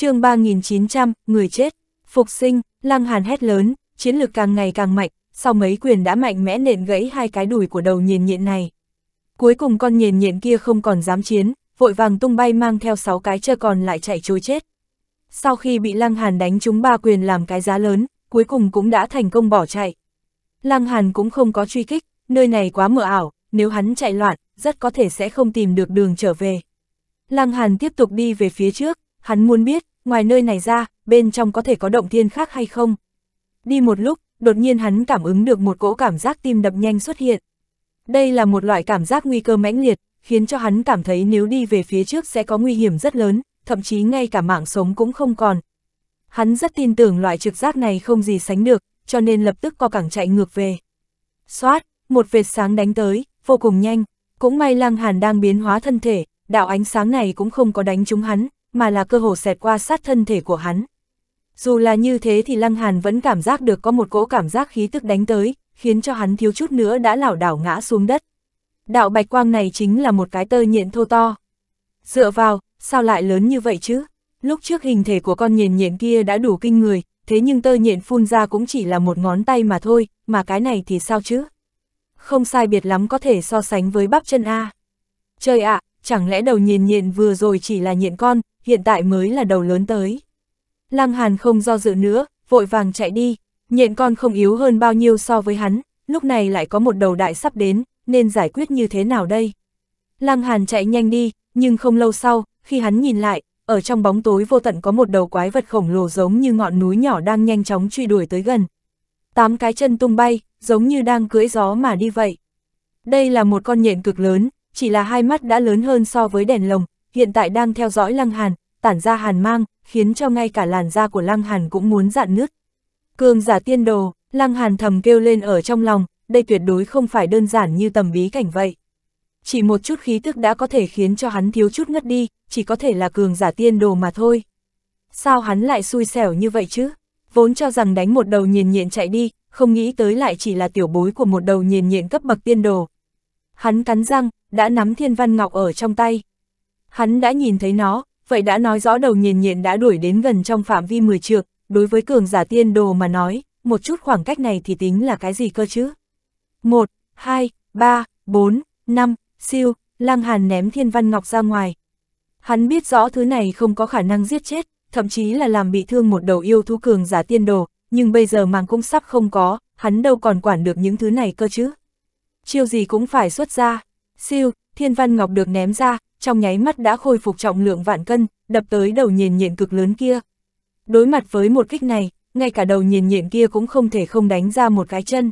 chương 3900, người chết, phục sinh, lăng hàn hét lớn, chiến lược càng ngày càng mạnh, sau mấy quyền đã mạnh mẽ nện gãy hai cái đùi của đầu nhiền nhện này. Cuối cùng con nhiền nhện kia không còn dám chiến, vội vàng tung bay mang theo sáu cái chơ còn lại chạy trối chết. Sau khi bị lăng hàn đánh chúng ba quyền làm cái giá lớn, cuối cùng cũng đã thành công bỏ chạy. Lăng hàn cũng không có truy kích, nơi này quá mờ ảo, nếu hắn chạy loạn, rất có thể sẽ không tìm được đường trở về. Lăng hàn tiếp tục đi về phía trước, hắn muốn biết, ngoài nơi này ra, bên trong có thể có động thiên khác hay không? Đi một lúc, đột nhiên hắn cảm ứng được một cỗ cảm giác tim đập nhanh xuất hiện. Đây là một loại cảm giác nguy cơ mãnh liệt, khiến cho hắn cảm thấy nếu đi về phía trước sẽ có nguy hiểm rất lớn, thậm chí ngay cả mạng sống cũng không còn. Hắn rất tin tưởng loại trực giác này không gì sánh được, cho nên lập tức co cẳng chạy ngược về. Xoát, một vệt sáng đánh tới, vô cùng nhanh, cũng may Lăng Hàn đang biến hóa thân thể, đạo ánh sáng này cũng không có đánh trúng hắn, mà là cơ hồ xẹt qua sát thân thể của hắn. Dù là như thế thì Lăng Hàn vẫn cảm giác được có một cỗ cảm giác khí tức đánh tới, khiến cho hắn thiếu chút nữa đã lảo đảo ngã xuống đất. Đạo bạch quang này chính là một cái tơ nhện thô to. Dựa vào, sao lại lớn như vậy chứ? Lúc trước hình thể của con nhện nhện kia đã đủ kinh người, thế nhưng tơ nhện phun ra cũng chỉ là một ngón tay mà thôi, mà cái này thì sao chứ? Không sai biệt lắm có thể so sánh với bắp chân A. Trời ạ, à, chẳng lẽ đầu nhện nhện vừa rồi chỉ là nhện con, hiện tại mới là đầu lớn tới. Lăng Hàn không do dự nữa, vội vàng chạy đi, nhện con không yếu hơn bao nhiêu so với hắn, lúc này lại có một đầu đại sắp đến, nên giải quyết như thế nào đây? Lăng Hàn chạy nhanh đi, nhưng không lâu sau, khi hắn nhìn lại, ở trong bóng tối vô tận có một đầu quái vật khổng lồ giống như ngọn núi nhỏ đang nhanh chóng truy đuổi tới gần. Tám cái chân tung bay, giống như đang cưỡi gió mà đi vậy. Đây là một con nhện cực lớn, chỉ là hai mắt đã lớn hơn so với đèn lồng, hiện tại đang theo dõi Lăng Hàn, tản ra hàn mang, khiến cho ngay cả làn da của Lăng Hàn cũng muốn dạn nứt. Cường giả tiên đồ, Lăng Hàn thầm kêu lên ở trong lòng, đây tuyệt đối không phải đơn giản như tầm bí cảnh vậy. Chỉ một chút khí tức đã có thể khiến cho hắn thiếu chút ngất đi, chỉ có thể là cường giả tiên đồ mà thôi. Sao hắn lại xui xẻo như vậy chứ? Vốn cho rằng đánh một đầu nhiền nhiện chạy đi, không nghĩ tới lại chỉ là tiểu bối của một đầu nhiền nhiện cấp bậc tiên đồ. Hắn cắn răng, đã nắm thiên văn ngọc ở trong tay. Hắn đã nhìn thấy nó, vậy đã nói rõ đầu nhìn nhiện đã đuổi đến gần trong phạm vi 10 trượng, đối với cường giả tiên đồ mà nói, một chút khoảng cách này thì tính là cái gì cơ chứ? 1, 2, 3, 4, 5, siêu, lang Hàn ném thiên văn ngọc ra ngoài. Hắn biết rõ thứ này không có khả năng giết chết, thậm chí là làm bị thương một đầu yêu thú cường giả tiên đồ, nhưng bây giờ màng cũng sắp không có, hắn đâu còn quản được những thứ này cơ chứ. Chiêu gì cũng phải xuất ra, siêu, thiên văn ngọc được ném ra, trong nháy mắt đã khôi phục trọng lượng vạn cân, đập tới đầu nhìn nhện cực lớn kia. Đối mặt với một kích này, ngay cả đầu nhìn nhện kia cũng không thể không đánh ra một cái chân.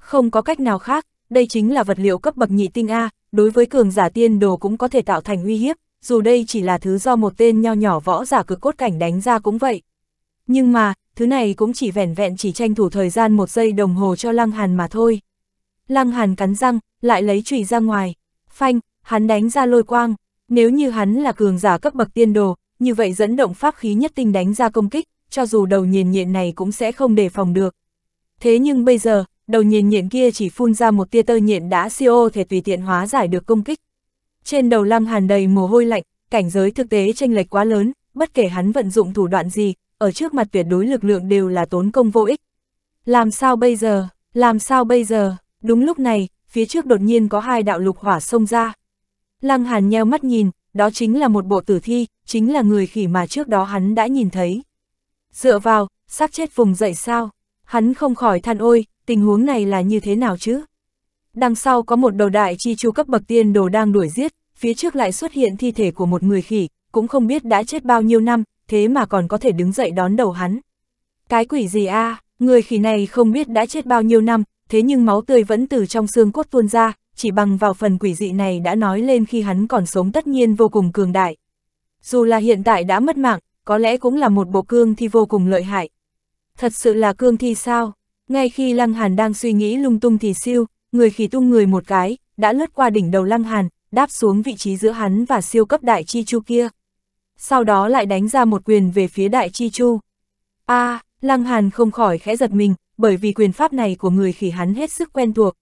Không có cách nào khác, đây chính là vật liệu cấp bậc nhị tinh A, đối với cường giả tiên đồ cũng có thể tạo thành uy hiếp, dù đây chỉ là thứ do một tên nho nhỏ võ giả cực cốt cảnh đánh ra cũng vậy. Nhưng mà, thứ này cũng chỉ vẻn vẹn chỉ tranh thủ thời gian một giây đồng hồ cho Lăng Hàn mà thôi. Lăng Hàn cắn răng, lại lấy chùy ra ngoài. Phanh, Hắn đánh ra lôi quang, nếu như hắn là cường giả cấp bậc tiên đồ, như vậy dẫn động pháp khí nhất tinh đánh ra công kích, cho dù đầu nhìn nhện này cũng sẽ không đề phòng được. Thế nhưng bây giờ, đầu nhìn nhện kia chỉ phun ra một tia tơ nhện đã siêu thể tùy tiện hóa giải được công kích. Trên đầu Lăng Hàn đầy mồ hôi lạnh, cảnh giới thực tế chênh lệch quá lớn, bất kể hắn vận dụng thủ đoạn gì, ở trước mặt tuyệt đối lực lượng đều là tốn công vô ích. Làm sao bây giờ, làm sao bây giờ, đúng lúc này, phía trước đột nhiên có hai đạo lục hỏa xông ra. Lăng Hàn nheo mắt nhìn, đó chính là một bộ tử thi, chính là người khỉ mà trước đó hắn đã nhìn thấy. Dựa vào, sắp chết vùng dậy sao? Hắn không khỏi than ôi, tình huống này là như thế nào chứ? Đằng sau có một đầu đại chi chu cấp bậc tiên đồ đang đuổi giết, phía trước lại xuất hiện thi thể của một người khỉ, cũng không biết đã chết bao nhiêu năm, thế mà còn có thể đứng dậy đón đầu hắn. Cái quỷ gì a à? người khỉ này không biết đã chết bao nhiêu năm, thế nhưng máu tươi vẫn từ trong xương cốt tuôn ra, chỉ bằng vào phần quỷ dị này đã nói lên khi hắn còn sống tất nhiên vô cùng cường đại. Dù là hiện tại đã mất mạng, có lẽ cũng là một bộ cương thi vô cùng lợi hại. Thật sự là cương thi sao? Ngay khi Lăng Hàn đang suy nghĩ lung tung thì siêu, người khỉ tung người một cái, đã lướt qua đỉnh đầu Lăng Hàn, đáp xuống vị trí giữa hắn và siêu cấp đại chi chu kia. Sau đó lại đánh ra một quyền về phía đại chi chu. a à, Lăng Hàn không khỏi khẽ giật mình, bởi vì quyền pháp này của người khỉ hắn hết sức quen thuộc.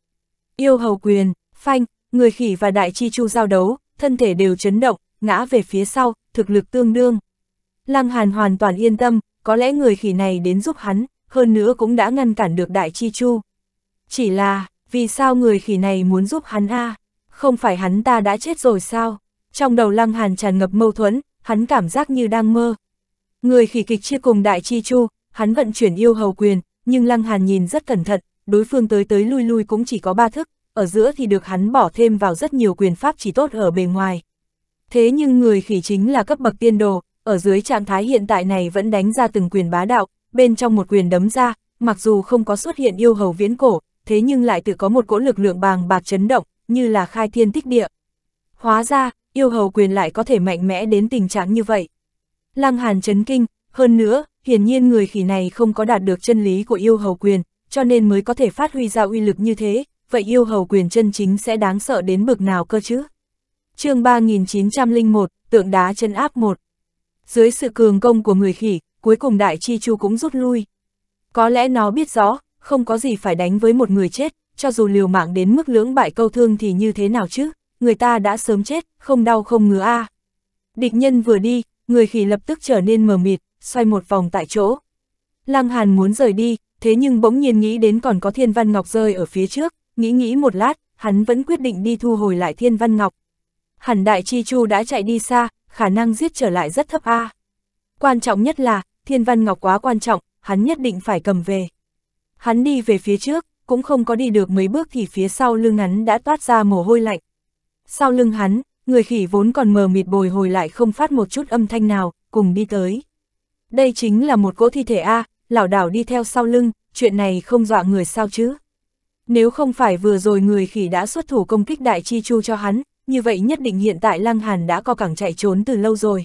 Yêu hầu quyền, Phanh, người khỉ và đại chi chu giao đấu, thân thể đều chấn động, ngã về phía sau, thực lực tương đương. Lăng Hàn hoàn toàn yên tâm, có lẽ người khỉ này đến giúp hắn, hơn nữa cũng đã ngăn cản được đại chi chu. Chỉ là, vì sao người khỉ này muốn giúp hắn a? Không phải hắn ta đã chết rồi sao? Trong đầu Lăng Hàn tràn ngập mâu thuẫn, hắn cảm giác như đang mơ. Người khỉ kịch chia cùng đại chi chu, hắn vận chuyển yêu hầu quyền, nhưng Lăng Hàn nhìn rất cẩn thận, đối phương tới tới lui lui cũng chỉ có ba thức, ở giữa thì được hắn bỏ thêm vào rất nhiều quyền pháp chỉ tốt ở bề ngoài. Thế nhưng người khỉ chính là cấp bậc tiên đồ, ở dưới trạng thái hiện tại này vẫn đánh ra từng quyền bá đạo, bên trong một quyền đấm ra, mặc dù không có xuất hiện yêu hầu viễn cổ, thế nhưng lại tự có một cỗ lực lượng bàng bạc chấn động, như là khai thiên tích địa. Hóa ra, yêu hầu quyền lại có thể mạnh mẽ đến tình trạng như vậy. Lăng Hàn chấn kinh, hơn nữa, hiển nhiên người khỉ này không có đạt được chân lý của yêu hầu quyền, cho nên mới có thể phát huy ra uy lực như thế, vậy yêu hầu quyền chân chính sẽ đáng sợ đến bực nào cơ chứ? chương 3901, tượng đá chân áp 1 Dưới sự cường công của người khỉ, cuối cùng đại chi chu cũng rút lui. Có lẽ nó biết rõ, không có gì phải đánh với một người chết, cho dù liều mạng đến mức lưỡng bại câu thương thì như thế nào chứ, người ta đã sớm chết, không đau không ngứa a. À. Địch nhân vừa đi, người khỉ lập tức trở nên mờ mịt, xoay một vòng tại chỗ. Lăng Hàn muốn rời đi, thế nhưng bỗng nhiên nghĩ đến còn có thiên văn ngọc rơi ở phía trước, Nghĩ nghĩ một lát, hắn vẫn quyết định đi thu hồi lại thiên văn ngọc. Hẳn đại chi chu đã chạy đi xa, khả năng giết trở lại rất thấp a. Quan trọng nhất là, thiên văn ngọc quá quan trọng, hắn nhất định phải cầm về. Hắn đi về phía trước, cũng không có đi được mấy bước thì phía sau lưng hắn đã toát ra mồ hôi lạnh. Sau lưng hắn, người khỉ vốn còn mờ mịt bồi hồi lại không phát một chút âm thanh nào, cùng đi tới. Đây chính là một cỗ thi thể A, lão đảo đi theo sau lưng, chuyện này không dọa người sao chứ. Nếu không phải vừa rồi người khỉ đã xuất thủ công kích đại chi chu cho hắn, như vậy nhất định hiện tại Lăng Hàn đã co cẳng chạy trốn từ lâu rồi.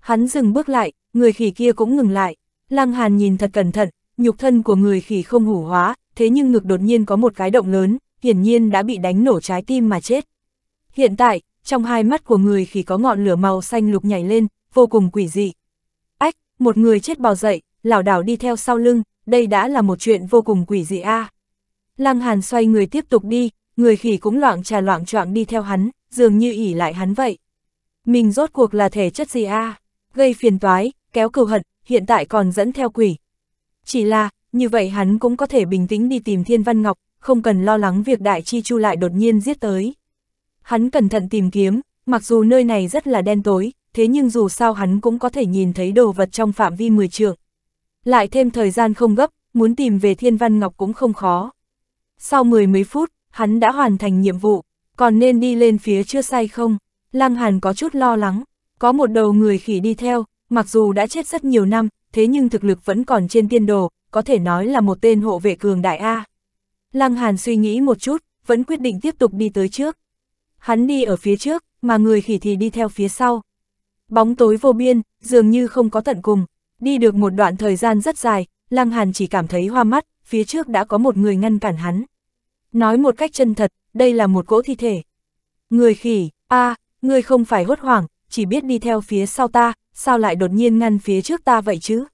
Hắn dừng bước lại, người khỉ kia cũng ngừng lại. Lăng Hàn nhìn thật cẩn thận, nhục thân của người khỉ không hủ hóa, thế nhưng ngực đột nhiên có một cái động lớn, hiển nhiên đã bị đánh nổ trái tim mà chết. Hiện tại, trong hai mắt của người khỉ có ngọn lửa màu xanh lục nhảy lên, vô cùng quỷ dị. Ách, một người chết bò dậy, lảo đảo đi theo sau lưng, đây đã là một chuyện vô cùng quỷ dị a. À. Lăng Hàn xoay người tiếp tục đi, người khỉ cũng loạn trà loạn choạng đi theo hắn, dường như ỉ lại hắn vậy. Mình rốt cuộc là thể chất gì a? À? Gây phiền toái, kéo cừu hận, hiện tại còn dẫn theo quỷ. Chỉ là, như vậy hắn cũng có thể bình tĩnh đi tìm Thiên Văn Ngọc, không cần lo lắng việc Đại Chi Chu lại đột nhiên giết tới. Hắn cẩn thận tìm kiếm, mặc dù nơi này rất là đen tối, thế nhưng dù sao hắn cũng có thể nhìn thấy đồ vật trong phạm vi 10 trượng. Lại thêm thời gian không gấp, muốn tìm về Thiên Văn Ngọc cũng không khó. Sau mười mấy phút, hắn đã hoàn thành nhiệm vụ, còn nên đi lên phía chưa say không? Lăng Hàn có chút lo lắng, có một đầu người khỉ đi theo, mặc dù đã chết rất nhiều năm, thế nhưng thực lực vẫn còn trên tiên đồ, có thể nói là một tên hộ vệ cường đại A. Lăng Hàn suy nghĩ một chút, vẫn quyết định tiếp tục đi tới trước. Hắn đi ở phía trước, mà người khỉ thì đi theo phía sau. Bóng tối vô biên, dường như không có tận cùng, đi được một đoạn thời gian rất dài, Lăng Hàn chỉ cảm thấy hoa mắt, phía trước đã có một người ngăn cản hắn. Nói một cách chân thật, đây là một cỗ thi thể. Người khỉ, a người không phải hốt hoảng, chỉ biết đi theo phía sau ta, sao lại đột nhiên ngăn phía trước ta vậy chứ?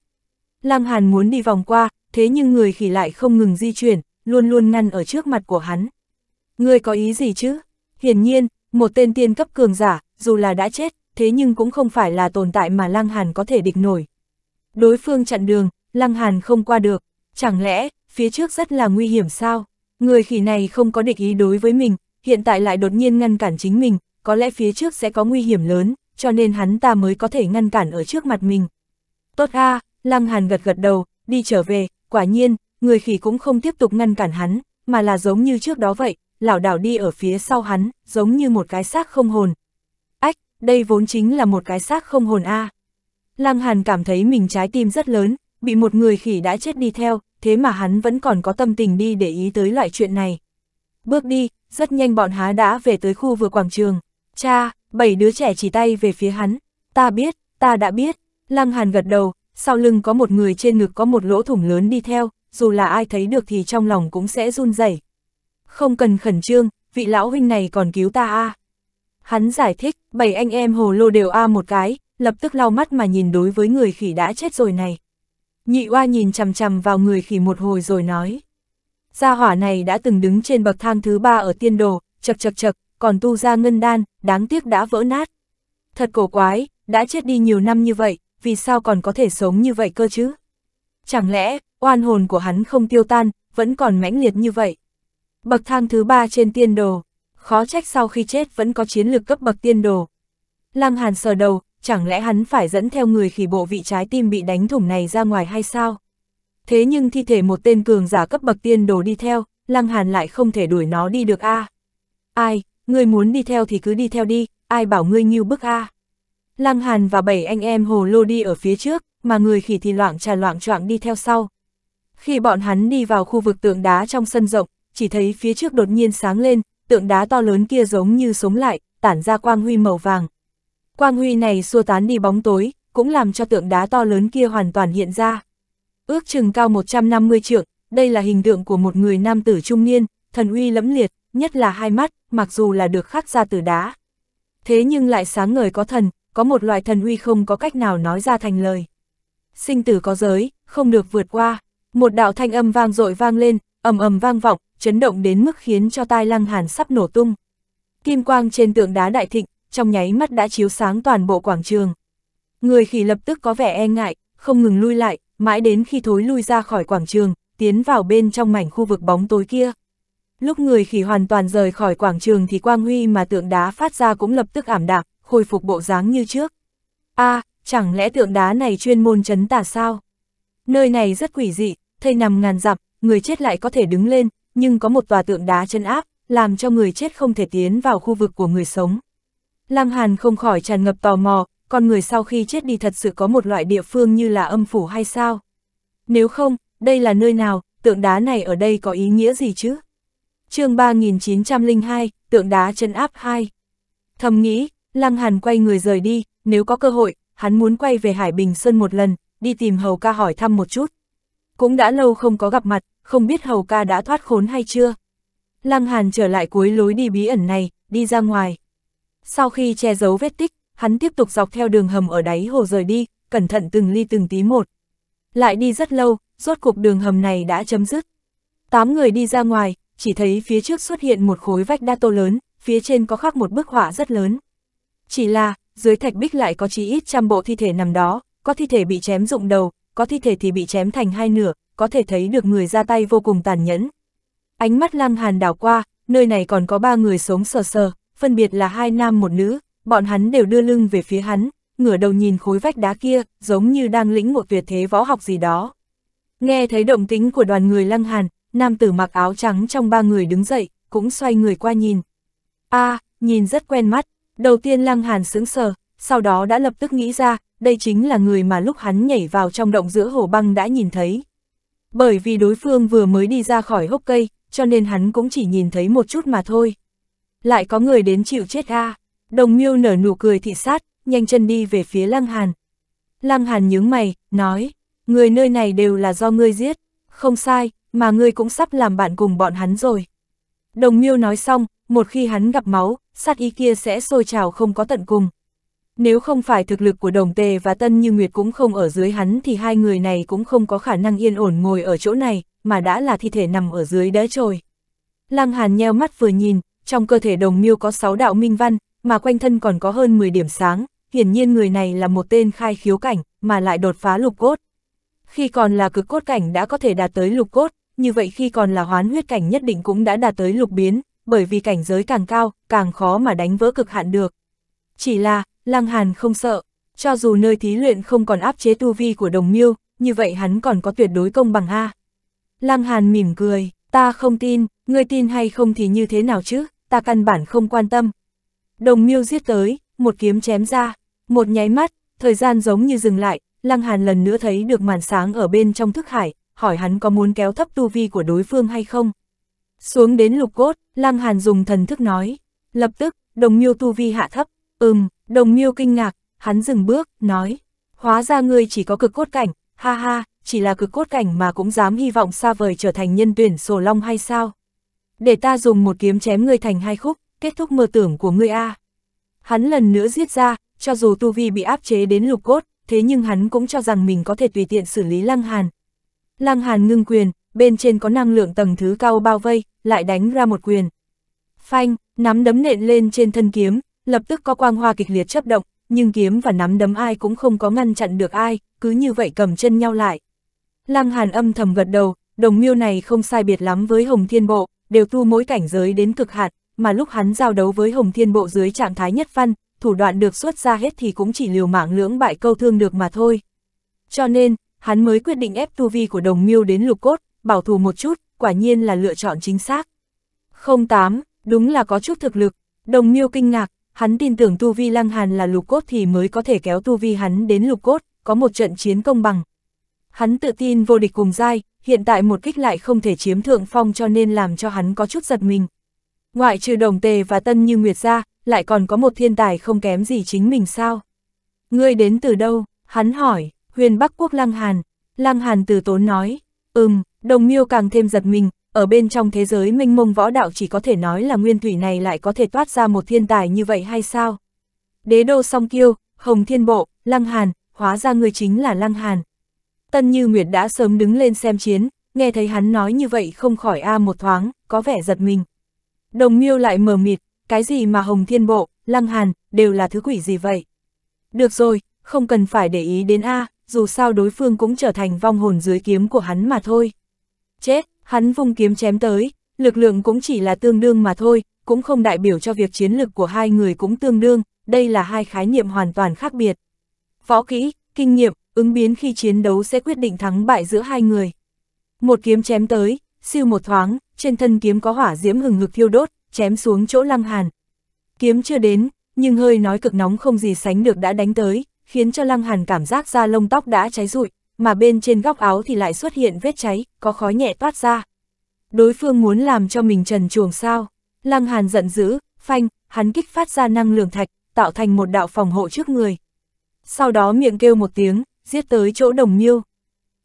Lăng Hàn muốn đi vòng qua, thế nhưng người khỉ lại không ngừng di chuyển, luôn luôn ngăn ở trước mặt của hắn. Người có ý gì chứ? Hiển nhiên, một tên tiên cấp cường giả, dù là đã chết, thế nhưng cũng không phải là tồn tại mà Lăng Hàn có thể địch nổi. Đối phương chặn đường, Lăng Hàn không qua được, chẳng lẽ phía trước rất là nguy hiểm sao, người khỉ này không có địch ý đối với mình, hiện tại lại đột nhiên ngăn cản chính mình, có lẽ phía trước sẽ có nguy hiểm lớn, cho nên hắn ta mới có thể ngăn cản ở trước mặt mình. Tốt a, à, Lăng Hàn gật gật đầu, đi trở về, quả nhiên, người khỉ cũng không tiếp tục ngăn cản hắn, mà là giống như trước đó vậy, lảo đảo đi ở phía sau hắn, giống như một cái xác không hồn. Ách, đây vốn chính là một cái xác không hồn a. À. Lăng Hàn cảm thấy mình trái tim rất lớn, bị một người khỉ đã chết đi theo, thế mà hắn vẫn còn có tâm tình đi để ý tới loại chuyện này. Bước đi, rất nhanh bọn há đã về tới khu vừa quảng trường. Cha, bảy đứa trẻ chỉ tay về phía hắn. Ta biết, ta đã biết. Lăng Hàn gật đầu, sau lưng có một người trên ngực có một lỗ thủng lớn đi theo, dù là ai thấy được thì trong lòng cũng sẽ run rẩy. Không cần khẩn trương, vị lão huynh này còn cứu ta a. Hắn giải thích, bảy anh em hồ lô đều a một cái, lập tức lau mắt mà nhìn đối với người khỉ đã chết rồi này. Nhị oa nhìn chằm chằm vào người khỉ một hồi rồi nói. Gia hỏa này đã từng đứng trên bậc thang thứ ba ở tiên đồ, chật chật chật, còn tu ra ngân đan, đáng tiếc đã vỡ nát. Thật cổ quái, đã chết đi nhiều năm như vậy, vì sao còn có thể sống như vậy cơ chứ? Chẳng lẽ, oan hồn của hắn không tiêu tan, vẫn còn mãnh liệt như vậy? Bậc thang thứ ba trên tiên đồ, khó trách sau khi chết vẫn có chiến lược cấp bậc tiên đồ. Lăng Hàn sờ đầu, chẳng lẽ hắn phải dẫn theo người khỉ bộ vị trái tim bị đánh thủng này ra ngoài hay sao? Thế nhưng thi thể một tên cường giả cấp bậc tiên đồ đi theo, Lăng Hàn lại không thể đuổi nó đi được a. À? Ai, ngươi muốn đi theo thì cứ đi theo đi, ai bảo ngươi nghiêu bức a. À? Lăng Hàn và bảy anh em hồ lô đi ở phía trước, mà người khỉ thì loạn trà loạn choạng đi theo sau. Khi bọn hắn đi vào khu vực tượng đá trong sân rộng, chỉ thấy phía trước đột nhiên sáng lên, tượng đá to lớn kia giống như sống lại, tản ra quang huy màu vàng, Quang huy này xua tán đi bóng tối, cũng làm cho tượng đá to lớn kia hoàn toàn hiện ra. Ước chừng cao 150 trượng, đây là hình tượng của một người nam tử trung niên, thần uy lẫm liệt, nhất là hai mắt, mặc dù là được khắc ra từ đá. Thế nhưng lại sáng ngời có thần, có một loại thần uy không có cách nào nói ra thành lời. Sinh tử có giới, không được vượt qua. Một đạo thanh âm vang dội vang lên, ầm ầm vang vọng, chấn động đến mức khiến cho tai lăng hàn sắp nổ tung. Kim quang trên tượng đá đại thịnh, trong nháy mắt đã chiếu sáng toàn bộ quảng trường. Người khỉ lập tức có vẻ e ngại, không ngừng lui lại, mãi đến khi thối lui ra khỏi quảng trường, tiến vào bên trong mảnh khu vực bóng tối kia. Lúc người khỉ hoàn toàn rời khỏi quảng trường thì quang huy mà tượng đá phát ra cũng lập tức ảm đạm, khôi phục bộ dáng như trước. a à, chẳng lẽ tượng đá này chuyên môn chấn tả sao? Nơi này rất quỷ dị, thây nằm ngàn dặm, người chết lại có thể đứng lên, nhưng có một tòa tượng đá chân áp, làm cho người chết không thể tiến vào khu vực của người sống. Lam Hàn không khỏi tràn ngập tò mò, con người sau khi chết đi thật sự có một loại địa phương như là âm phủ hay sao? Nếu không, đây là nơi nào, tượng đá này ở đây có ý nghĩa gì chứ? chương 3902, tượng đá chân áp 2. Thầm nghĩ, Lăng Hàn quay người rời đi, nếu có cơ hội, hắn muốn quay về Hải Bình Sơn một lần, đi tìm Hầu ca hỏi thăm một chút. Cũng đã lâu không có gặp mặt, không biết Hầu ca đã thoát khốn hay chưa? Lăng Hàn trở lại cuối lối đi bí ẩn này, đi ra ngoài. Sau khi che giấu vết tích, hắn tiếp tục dọc theo đường hầm ở đáy hồ rời đi, cẩn thận từng ly từng tí một. Lại đi rất lâu, rốt cuộc đường hầm này đã chấm dứt. Tám người đi ra ngoài, chỉ thấy phía trước xuất hiện một khối vách đa tô lớn, phía trên có khắc một bức họa rất lớn. Chỉ là, dưới thạch bích lại có chí ít trăm bộ thi thể nằm đó, có thi thể bị chém rụng đầu, có thi thể thì bị chém thành hai nửa, có thể thấy được người ra tay vô cùng tàn nhẫn. Ánh mắt lang hàn đảo qua, nơi này còn có ba người sống sờ sờ, phân biệt là hai nam một nữ, bọn hắn đều đưa lưng về phía hắn, ngửa đầu nhìn khối vách đá kia, giống như đang lĩnh một tuyệt thế võ học gì đó. Nghe thấy động tính của đoàn người lăng hàn, nam tử mặc áo trắng trong ba người đứng dậy, cũng xoay người qua nhìn. a à, nhìn rất quen mắt, đầu tiên lăng hàn sững sờ, sau đó đã lập tức nghĩ ra, đây chính là người mà lúc hắn nhảy vào trong động giữa hồ băng đã nhìn thấy. Bởi vì đối phương vừa mới đi ra khỏi hốc cây, cho nên hắn cũng chỉ nhìn thấy một chút mà thôi lại có người đến chịu chết a Đồng miêu nở nụ cười thị sát, nhanh chân đi về phía Lăng Hàn. Lăng Hàn nhướng mày, nói, người nơi này đều là do ngươi giết, không sai, mà ngươi cũng sắp làm bạn cùng bọn hắn rồi. Đồng miêu nói xong, một khi hắn gặp máu, sát ý kia sẽ sôi trào không có tận cùng. Nếu không phải thực lực của Đồng Tề và Tân Như Nguyệt cũng không ở dưới hắn thì hai người này cũng không có khả năng yên ổn ngồi ở chỗ này, mà đã là thi thể nằm ở dưới đá trồi. Lăng Hàn nheo mắt vừa nhìn, trong cơ thể đồng miêu có 6 đạo minh văn, mà quanh thân còn có hơn 10 điểm sáng, hiển nhiên người này là một tên khai khiếu cảnh, mà lại đột phá lục cốt. Khi còn là cực cốt cảnh đã có thể đạt tới lục cốt, như vậy khi còn là hoán huyết cảnh nhất định cũng đã đạt tới lục biến, bởi vì cảnh giới càng cao, càng khó mà đánh vỡ cực hạn được. Chỉ là, Lăng Hàn không sợ, cho dù nơi thí luyện không còn áp chế tu vi của đồng miêu, như vậy hắn còn có tuyệt đối công bằng A. Lăng Hàn mỉm cười, ta không tin, ngươi tin hay không thì như thế nào chứ? ta căn bản không quan tâm. Đồng miêu giết tới, một kiếm chém ra, một nháy mắt, thời gian giống như dừng lại, Lăng Hàn lần nữa thấy được màn sáng ở bên trong thức hải, hỏi hắn có muốn kéo thấp tu vi của đối phương hay không. Xuống đến lục cốt, Lăng Hàn dùng thần thức nói, lập tức, đồng miêu tu vi hạ thấp, ừm, đồng miêu kinh ngạc, hắn dừng bước, nói, hóa ra ngươi chỉ có cực cốt cảnh, ha ha, chỉ là cực cốt cảnh mà cũng dám hy vọng xa vời trở thành nhân tuyển sổ long hay sao để ta dùng một kiếm chém ngươi thành hai khúc, kết thúc mơ tưởng của ngươi a. Hắn lần nữa giết ra, cho dù tu vi bị áp chế đến lục cốt, thế nhưng hắn cũng cho rằng mình có thể tùy tiện xử lý Lăng Hàn. Lăng Hàn ngưng quyền, bên trên có năng lượng tầng thứ cao bao vây, lại đánh ra một quyền. Phanh, nắm đấm nện lên trên thân kiếm, lập tức có quang hoa kịch liệt chấp động, nhưng kiếm và nắm đấm ai cũng không có ngăn chặn được ai, cứ như vậy cầm chân nhau lại. Lăng Hàn âm thầm gật đầu, đồng miêu này không sai biệt lắm với Hồng Thiên Bộ, đều tu mỗi cảnh giới đến cực hạn, mà lúc hắn giao đấu với Hồng Thiên Bộ dưới trạng thái nhất văn, thủ đoạn được xuất ra hết thì cũng chỉ liều mạng lưỡng bại câu thương được mà thôi. Cho nên, hắn mới quyết định ép tu vi của đồng miêu đến lục cốt, bảo thủ một chút, quả nhiên là lựa chọn chính xác. 08, đúng là có chút thực lực, đồng miêu kinh ngạc, hắn tin tưởng tu vi lăng hàn là lục cốt thì mới có thể kéo tu vi hắn đến lục cốt, có một trận chiến công bằng. Hắn tự tin vô địch cùng dai, hiện tại một kích lại không thể chiếm thượng phong cho nên làm cho hắn có chút giật mình. Ngoại trừ đồng tề và tân như nguyệt ra, lại còn có một thiên tài không kém gì chính mình sao. Ngươi đến từ đâu? Hắn hỏi, huyền Bắc Quốc Lăng Hàn. Lăng Hàn từ tốn nói, ừm, đồng miêu càng thêm giật mình, ở bên trong thế giới minh mông võ đạo chỉ có thể nói là nguyên thủy này lại có thể toát ra một thiên tài như vậy hay sao? Đế đô song kiêu, hồng thiên bộ, Lăng Hàn, hóa ra người chính là Lăng Hàn. Tân Như Nguyệt đã sớm đứng lên xem chiến, nghe thấy hắn nói như vậy không khỏi a một thoáng, có vẻ giật mình. Đồng miêu lại mờ mịt, cái gì mà Hồng Thiên Bộ, Lăng Hàn, đều là thứ quỷ gì vậy? Được rồi, không cần phải để ý đến a, dù sao đối phương cũng trở thành vong hồn dưới kiếm của hắn mà thôi. Chết, hắn vung kiếm chém tới, lực lượng cũng chỉ là tương đương mà thôi, cũng không đại biểu cho việc chiến lực của hai người cũng tương đương, đây là hai khái niệm hoàn toàn khác biệt. Võ kỹ, kinh nghiệm, ứng biến khi chiến đấu sẽ quyết định thắng bại giữa hai người. Một kiếm chém tới, siêu một thoáng, trên thân kiếm có hỏa diễm hừng hực thiêu đốt, chém xuống chỗ lăng hàn. Kiếm chưa đến, nhưng hơi nói cực nóng không gì sánh được đã đánh tới, khiến cho lăng hàn cảm giác da lông tóc đã cháy rụi, mà bên trên góc áo thì lại xuất hiện vết cháy, có khói nhẹ toát ra. Đối phương muốn làm cho mình trần chuồng sao. Lăng hàn giận dữ, phanh, hắn kích phát ra năng lượng thạch, tạo thành một đạo phòng hộ trước người. Sau đó miệng kêu một tiếng, giết tới chỗ đồng miêu.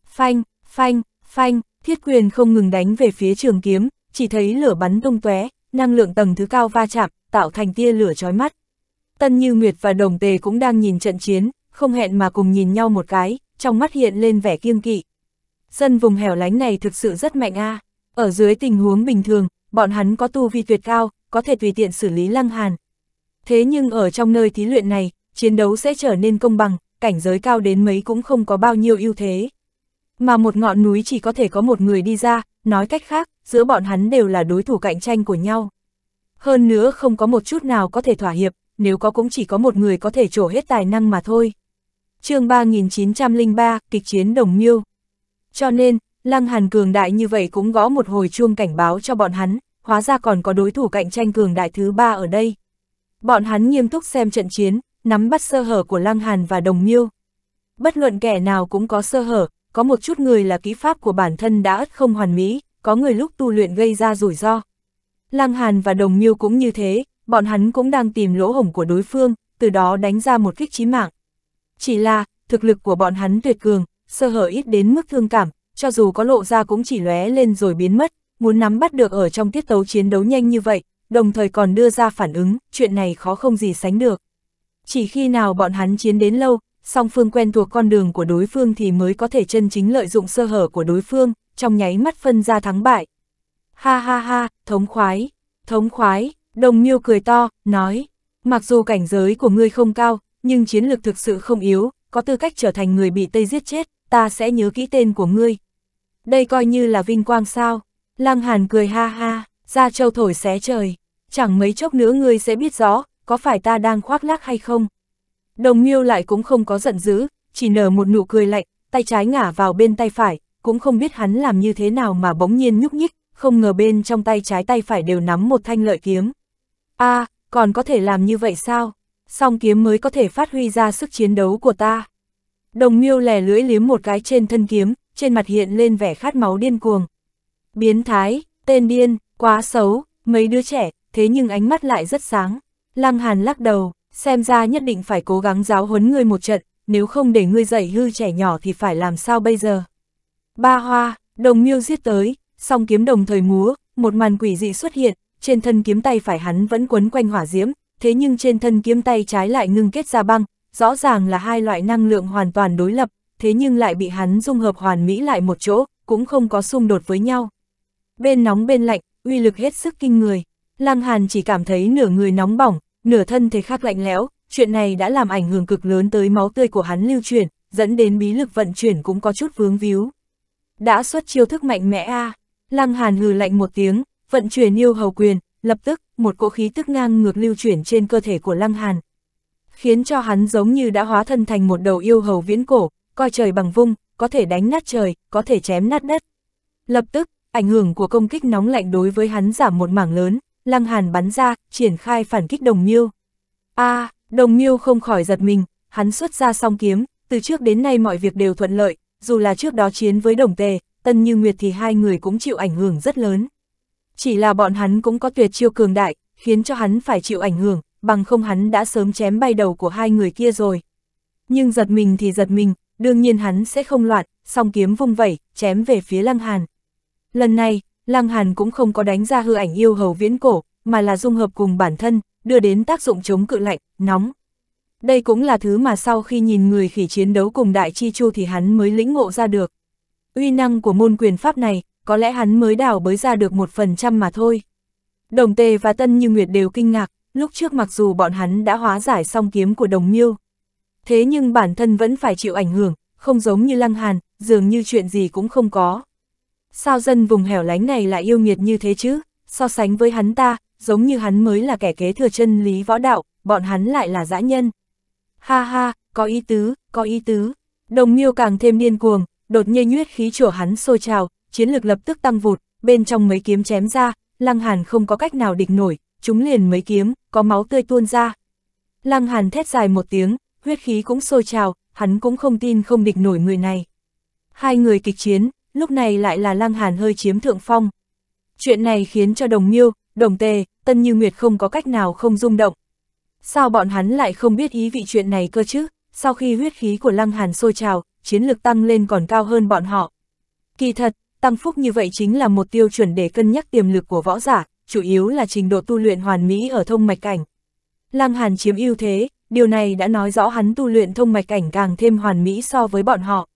Phanh, phanh, phanh, thiết quyền không ngừng đánh về phía trường kiếm, chỉ thấy lửa bắn tung tóe, năng lượng tầng thứ cao va chạm, tạo thành tia lửa chói mắt. Tân Như Nguyệt và Đồng Tề cũng đang nhìn trận chiến, không hẹn mà cùng nhìn nhau một cái, trong mắt hiện lên vẻ kiêng kỵ. Dân vùng hẻo lánh này thực sự rất mạnh a. À. Ở dưới tình huống bình thường, bọn hắn có tu vi tuyệt cao, có thể tùy tiện xử lý Lăng Hàn. Thế nhưng ở trong nơi thí luyện này, chiến đấu sẽ trở nên công bằng, cảnh giới cao đến mấy cũng không có bao nhiêu ưu thế. Mà một ngọn núi chỉ có thể có một người đi ra, nói cách khác, giữa bọn hắn đều là đối thủ cạnh tranh của nhau. Hơn nữa không có một chút nào có thể thỏa hiệp, nếu có cũng chỉ có một người có thể trổ hết tài năng mà thôi. chương 3903, kịch chiến đồng miêu. Cho nên, Lăng Hàn cường đại như vậy cũng gõ một hồi chuông cảnh báo cho bọn hắn, hóa ra còn có đối thủ cạnh tranh cường đại thứ ba ở đây. Bọn hắn nghiêm túc xem trận chiến, nắm bắt sơ hở của Lăng Hàn và Đồng Miêu. Bất luận kẻ nào cũng có sơ hở, có một chút người là ký pháp của bản thân đã ất không hoàn mỹ, có người lúc tu luyện gây ra rủi ro. Lăng Hàn và Đồng Miêu cũng như thế, bọn hắn cũng đang tìm lỗ hổng của đối phương, từ đó đánh ra một kích chí mạng. Chỉ là, thực lực của bọn hắn tuyệt cường, sơ hở ít đến mức thương cảm, cho dù có lộ ra cũng chỉ lóe lên rồi biến mất, muốn nắm bắt được ở trong tiết tấu chiến đấu nhanh như vậy, đồng thời còn đưa ra phản ứng, chuyện này khó không gì sánh được. Chỉ khi nào bọn hắn chiến đến lâu, song phương quen thuộc con đường của đối phương thì mới có thể chân chính lợi dụng sơ hở của đối phương, trong nháy mắt phân ra thắng bại. Ha ha ha, thống khoái, thống khoái, đồng miêu cười to, nói, mặc dù cảnh giới của ngươi không cao, nhưng chiến lược thực sự không yếu, có tư cách trở thành người bị Tây giết chết, ta sẽ nhớ kỹ tên của ngươi. Đây coi như là vinh quang sao, Lăng Hàn cười ha ha, ra châu thổi xé trời, chẳng mấy chốc nữa ngươi sẽ biết rõ, có phải ta đang khoác lác hay không? Đồng miêu lại cũng không có giận dữ, chỉ nở một nụ cười lạnh, tay trái ngả vào bên tay phải, cũng không biết hắn làm như thế nào mà bỗng nhiên nhúc nhích, không ngờ bên trong tay trái tay phải đều nắm một thanh lợi kiếm. a à, còn có thể làm như vậy sao? Song kiếm mới có thể phát huy ra sức chiến đấu của ta. Đồng miêu lè lưỡi liếm một cái trên thân kiếm, trên mặt hiện lên vẻ khát máu điên cuồng. Biến thái, tên điên, quá xấu, mấy đứa trẻ, thế nhưng ánh mắt lại rất sáng. Lăng Hàn lắc đầu, xem ra nhất định phải cố gắng giáo huấn ngươi một trận, nếu không để ngươi dạy hư trẻ nhỏ thì phải làm sao bây giờ. Ba hoa, đồng miêu giết tới, song kiếm đồng thời múa, một màn quỷ dị xuất hiện, trên thân kiếm tay phải hắn vẫn quấn quanh hỏa diễm, thế nhưng trên thân kiếm tay trái lại ngưng kết ra băng, rõ ràng là hai loại năng lượng hoàn toàn đối lập, thế nhưng lại bị hắn dung hợp hoàn mỹ lại một chỗ, cũng không có xung đột với nhau. Bên nóng bên lạnh, uy lực hết sức kinh người, Lăng Hàn chỉ cảm thấy nửa người nóng bỏng, nửa thân thể khác lạnh lẽo, chuyện này đã làm ảnh hưởng cực lớn tới máu tươi của hắn lưu chuyển, dẫn đến bí lực vận chuyển cũng có chút vướng víu. Đã xuất chiêu thức mạnh mẽ a à. Lăng Hàn hừ lạnh một tiếng, vận chuyển yêu hầu quyền, lập tức, một cỗ khí tức ngang ngược lưu chuyển trên cơ thể của Lăng Hàn. Khiến cho hắn giống như đã hóa thân thành một đầu yêu hầu viễn cổ, coi trời bằng vung, có thể đánh nát trời, có thể chém nát đất. Lập tức, ảnh hưởng của công kích nóng lạnh đối với hắn giảm một mảng lớn, Lăng Hàn bắn ra, triển khai phản kích đồng miêu. a à, đồng miêu không khỏi giật mình, hắn xuất ra song kiếm, từ trước đến nay mọi việc đều thuận lợi, dù là trước đó chiến với đồng tề, tân như nguyệt thì hai người cũng chịu ảnh hưởng rất lớn. Chỉ là bọn hắn cũng có tuyệt chiêu cường đại, khiến cho hắn phải chịu ảnh hưởng, bằng không hắn đã sớm chém bay đầu của hai người kia rồi. Nhưng giật mình thì giật mình, đương nhiên hắn sẽ không loạn, song kiếm vung vẩy, chém về phía Lăng Hàn. Lần này, Lăng Hàn cũng không có đánh ra hư ảnh yêu hầu viễn cổ, mà là dung hợp cùng bản thân, đưa đến tác dụng chống cự lạnh, nóng. Đây cũng là thứ mà sau khi nhìn người khỉ chiến đấu cùng Đại Chi Chu thì hắn mới lĩnh ngộ ra được. Uy năng của môn quyền pháp này, có lẽ hắn mới đào bới ra được một phần trăm mà thôi. Đồng Tề và Tân Như Nguyệt đều kinh ngạc, lúc trước mặc dù bọn hắn đã hóa giải song kiếm của đồng miêu. Thế nhưng bản thân vẫn phải chịu ảnh hưởng, không giống như Lăng Hàn, dường như chuyện gì cũng không có. Sao dân vùng hẻo lánh này lại yêu nghiệt như thế chứ? So sánh với hắn ta, giống như hắn mới là kẻ kế thừa chân lý võ đạo, bọn hắn lại là dã nhân. Ha ha, có ý tứ, có ý tứ. Đồng miêu càng thêm điên cuồng, đột nhiên nhuyết khí chủa hắn sôi trào, chiến lực lập tức tăng vụt, bên trong mấy kiếm chém ra, Lăng Hàn không có cách nào địch nổi, chúng liền mấy kiếm, có máu tươi tuôn ra. Lăng Hàn thét dài một tiếng, huyết khí cũng sôi trào, hắn cũng không tin không địch nổi người này. Hai người kịch chiến, lúc này lại là Lăng Hàn hơi chiếm thượng phong. Chuyện này khiến cho đồng miêu, đồng tề, tân như nguyệt không có cách nào không rung động. Sao bọn hắn lại không biết ý vị chuyện này cơ chứ, sau khi huyết khí của Lăng Hàn sôi trào, chiến lực tăng lên còn cao hơn bọn họ. Kỳ thật, tăng phúc như vậy chính là một tiêu chuẩn để cân nhắc tiềm lực của võ giả, chủ yếu là trình độ tu luyện hoàn mỹ ở thông mạch cảnh. Lăng Hàn chiếm ưu thế, điều này đã nói rõ hắn tu luyện thông mạch cảnh càng thêm hoàn mỹ so với bọn họ.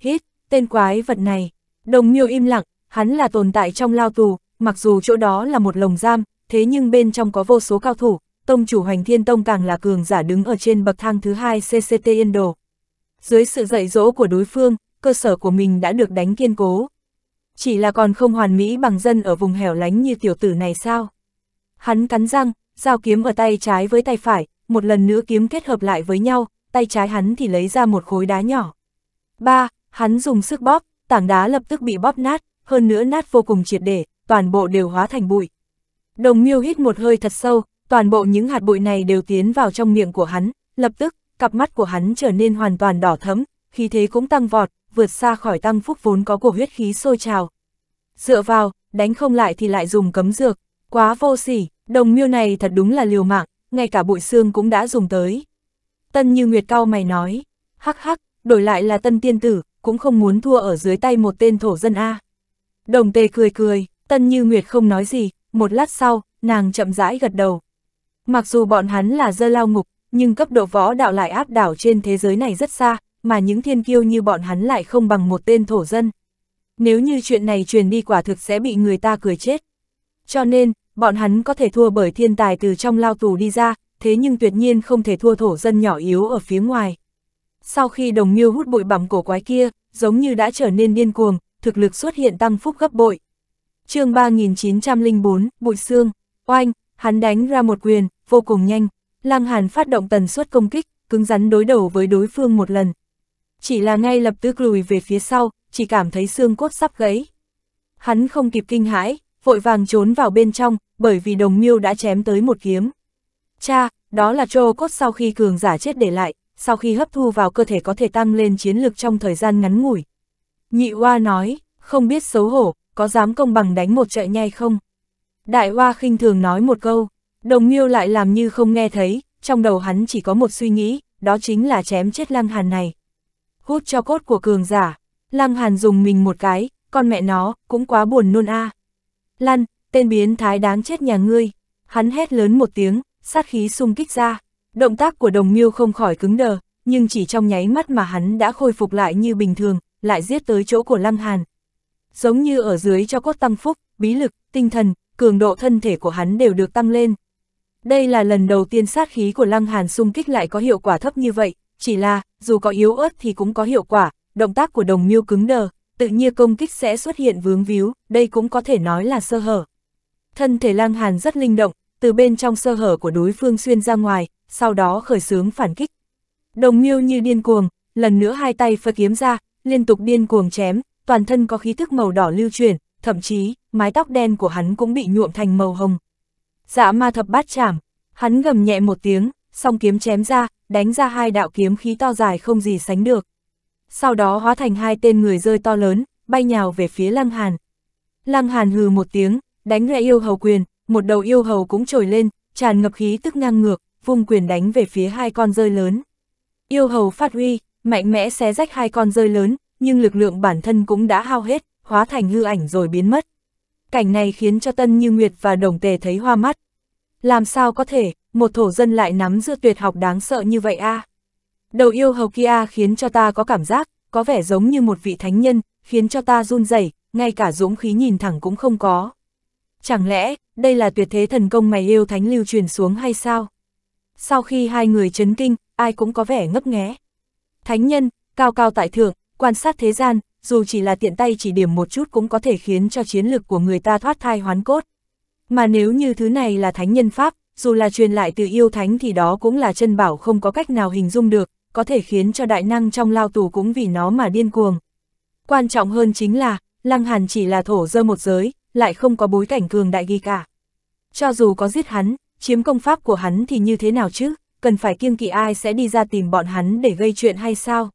Hít, tên quái vật này. Đồng miêu im lặng, hắn là tồn tại trong lao tù, mặc dù chỗ đó là một lồng giam, thế nhưng bên trong có vô số cao thủ, tông chủ hoành thiên tông càng là cường giả đứng ở trên bậc thang thứ hai CCT Yên Đồ. Dưới sự dạy dỗ của đối phương, cơ sở của mình đã được đánh kiên cố. Chỉ là còn không hoàn mỹ bằng dân ở vùng hẻo lánh như tiểu tử này sao? Hắn cắn răng, dao kiếm ở tay trái với tay phải, một lần nữa kiếm kết hợp lại với nhau, tay trái hắn thì lấy ra một khối đá nhỏ. 3. Hắn dùng sức bóp, tảng đá lập tức bị bóp nát, hơn nữa nát vô cùng triệt để, toàn bộ đều hóa thành bụi. Đồng miêu hít một hơi thật sâu, toàn bộ những hạt bụi này đều tiến vào trong miệng của hắn, lập tức, cặp mắt của hắn trở nên hoàn toàn đỏ thấm, khí thế cũng tăng vọt, vượt xa khỏi tăng phúc vốn có của huyết khí sôi trào. Dựa vào, đánh không lại thì lại dùng cấm dược, quá vô sỉ, đồng miêu này thật đúng là liều mạng, ngay cả bụi xương cũng đã dùng tới. Tân như Nguyệt cao mày nói, hắc hắc, đổi lại là tân tiên tử, cũng không muốn thua ở dưới tay một tên thổ dân A. Đồng tề cười cười, Tân Như Nguyệt không nói gì, một lát sau, nàng chậm rãi gật đầu. Mặc dù bọn hắn là dơ lao ngục, nhưng cấp độ võ đạo lại áp đảo trên thế giới này rất xa, mà những thiên kiêu như bọn hắn lại không bằng một tên thổ dân. Nếu như chuyện này truyền đi quả thực sẽ bị người ta cười chết. Cho nên, bọn hắn có thể thua bởi thiên tài từ trong lao tù đi ra, thế nhưng tuyệt nhiên không thể thua thổ dân nhỏ yếu ở phía ngoài. Sau khi đồng miêu hút bụi bặm cổ quái kia, giống như đã trở nên điên cuồng, thực lực xuất hiện tăng phúc gấp bội. chương 3904, bụi xương, oanh, hắn đánh ra một quyền, vô cùng nhanh. Lăng Hàn phát động tần suất công kích, cứng rắn đối đầu với đối phương một lần. Chỉ là ngay lập tức lùi về phía sau, chỉ cảm thấy xương cốt sắp gãy. Hắn không kịp kinh hãi, vội vàng trốn vào bên trong, bởi vì đồng miêu đã chém tới một kiếm. Cha, đó là trô cốt sau khi cường giả chết để lại, sau khi hấp thu vào cơ thể có thể tăng lên chiến lực trong thời gian ngắn ngủi. Nhị Hoa nói, không biết xấu hổ, có dám công bằng đánh một trận nhai không? Đại Hoa khinh thường nói một câu, đồng miêu lại làm như không nghe thấy, trong đầu hắn chỉ có một suy nghĩ, đó chính là chém chết Lăng Hàn này. Hút cho cốt của cường giả, Lăng Hàn dùng mình một cái, con mẹ nó, cũng quá buồn nôn a. À. Lăn, tên biến thái đáng chết nhà ngươi, hắn hét lớn một tiếng, sát khí xung kích ra. Động tác của đồng miêu không khỏi cứng đờ, nhưng chỉ trong nháy mắt mà hắn đã khôi phục lại như bình thường, lại giết tới chỗ của Lăng Hàn. Giống như ở dưới cho cốt tăng phúc, bí lực, tinh thần, cường độ thân thể của hắn đều được tăng lên. Đây là lần đầu tiên sát khí của Lăng Hàn xung kích lại có hiệu quả thấp như vậy, chỉ là, dù có yếu ớt thì cũng có hiệu quả, động tác của đồng miêu cứng đờ, tự nhiên công kích sẽ xuất hiện vướng víu, đây cũng có thể nói là sơ hở. Thân thể Lăng Hàn rất linh động, từ bên trong sơ hở của đối phương xuyên ra ngoài, sau đó khởi xướng phản kích. Đồng miêu như điên cuồng, lần nữa hai tay phơ kiếm ra, liên tục điên cuồng chém, toàn thân có khí thức màu đỏ lưu chuyển, thậm chí, mái tóc đen của hắn cũng bị nhuộm thành màu hồng. Dạ ma thập bát chảm, hắn gầm nhẹ một tiếng, song kiếm chém ra, đánh ra hai đạo kiếm khí to dài không gì sánh được. Sau đó hóa thành hai tên người rơi to lớn, bay nhào về phía Lăng Hàn. Lăng Hàn hừ một tiếng, đánh ra yêu hầu quyền, một đầu yêu hầu cũng trồi lên, tràn ngập khí tức ngang ngược, vung quyền đánh về phía hai con rơi lớn. Yêu hầu phát huy, mạnh mẽ xé rách hai con rơi lớn, nhưng lực lượng bản thân cũng đã hao hết, hóa thành hư ảnh rồi biến mất. Cảnh này khiến cho Tân Như Nguyệt và Đồng Tề thấy hoa mắt. Làm sao có thể, một thổ dân lại nắm giữ tuyệt học đáng sợ như vậy a? À? Đầu yêu hầu kia khiến cho ta có cảm giác, có vẻ giống như một vị thánh nhân, khiến cho ta run rẩy, ngay cả dũng khí nhìn thẳng cũng không có. Chẳng lẽ, đây là tuyệt thế thần công mày yêu thánh lưu truyền xuống hay sao? Sau khi hai người chấn kinh, ai cũng có vẻ ngấp nghé. Thánh nhân, cao cao tại thượng, quan sát thế gian, dù chỉ là tiện tay chỉ điểm một chút cũng có thể khiến cho chiến lực của người ta thoát thai hoán cốt. Mà nếu như thứ này là thánh nhân Pháp, dù là truyền lại từ yêu thánh thì đó cũng là chân bảo không có cách nào hình dung được, có thể khiến cho đại năng trong lao tù cũng vì nó mà điên cuồng. Quan trọng hơn chính là, Lăng Hàn chỉ là thổ dơ một giới, lại không có bối cảnh cường đại ghi cả. Cho dù có giết hắn, chiếm công pháp của hắn thì như thế nào chứ, cần phải kiêng kỵ ai sẽ đi ra tìm bọn hắn để gây chuyện hay sao?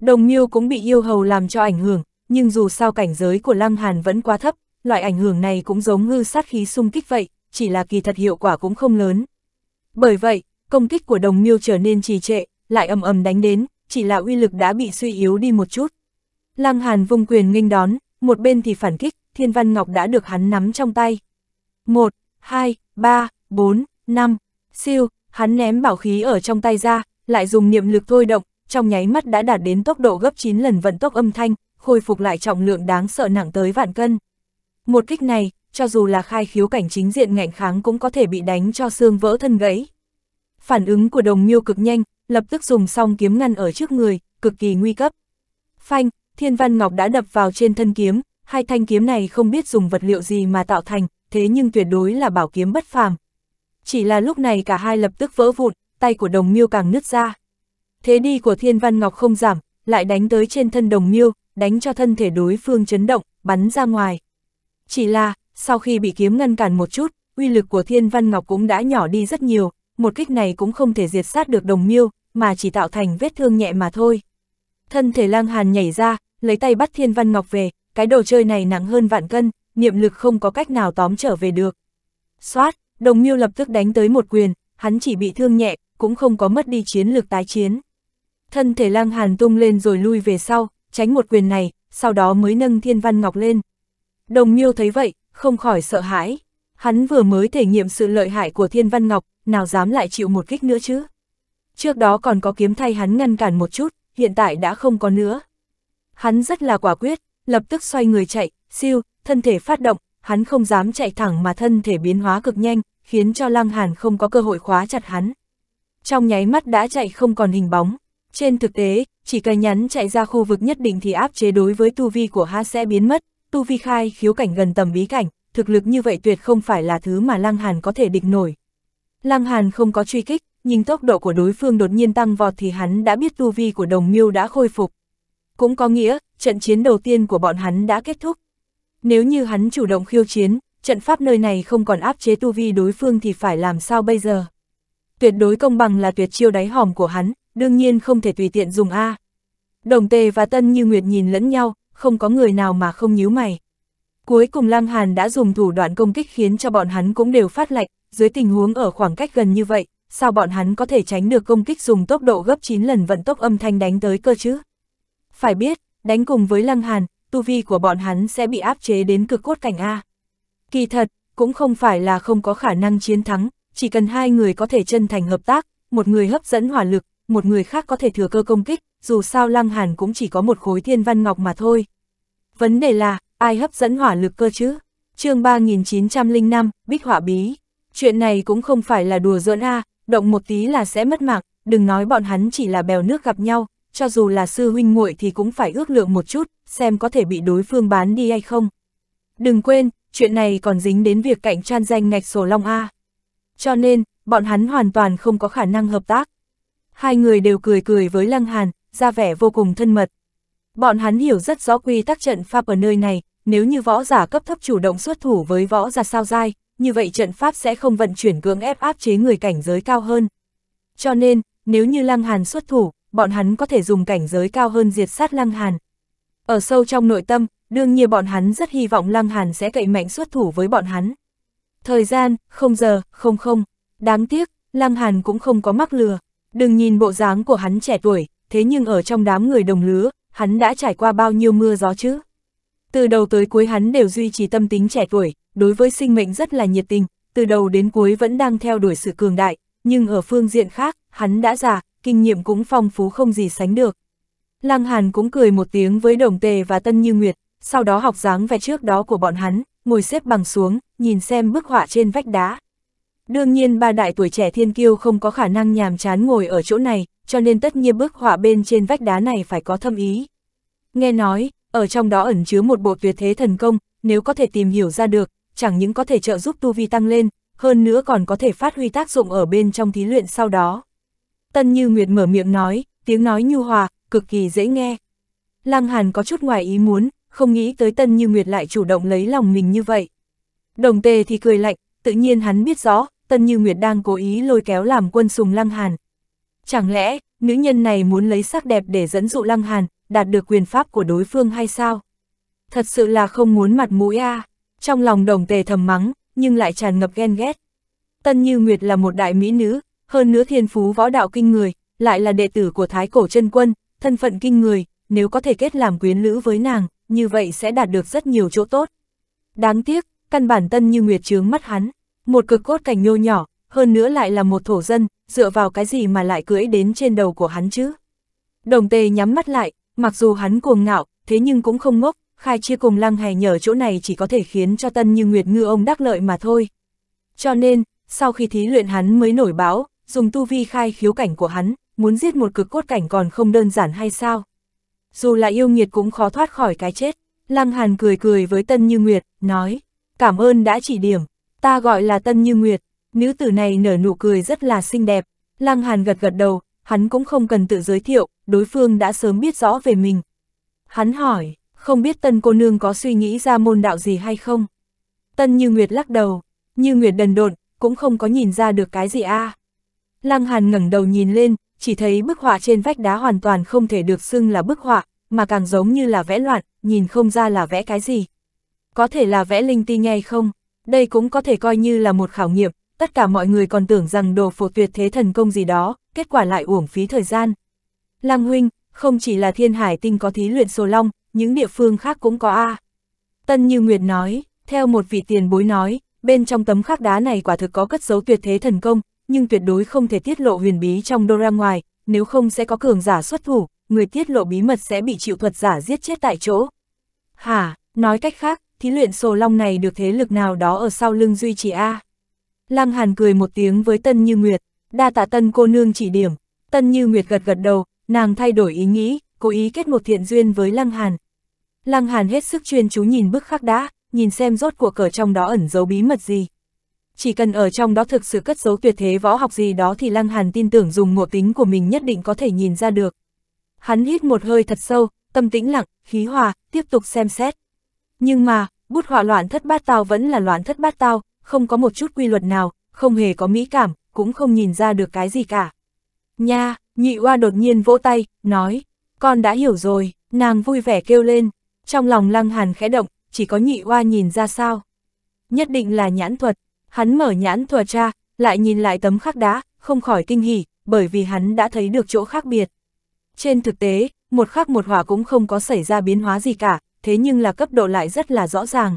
Đồng Miêu cũng bị yêu hầu làm cho ảnh hưởng, nhưng dù sao cảnh giới của Lăng Hàn vẫn quá thấp, loại ảnh hưởng này cũng giống ngư sát khí xung kích vậy, chỉ là kỳ thật hiệu quả cũng không lớn. Bởi vậy, công kích của Đồng Miêu trở nên trì trệ, lại ầm ầm đánh đến, chỉ là uy lực đã bị suy yếu đi một chút. Lăng Hàn vung quyền nghênh đón, một bên thì phản kích, Thiên Văn Ngọc đã được hắn nắm trong tay. Một, hai, ba, 4, 5, siêu, hắn ném bảo khí ở trong tay ra, lại dùng niệm lực thôi động, trong nháy mắt đã đạt đến tốc độ gấp 9 lần vận tốc âm thanh, khôi phục lại trọng lượng đáng sợ nặng tới vạn cân. Một kích này, cho dù là khai khiếu cảnh chính diện ngạnh kháng cũng có thể bị đánh cho xương vỡ thân gãy. Phản ứng của đồng miêu cực nhanh, lập tức dùng song kiếm ngăn ở trước người, cực kỳ nguy cấp. Phanh, thiên văn ngọc đã đập vào trên thân kiếm, hai thanh kiếm này không biết dùng vật liệu gì mà tạo thành, thế nhưng tuyệt đối là bảo kiếm bất phàm, chỉ là lúc này cả hai lập tức vỡ vụn, tay của đồng miêu càng nứt ra. Thế đi của Thiên Văn Ngọc không giảm, lại đánh tới trên thân đồng miêu, đánh cho thân thể đối phương chấn động, bắn ra ngoài. Chỉ là, sau khi bị kiếm ngăn cản một chút, uy lực của Thiên Văn Ngọc cũng đã nhỏ đi rất nhiều, một kích này cũng không thể diệt sát được đồng miêu, mà chỉ tạo thành vết thương nhẹ mà thôi. Thân thể lang hàn nhảy ra, lấy tay bắt Thiên Văn Ngọc về, cái đồ chơi này nặng hơn vạn cân, niệm lực không có cách nào tóm trở về được. Xoát, Đồng Miêu lập tức đánh tới một quyền, hắn chỉ bị thương nhẹ, cũng không có mất đi chiến lược tái chiến. Thân thể Lang Hàn tung lên rồi lui về sau, tránh một quyền này, sau đó mới nâng Thiên Văn Ngọc lên. Đồng Miêu thấy vậy, không khỏi sợ hãi. Hắn vừa mới thể nghiệm sự lợi hại của Thiên Văn Ngọc, nào dám lại chịu một kích nữa chứ. Trước đó còn có kiếm thay hắn ngăn cản một chút, hiện tại đã không có nữa. Hắn rất là quả quyết, lập tức xoay người chạy, siêu, thân thể phát động, hắn không dám chạy thẳng mà thân thể biến hóa cực nhanh, khiến cho Lăng Hàn không có cơ hội khóa chặt hắn. Trong nháy mắt đã chạy không còn hình bóng. Trên thực tế, chỉ cần nhắn chạy ra khu vực nhất định thì áp chế đối với tu vi của ha sẽ biến mất, tu vi khai khiếu cảnh gần tầm bí cảnh, thực lực như vậy tuyệt không phải là thứ mà Lăng Hàn có thể địch nổi. Lăng Hàn không có truy kích, nhưng tốc độ của đối phương đột nhiên tăng vọt thì hắn đã biết tu vi của đồng miêu đã khôi phục. Cũng có nghĩa, trận chiến đầu tiên của bọn hắn đã kết thúc. Nếu như hắn chủ động khiêu chiến, trận pháp nơi này không còn áp chế tu vi đối phương thì phải làm sao bây giờ? Tuyệt đối công bằng là tuyệt chiêu đáy hòm của hắn, đương nhiên không thể tùy tiện dùng A. Đồng tề và tân như nguyệt nhìn lẫn nhau, không có người nào mà không nhíu mày. Cuối cùng Lăng Hàn đã dùng thủ đoạn công kích khiến cho bọn hắn cũng đều phát lạnh, dưới tình huống ở khoảng cách gần như vậy, sao bọn hắn có thể tránh được công kích dùng tốc độ gấp 9 lần vận tốc âm thanh đánh tới cơ chứ? Phải biết, đánh cùng với Lăng Hàn, tu vi của bọn hắn sẽ bị áp chế đến cực cốt cảnh A. Kỳ thật, cũng không phải là không có khả năng chiến thắng, chỉ cần hai người có thể chân thành hợp tác, một người hấp dẫn hỏa lực, một người khác có thể thừa cơ công kích, dù sao Lăng Hàn cũng chỉ có một khối thiên văn ngọc mà thôi. Vấn đề là, ai hấp dẫn hỏa lực cơ chứ? chương 3905, Bích Hỏa Bí. Chuyện này cũng không phải là đùa giỡn a động một tí là sẽ mất mạng, đừng nói bọn hắn chỉ là bèo nước gặp nhau, cho dù là sư huynh muội thì cũng phải ước lượng một chút, xem có thể bị đối phương bán đi hay không. Đừng quên, chuyện này còn dính đến việc cạnh tranh danh ngạch sổ long A. Cho nên, bọn hắn hoàn toàn không có khả năng hợp tác. Hai người đều cười cười với Lăng Hàn, ra vẻ vô cùng thân mật. Bọn hắn hiểu rất rõ quy tắc trận pháp ở nơi này, nếu như võ giả cấp thấp chủ động xuất thủ với võ giả sao dai, như vậy trận pháp sẽ không vận chuyển cưỡng ép áp chế người cảnh giới cao hơn. Cho nên, nếu như Lăng Hàn xuất thủ, bọn hắn có thể dùng cảnh giới cao hơn diệt sát Lăng Hàn. Ở sâu trong nội tâm, đương nhiên bọn hắn rất hy vọng Lăng Hàn sẽ cậy mạnh xuất thủ với bọn hắn. Thời gian, không giờ, không không. Đáng tiếc, Lăng Hàn cũng không có mắc lừa. Đừng nhìn bộ dáng của hắn trẻ tuổi, thế nhưng ở trong đám người đồng lứa, hắn đã trải qua bao nhiêu mưa gió chứ. Từ đầu tới cuối hắn đều duy trì tâm tính trẻ tuổi, đối với sinh mệnh rất là nhiệt tình, từ đầu đến cuối vẫn đang theo đuổi sự cường đại, nhưng ở phương diện khác, hắn đã già, kinh nghiệm cũng phong phú không gì sánh được. Lăng Hàn cũng cười một tiếng với đồng tề và tân như nguyệt, sau đó học dáng vẻ trước đó của bọn hắn, ngồi xếp bằng xuống, nhìn xem bức họa trên vách đá. Đương nhiên ba đại tuổi trẻ thiên kiêu không có khả năng nhàm chán ngồi ở chỗ này, cho nên tất nhiên bức họa bên trên vách đá này phải có thâm ý. Nghe nói, ở trong đó ẩn chứa một bộ tuyệt thế thần công, nếu có thể tìm hiểu ra được, chẳng những có thể trợ giúp tu vi tăng lên, hơn nữa còn có thể phát huy tác dụng ở bên trong thí luyện sau đó. Tân Như Nguyệt mở miệng nói, tiếng nói nhu hòa, cực kỳ dễ nghe. Lăng Hàn có chút ngoài ý muốn, không nghĩ tới Tân Như Nguyệt lại chủ động lấy lòng mình như vậy. Đồng tề thì cười lạnh, tự nhiên hắn biết rõ, Tân Như Nguyệt đang cố ý lôi kéo làm quân sùng Lăng Hàn. Chẳng lẽ, nữ nhân này muốn lấy sắc đẹp để dẫn dụ Lăng Hàn, đạt được quyền pháp của đối phương hay sao? Thật sự là không muốn mặt mũi a Trong lòng đồng tề thầm mắng, nhưng lại tràn ngập ghen ghét. Tân Như Nguyệt là một đại mỹ nữ, hơn nữa thiên phú võ đạo kinh người, lại là đệ tử của Thái Cổ chân Quân, thân phận kinh người, nếu có thể kết làm quyến lữ với nàng, như vậy sẽ đạt được rất nhiều chỗ tốt. Đáng tiếc, căn bản tân như nguyệt trướng mắt hắn, một cực cốt cảnh nhô nhỏ, hơn nữa lại là một thổ dân, dựa vào cái gì mà lại cưỡi đến trên đầu của hắn chứ. Đồng tề nhắm mắt lại, mặc dù hắn cuồng ngạo, thế nhưng cũng không ngốc, khai chia cùng lăng hề nhờ chỗ này chỉ có thể khiến cho tân như nguyệt ngư ông đắc lợi mà thôi. Cho nên, sau khi thí luyện hắn mới nổi báo, dùng tu vi khai khiếu cảnh của hắn, muốn giết một cực cốt cảnh còn không đơn giản hay sao? dù là yêu nghiệt cũng khó thoát khỏi cái chết. Lăng Hàn cười cười với Tân Như Nguyệt, nói, cảm ơn đã chỉ điểm, ta gọi là Tân Như Nguyệt, nữ tử này nở nụ cười rất là xinh đẹp. Lăng Hàn gật gật đầu, hắn cũng không cần tự giới thiệu, đối phương đã sớm biết rõ về mình. Hắn hỏi, không biết Tân cô nương có suy nghĩ ra môn đạo gì hay không? Tân Như Nguyệt lắc đầu, Như Nguyệt đần độn, cũng không có nhìn ra được cái gì a. À. Lăng Hàn ngẩng đầu nhìn lên, chỉ thấy bức họa trên vách đá hoàn toàn không thể được xưng là bức họa, mà càng giống như là vẽ loạn, nhìn không ra là vẽ cái gì. Có thể là vẽ linh tinh hay không, đây cũng có thể coi như là một khảo nghiệm, tất cả mọi người còn tưởng rằng đồ phổ tuyệt thế thần công gì đó, kết quả lại uổng phí thời gian. Lăng huynh, không chỉ là thiên hải tinh có thí luyện sổ long, những địa phương khác cũng có A. À. Tân Như Nguyệt nói, theo một vị tiền bối nói, bên trong tấm khắc đá này quả thực có cất dấu tuyệt thế thần công, nhưng tuyệt đối không thể tiết lộ huyền bí trong đô ra ngoài, nếu không sẽ có cường giả xuất thủ, người tiết lộ bí mật sẽ bị chịu thuật giả giết chết tại chỗ. Hả, nói cách khác, thí luyện sồ long này được thế lực nào đó ở sau lưng duy trì A. À? Lăng Hàn cười một tiếng với Tân Như Nguyệt, đa tạ Tân cô nương chỉ điểm, Tân Như Nguyệt gật gật đầu, nàng thay đổi ý nghĩ, cố ý kết một thiện duyên với Lăng Hàn. Lăng Hàn hết sức chuyên chú nhìn bức khắc đã, nhìn xem rốt cuộc cờ trong đó ẩn giấu bí mật gì. Chỉ cần ở trong đó thực sự cất dấu tuyệt thế võ học gì đó thì Lăng Hàn tin tưởng dùng ngộ tính của mình nhất định có thể nhìn ra được. Hắn hít một hơi thật sâu, tâm tĩnh lặng, khí hòa, tiếp tục xem xét. Nhưng mà, bút họa loạn thất bát tao vẫn là loạn thất bát tao, không có một chút quy luật nào, không hề có mỹ cảm, cũng không nhìn ra được cái gì cả. Nha, nhị oa đột nhiên vỗ tay, nói, con đã hiểu rồi, nàng vui vẻ kêu lên, trong lòng lăng hàn khẽ động, chỉ có nhị oa nhìn ra sao. Nhất định là nhãn thuật, Hắn mở nhãn thuật ra, lại nhìn lại tấm khắc đá, không khỏi kinh hỉ, bởi vì hắn đã thấy được chỗ khác biệt. Trên thực tế, một khắc một hỏa cũng không có xảy ra biến hóa gì cả, thế nhưng là cấp độ lại rất là rõ ràng.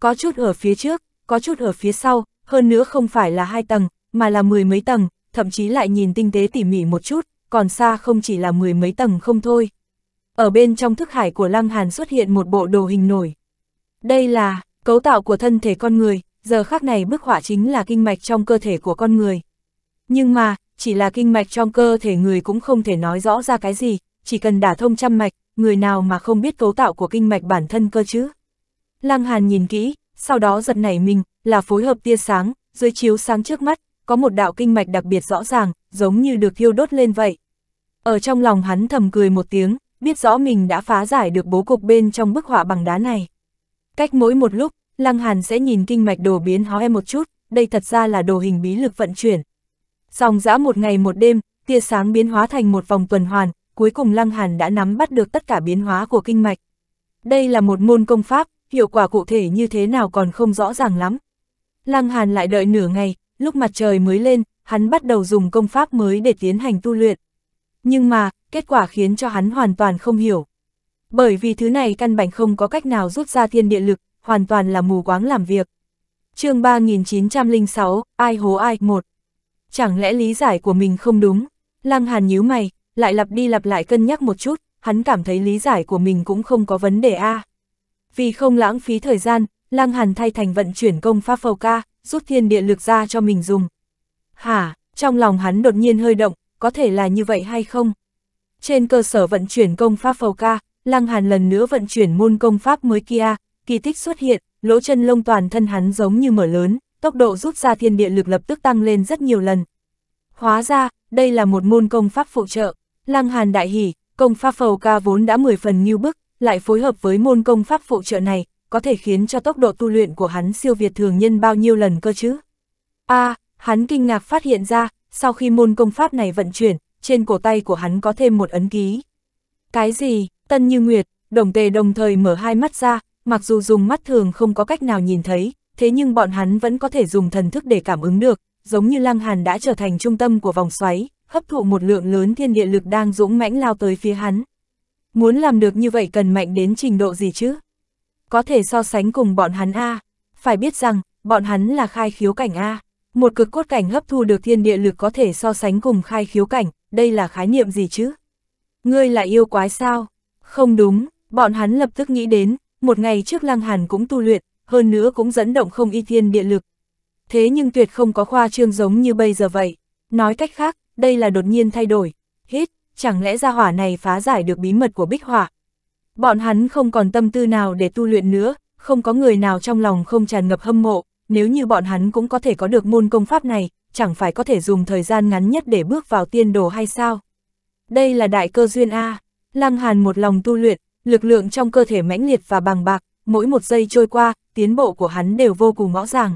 Có chút ở phía trước, có chút ở phía sau, hơn nữa không phải là hai tầng, mà là mười mấy tầng, thậm chí lại nhìn tinh tế tỉ mỉ một chút, còn xa không chỉ là mười mấy tầng không thôi. Ở bên trong thức hải của Lăng Hàn xuất hiện một bộ đồ hình nổi. Đây là cấu tạo của thân thể con người, giờ khác này bức họa chính là kinh mạch trong cơ thể của con người. Nhưng mà, chỉ là kinh mạch trong cơ thể người cũng không thể nói rõ ra cái gì, chỉ cần đả thông trăm mạch, người nào mà không biết cấu tạo của kinh mạch bản thân cơ chứ. Lăng Hàn nhìn kỹ, sau đó giật nảy mình, là phối hợp tia sáng, dưới chiếu sáng trước mắt, có một đạo kinh mạch đặc biệt rõ ràng, giống như được thiêu đốt lên vậy. Ở trong lòng hắn thầm cười một tiếng, biết rõ mình đã phá giải được bố cục bên trong bức họa bằng đá này. Cách mỗi một lúc, Lăng Hàn sẽ nhìn kinh mạch đồ biến hóa em một chút, đây thật ra là đồ hình bí lực vận chuyển. Dòng dã một ngày một đêm, tia sáng biến hóa thành một vòng tuần hoàn, cuối cùng Lăng Hàn đã nắm bắt được tất cả biến hóa của kinh mạch. Đây là một môn công pháp, hiệu quả cụ thể như thế nào còn không rõ ràng lắm. Lăng Hàn lại đợi nửa ngày, lúc mặt trời mới lên, hắn bắt đầu dùng công pháp mới để tiến hành tu luyện. Nhưng mà, kết quả khiến cho hắn hoàn toàn không hiểu. Bởi vì thứ này căn bản không có cách nào rút ra thiên địa lực, hoàn toàn là mù quáng làm việc. chương 3906, ai hố ai, một. Chẳng lẽ lý giải của mình không đúng? Lăng Hàn nhíu mày, lại lặp đi lặp lại cân nhắc một chút, hắn cảm thấy lý giải của mình cũng không có vấn đề a. Vì không lãng phí thời gian, Lăng Hàn thay thành vận chuyển công pháp phầu ca, rút thiên địa lực ra cho mình dùng. Hả, trong lòng hắn đột nhiên hơi động, có thể là như vậy hay không? Trên cơ sở vận chuyển công pháp phầu ca, Lăng Hàn lần nữa vận chuyển môn công pháp mới kia, kỳ tích xuất hiện, lỗ chân lông toàn thân hắn giống như mở lớn, tốc độ rút ra thiên địa lực lập tức tăng lên rất nhiều lần. Hóa ra, đây là một môn công pháp phụ trợ. Lăng Hàn đại hỉ, công pháp phầu ca vốn đã 10 phần như bức, lại phối hợp với môn công pháp phụ trợ này, có thể khiến cho tốc độ tu luyện của hắn siêu việt thường nhân bao nhiêu lần cơ chứ. a à, hắn kinh ngạc phát hiện ra, sau khi môn công pháp này vận chuyển, trên cổ tay của hắn có thêm một ấn ký. Cái gì, Tân Như Nguyệt, đồng tề đồng thời mở hai mắt ra, mặc dù dùng mắt thường không có cách nào nhìn thấy, thế nhưng bọn hắn vẫn có thể dùng thần thức để cảm ứng được, giống như Lăng Hàn đã trở thành trung tâm của vòng xoáy, hấp thụ một lượng lớn thiên địa lực đang dũng mãnh lao tới phía hắn. Muốn làm được như vậy cần mạnh đến trình độ gì chứ? Có thể so sánh cùng bọn hắn A, phải biết rằng, bọn hắn là khai khiếu cảnh A, một cực cốt cảnh hấp thu được thiên địa lực có thể so sánh cùng khai khiếu cảnh, đây là khái niệm gì chứ? Ngươi là yêu quái sao? Không đúng, bọn hắn lập tức nghĩ đến, một ngày trước Lăng Hàn cũng tu luyện, hơn nữa cũng dẫn động không y thiên địa lực. Thế nhưng tuyệt không có khoa trương giống như bây giờ vậy. Nói cách khác, đây là đột nhiên thay đổi. Hít, chẳng lẽ gia hỏa này phá giải được bí mật của bích hỏa. Bọn hắn không còn tâm tư nào để tu luyện nữa, không có người nào trong lòng không tràn ngập hâm mộ, nếu như bọn hắn cũng có thể có được môn công pháp này, chẳng phải có thể dùng thời gian ngắn nhất để bước vào tiên đồ hay sao? Đây là đại cơ duyên A, Lăng Hàn một lòng tu luyện, lực lượng trong cơ thể mãnh liệt và bằng bạc, mỗi một giây trôi qua, tiến bộ của hắn đều vô cùng rõ ràng.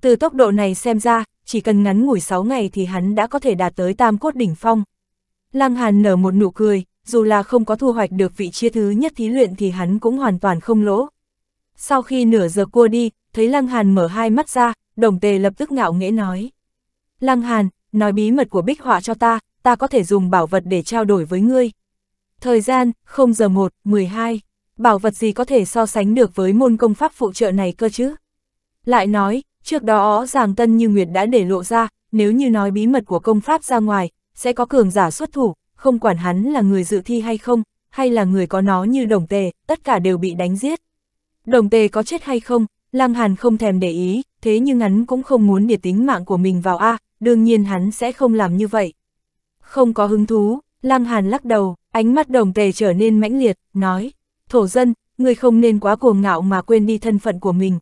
Từ tốc độ này xem ra, chỉ cần ngắn ngủi 6 ngày thì hắn đã có thể đạt tới tam cốt đỉnh phong. Lăng Hàn nở một nụ cười, dù là không có thu hoạch được vị chia thứ nhất thí luyện thì hắn cũng hoàn toàn không lỗ. Sau khi nửa giờ cua đi, thấy Lăng Hàn mở hai mắt ra, đồng tề lập tức ngạo nghễ nói. Lăng Hàn, nói bí mật của bích họa cho ta, ta có thể dùng bảo vật để trao đổi với ngươi. Thời gian, 0 giờ 1, 12. Bảo vật gì có thể so sánh được với môn công pháp phụ trợ này cơ chứ? Lại nói, trước đó giảng Tân Như Nguyệt đã để lộ ra, nếu như nói bí mật của công pháp ra ngoài, sẽ có cường giả xuất thủ, không quản hắn là người dự thi hay không, hay là người có nó như đồng tề, tất cả đều bị đánh giết. Đồng tề có chết hay không, Lăng Hàn không thèm để ý, thế nhưng hắn cũng không muốn để tính mạng của mình vào A, đương nhiên hắn sẽ không làm như vậy. Không có hứng thú, Lăng Hàn lắc đầu, ánh mắt đồng tề trở nên mãnh liệt, nói, thổ dân, người không nên quá cuồng ngạo mà quên đi thân phận của mình.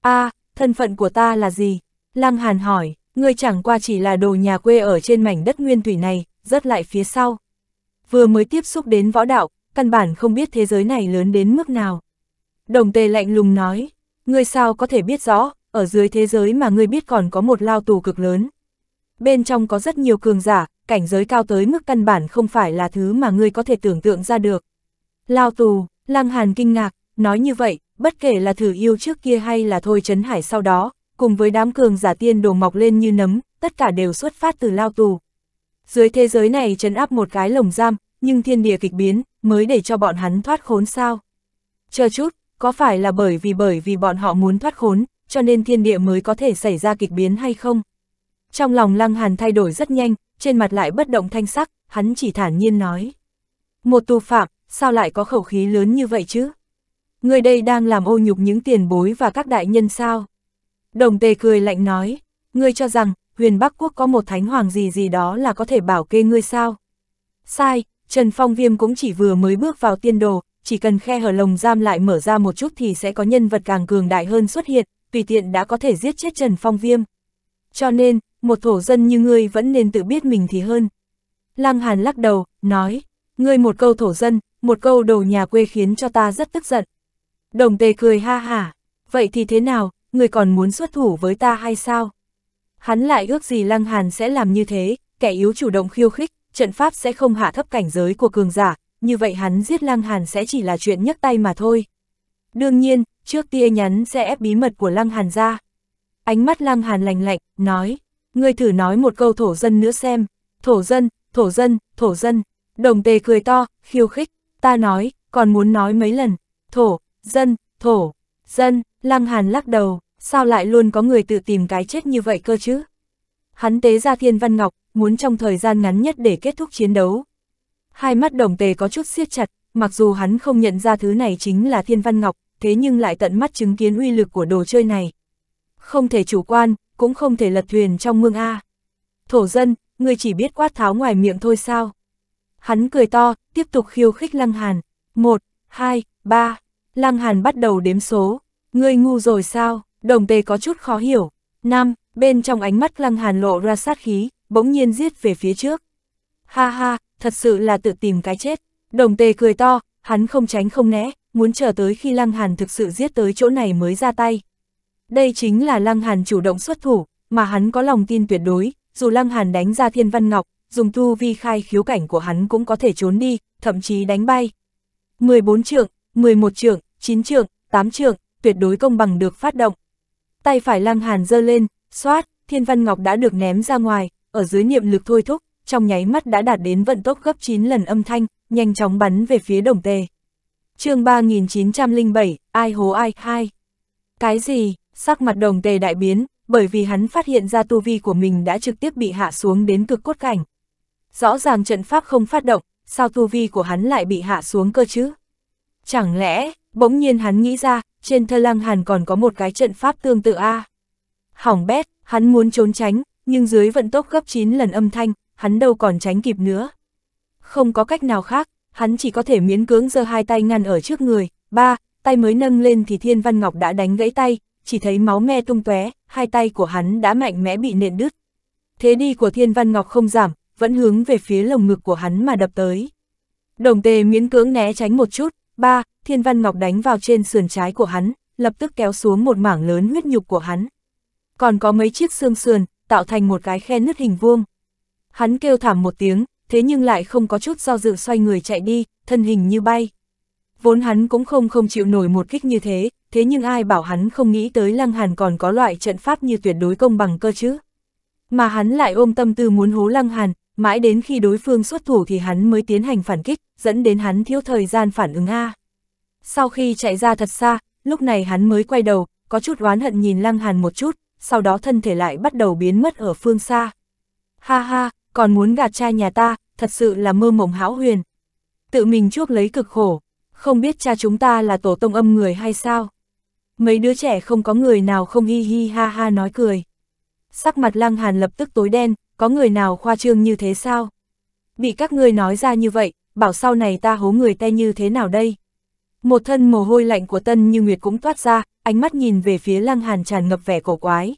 a à, thân phận của ta là gì? Lăng Hàn hỏi, người chẳng qua chỉ là đồ nhà quê ở trên mảnh đất nguyên thủy này, rất lại phía sau. Vừa mới tiếp xúc đến võ đạo, căn bản không biết thế giới này lớn đến mức nào. Đồng tề lạnh lùng nói, ngươi sao có thể biết rõ, ở dưới thế giới mà ngươi biết còn có một lao tù cực lớn. Bên trong có rất nhiều cường giả, cảnh giới cao tới mức căn bản không phải là thứ mà ngươi có thể tưởng tượng ra được. Lao tù, Lăng Hàn kinh ngạc, nói như vậy, bất kể là thử yêu trước kia hay là thôi chấn hải sau đó, cùng với đám cường giả tiên đồ mọc lên như nấm, tất cả đều xuất phát từ lao tù. Dưới thế giới này chấn áp một cái lồng giam, nhưng thiên địa kịch biến, mới để cho bọn hắn thoát khốn sao? Chờ chút, có phải là bởi vì bởi vì bọn họ muốn thoát khốn, cho nên thiên địa mới có thể xảy ra kịch biến hay không? Trong lòng Lăng Hàn thay đổi rất nhanh, trên mặt lại bất động thanh sắc, hắn chỉ thản nhiên nói. Một tù phạm, sao lại có khẩu khí lớn như vậy chứ? Người đây đang làm ô nhục những tiền bối và các đại nhân sao? Đồng tề cười lạnh nói, ngươi cho rằng, huyền Bắc Quốc có một thánh hoàng gì gì đó là có thể bảo kê ngươi sao? Sai, Trần Phong Viêm cũng chỉ vừa mới bước vào tiên đồ, chỉ cần khe hở lồng giam lại mở ra một chút thì sẽ có nhân vật càng cường đại hơn xuất hiện, tùy tiện đã có thể giết chết Trần Phong Viêm cho nên, một thổ dân như ngươi vẫn nên tự biết mình thì hơn. Lăng Hàn lắc đầu, nói, ngươi một câu thổ dân, một câu đồ nhà quê khiến cho ta rất tức giận. Đồng tề cười ha hả, vậy thì thế nào, ngươi còn muốn xuất thủ với ta hay sao? Hắn lại ước gì Lăng Hàn sẽ làm như thế, kẻ yếu chủ động khiêu khích, trận pháp sẽ không hạ thấp cảnh giới của cường giả, như vậy hắn giết Lăng Hàn sẽ chỉ là chuyện nhấc tay mà thôi. Đương nhiên, trước tia nhắn sẽ ép bí mật của Lăng Hàn ra ánh mắt Lang hàn lành lạnh, nói, ngươi thử nói một câu thổ dân nữa xem, thổ dân, thổ dân, thổ dân, đồng tề cười to, khiêu khích, ta nói, còn muốn nói mấy lần, thổ, dân, thổ, dân, Lang hàn lắc đầu, sao lại luôn có người tự tìm cái chết như vậy cơ chứ? Hắn tế ra thiên văn ngọc, muốn trong thời gian ngắn nhất để kết thúc chiến đấu. Hai mắt đồng tề có chút siết chặt, mặc dù hắn không nhận ra thứ này chính là thiên văn ngọc, thế nhưng lại tận mắt chứng kiến uy lực của đồ chơi này, không thể chủ quan, cũng không thể lật thuyền trong mương A. Thổ dân, người chỉ biết quát tháo ngoài miệng thôi sao. Hắn cười to, tiếp tục khiêu khích Lăng Hàn. Một, hai, ba. Lăng Hàn bắt đầu đếm số. người ngu rồi sao? Đồng tề có chút khó hiểu. Năm, bên trong ánh mắt Lăng Hàn lộ ra sát khí, bỗng nhiên giết về phía trước. Ha ha, thật sự là tự tìm cái chết. Đồng tề cười to, hắn không tránh không né, muốn chờ tới khi Lăng Hàn thực sự giết tới chỗ này mới ra tay. Đây chính là Lăng Hàn chủ động xuất thủ, mà hắn có lòng tin tuyệt đối, dù Lăng Hàn đánh ra Thiên Văn Ngọc, dùng tu vi khai khiếu cảnh của hắn cũng có thể trốn đi, thậm chí đánh bay. 14 trượng, 11 trượng, 9 trượng, 8 trượng, tuyệt đối công bằng được phát động. Tay phải Lăng Hàn giơ lên, xoát, Thiên Văn Ngọc đã được ném ra ngoài, ở dưới niệm lực thôi thúc, trong nháy mắt đã đạt đến vận tốc gấp 9 lần âm thanh, nhanh chóng bắn về phía đồng tề. chương 3907, ai hố ai, khai Cái gì? sắc mặt đồng tề đại biến, bởi vì hắn phát hiện ra tu vi của mình đã trực tiếp bị hạ xuống đến cực cốt cảnh. Rõ ràng trận pháp không phát động, sao tu vi của hắn lại bị hạ xuống cơ chứ? Chẳng lẽ, bỗng nhiên hắn nghĩ ra, trên thơ lăng hàn còn có một cái trận pháp tương tự a à? Hỏng bét, hắn muốn trốn tránh, nhưng dưới vận tốc gấp 9 lần âm thanh, hắn đâu còn tránh kịp nữa. Không có cách nào khác, hắn chỉ có thể miễn cưỡng giơ hai tay ngăn ở trước người, ba, tay mới nâng lên thì Thiên Văn Ngọc đã đánh gãy tay, chỉ thấy máu me tung tóe, hai tay của hắn đã mạnh mẽ bị nện đứt. Thế đi của Thiên Văn Ngọc không giảm, vẫn hướng về phía lồng ngực của hắn mà đập tới. Đồng tề miễn cưỡng né tránh một chút, ba, Thiên Văn Ngọc đánh vào trên sườn trái của hắn, lập tức kéo xuống một mảng lớn huyết nhục của hắn. Còn có mấy chiếc xương sườn, tạo thành một cái khe nứt hình vuông. Hắn kêu thảm một tiếng, thế nhưng lại không có chút do dự xoay người chạy đi, thân hình như bay. Vốn hắn cũng không không chịu nổi một kích như thế, thế nhưng ai bảo hắn không nghĩ tới Lăng Hàn còn có loại trận pháp như tuyệt đối công bằng cơ chứ. Mà hắn lại ôm tâm tư muốn hố Lăng Hàn, mãi đến khi đối phương xuất thủ thì hắn mới tiến hành phản kích, dẫn đến hắn thiếu thời gian phản ứng A. Sau khi chạy ra thật xa, lúc này hắn mới quay đầu, có chút oán hận nhìn Lăng Hàn một chút, sau đó thân thể lại bắt đầu biến mất ở phương xa. Ha ha, còn muốn gạt cha nhà ta, thật sự là mơ mộng hão huyền. Tự mình chuốc lấy cực khổ, không biết cha chúng ta là tổ tông âm người hay sao? mấy đứa trẻ không có người nào không hi hi ha ha nói cười. Sắc mặt lăng hàn lập tức tối đen, có người nào khoa trương như thế sao? Bị các ngươi nói ra như vậy, bảo sau này ta hố người tay như thế nào đây? Một thân mồ hôi lạnh của Tân Như Nguyệt cũng toát ra, ánh mắt nhìn về phía Lăng Hàn tràn ngập vẻ cổ quái.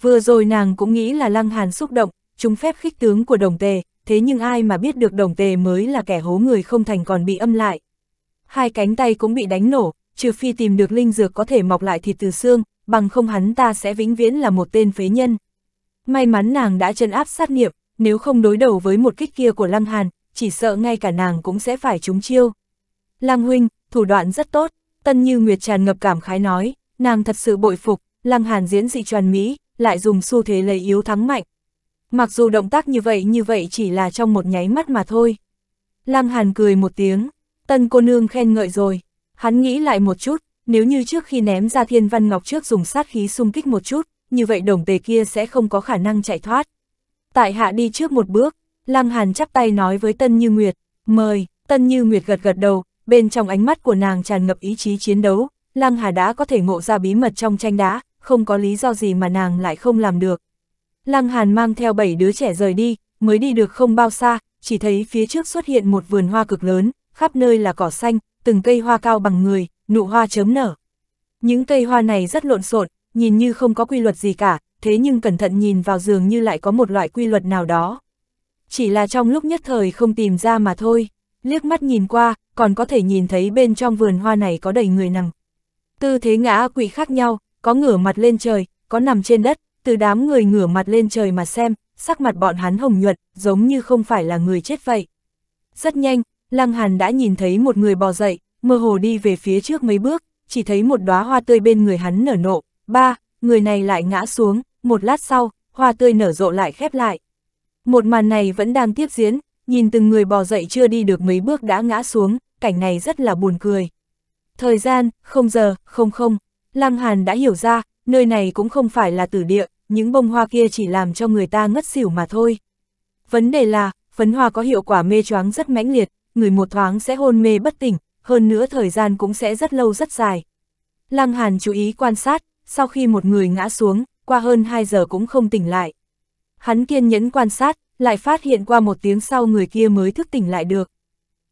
Vừa rồi nàng cũng nghĩ là Lăng Hàn xúc động, chúng phép khích tướng của đồng tề, thế nhưng ai mà biết được đồng tề mới là kẻ hố người không thành còn bị âm lại. Hai cánh tay cũng bị đánh nổ, trừ phi tìm được linh dược có thể mọc lại thịt từ xương, bằng không hắn ta sẽ vĩnh viễn là một tên phế nhân. May mắn nàng đã chân áp sát niệm, nếu không đối đầu với một kích kia của Lăng Hàn, chỉ sợ ngay cả nàng cũng sẽ phải trúng chiêu. Lăng huynh, thủ đoạn rất tốt, Tân Như Nguyệt tràn ngập cảm khái nói, nàng thật sự bội phục, Lăng Hàn diễn dị tròn Mỹ, lại dùng xu thế lấy yếu thắng mạnh. Mặc dù động tác như vậy như vậy chỉ là trong một nháy mắt mà thôi. Lăng Hàn cười một tiếng, Tân cô nương khen ngợi rồi, Hắn nghĩ lại một chút, nếu như trước khi ném ra thiên văn ngọc trước dùng sát khí xung kích một chút, như vậy đồng tề kia sẽ không có khả năng chạy thoát. Tại hạ đi trước một bước, Lăng Hàn chắp tay nói với Tân Như Nguyệt, mời, Tân Như Nguyệt gật gật đầu, bên trong ánh mắt của nàng tràn ngập ý chí chiến đấu, Lăng Hà đã có thể ngộ ra bí mật trong tranh đá, không có lý do gì mà nàng lại không làm được. Lăng Hàn mang theo bảy đứa trẻ rời đi, mới đi được không bao xa, chỉ thấy phía trước xuất hiện một vườn hoa cực lớn, khắp nơi là cỏ xanh, từng cây hoa cao bằng người, nụ hoa chớm nở. Những cây hoa này rất lộn xộn, nhìn như không có quy luật gì cả, thế nhưng cẩn thận nhìn vào dường như lại có một loại quy luật nào đó. Chỉ là trong lúc nhất thời không tìm ra mà thôi, liếc mắt nhìn qua, còn có thể nhìn thấy bên trong vườn hoa này có đầy người nằm. Tư thế ngã quỵ khác nhau, có ngửa mặt lên trời, có nằm trên đất, từ đám người ngửa mặt lên trời mà xem, sắc mặt bọn hắn hồng nhuận, giống như không phải là người chết vậy. Rất nhanh, Lăng Hàn đã nhìn thấy một người bò dậy, mơ hồ đi về phía trước mấy bước, chỉ thấy một đóa hoa tươi bên người hắn nở nộ, ba, người này lại ngã xuống, một lát sau, hoa tươi nở rộ lại khép lại. Một màn này vẫn đang tiếp diễn, nhìn từng người bò dậy chưa đi được mấy bước đã ngã xuống, cảnh này rất là buồn cười. Thời gian, không giờ, không không, Lăng Hàn đã hiểu ra, nơi này cũng không phải là tử địa, những bông hoa kia chỉ làm cho người ta ngất xỉu mà thôi. Vấn đề là, phấn hoa có hiệu quả mê choáng rất mãnh liệt, người một thoáng sẽ hôn mê bất tỉnh, hơn nữa thời gian cũng sẽ rất lâu rất dài. Lăng Hàn chú ý quan sát, sau khi một người ngã xuống, qua hơn 2 giờ cũng không tỉnh lại. Hắn kiên nhẫn quan sát, lại phát hiện qua một tiếng sau người kia mới thức tỉnh lại được.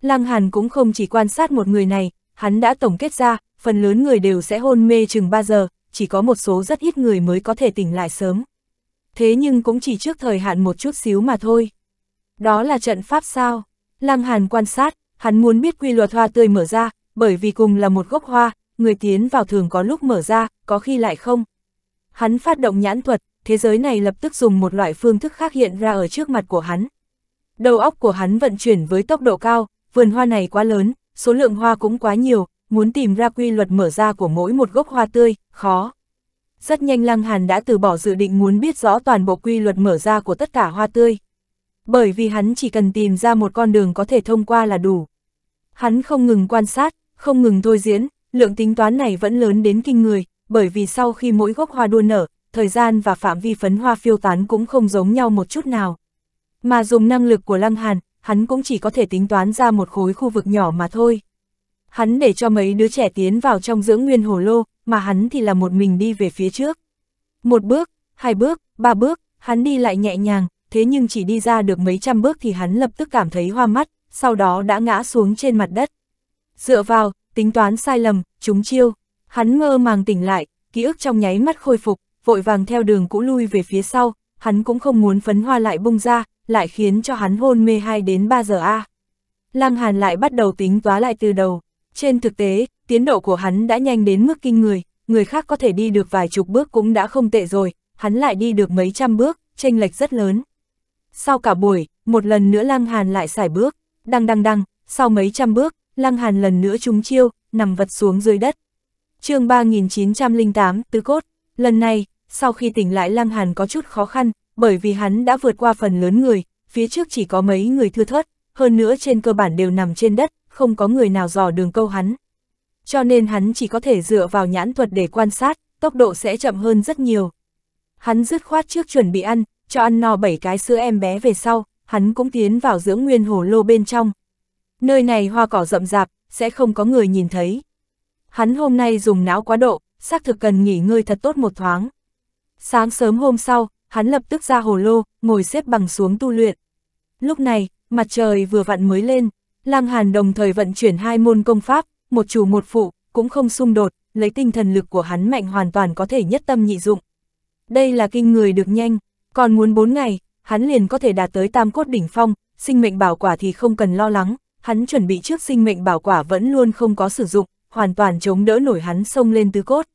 Lăng Hàn cũng không chỉ quan sát một người này, hắn đã tổng kết ra, phần lớn người đều sẽ hôn mê chừng 3 giờ, chỉ có một số rất ít người mới có thể tỉnh lại sớm. Thế nhưng cũng chỉ trước thời hạn một chút xíu mà thôi. Đó là trận pháp sao? Lăng Hàn quan sát, hắn muốn biết quy luật hoa tươi mở ra, bởi vì cùng là một gốc hoa, người tiến vào thường có lúc mở ra, có khi lại không. Hắn phát động nhãn thuật, thế giới này lập tức dùng một loại phương thức khác hiện ra ở trước mặt của hắn. Đầu óc của hắn vận chuyển với tốc độ cao, vườn hoa này quá lớn, số lượng hoa cũng quá nhiều, muốn tìm ra quy luật mở ra của mỗi một gốc hoa tươi, khó. Rất nhanh Lăng Hàn đã từ bỏ dự định muốn biết rõ toàn bộ quy luật mở ra của tất cả hoa tươi bởi vì hắn chỉ cần tìm ra một con đường có thể thông qua là đủ. Hắn không ngừng quan sát, không ngừng thôi diễn, lượng tính toán này vẫn lớn đến kinh người, bởi vì sau khi mỗi gốc hoa đua nở, thời gian và phạm vi phấn hoa phiêu tán cũng không giống nhau một chút nào. Mà dùng năng lực của Lăng Hàn, hắn cũng chỉ có thể tính toán ra một khối khu vực nhỏ mà thôi. Hắn để cho mấy đứa trẻ tiến vào trong dưỡng nguyên hồ lô, mà hắn thì là một mình đi về phía trước. Một bước, hai bước, ba bước, hắn đi lại nhẹ nhàng, thế nhưng chỉ đi ra được mấy trăm bước thì hắn lập tức cảm thấy hoa mắt, sau đó đã ngã xuống trên mặt đất. Dựa vào, tính toán sai lầm, trúng chiêu, hắn mơ màng tỉnh lại, ký ức trong nháy mắt khôi phục, vội vàng theo đường cũ lui về phía sau, hắn cũng không muốn phấn hoa lại bung ra, lại khiến cho hắn hôn mê 2 đến 3 giờ a. À. Lăng Hàn lại bắt đầu tính toán lại từ đầu. Trên thực tế, tiến độ của hắn đã nhanh đến mức kinh người, người khác có thể đi được vài chục bước cũng đã không tệ rồi, hắn lại đi được mấy trăm bước, chênh lệch rất lớn. Sau cả buổi, một lần nữa Lăng Hàn lại xài bước, đăng đăng đăng, sau mấy trăm bước, Lăng Hàn lần nữa trúng chiêu, nằm vật xuống dưới đất. chương 3908, Tứ Cốt, lần này, sau khi tỉnh lại Lăng Hàn có chút khó khăn, bởi vì hắn đã vượt qua phần lớn người, phía trước chỉ có mấy người thưa thớt, hơn nữa trên cơ bản đều nằm trên đất, không có người nào dò đường câu hắn. Cho nên hắn chỉ có thể dựa vào nhãn thuật để quan sát, tốc độ sẽ chậm hơn rất nhiều. Hắn dứt khoát trước chuẩn bị ăn, cho ăn no bảy cái sữa em bé về sau, hắn cũng tiến vào dưỡng nguyên hồ lô bên trong. Nơi này hoa cỏ rậm rạp, sẽ không có người nhìn thấy. Hắn hôm nay dùng não quá độ, xác thực cần nghỉ ngơi thật tốt một thoáng. Sáng sớm hôm sau, hắn lập tức ra hồ lô, ngồi xếp bằng xuống tu luyện. Lúc này, mặt trời vừa vặn mới lên, lang Hàn đồng thời vận chuyển hai môn công pháp, một chủ một phụ, cũng không xung đột, lấy tinh thần lực của hắn mạnh hoàn toàn có thể nhất tâm nhị dụng. Đây là kinh người được nhanh, còn muốn 4 ngày, hắn liền có thể đạt tới tam cốt đỉnh phong, sinh mệnh bảo quả thì không cần lo lắng, hắn chuẩn bị trước sinh mệnh bảo quả vẫn luôn không có sử dụng, hoàn toàn chống đỡ nổi hắn xông lên tứ cốt.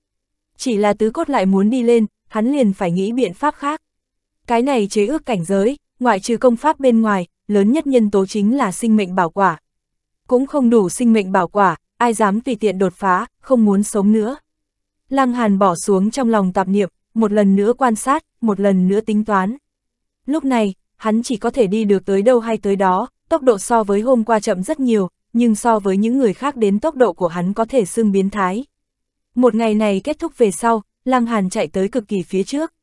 Chỉ là tứ cốt lại muốn đi lên, hắn liền phải nghĩ biện pháp khác. Cái này chế ước cảnh giới, ngoại trừ công pháp bên ngoài, lớn nhất nhân tố chính là sinh mệnh bảo quả. Cũng không đủ sinh mệnh bảo quả, ai dám tùy tiện đột phá, không muốn sống nữa. Lăng Hàn bỏ xuống trong lòng tạp niệm, một lần nữa quan sát, một lần nữa tính toán. Lúc này, hắn chỉ có thể đi được tới đâu hay tới đó, tốc độ so với hôm qua chậm rất nhiều, nhưng so với những người khác đến tốc độ của hắn có thể xưng biến thái. Một ngày này kết thúc về sau, Lăng Hàn chạy tới cực kỳ phía trước.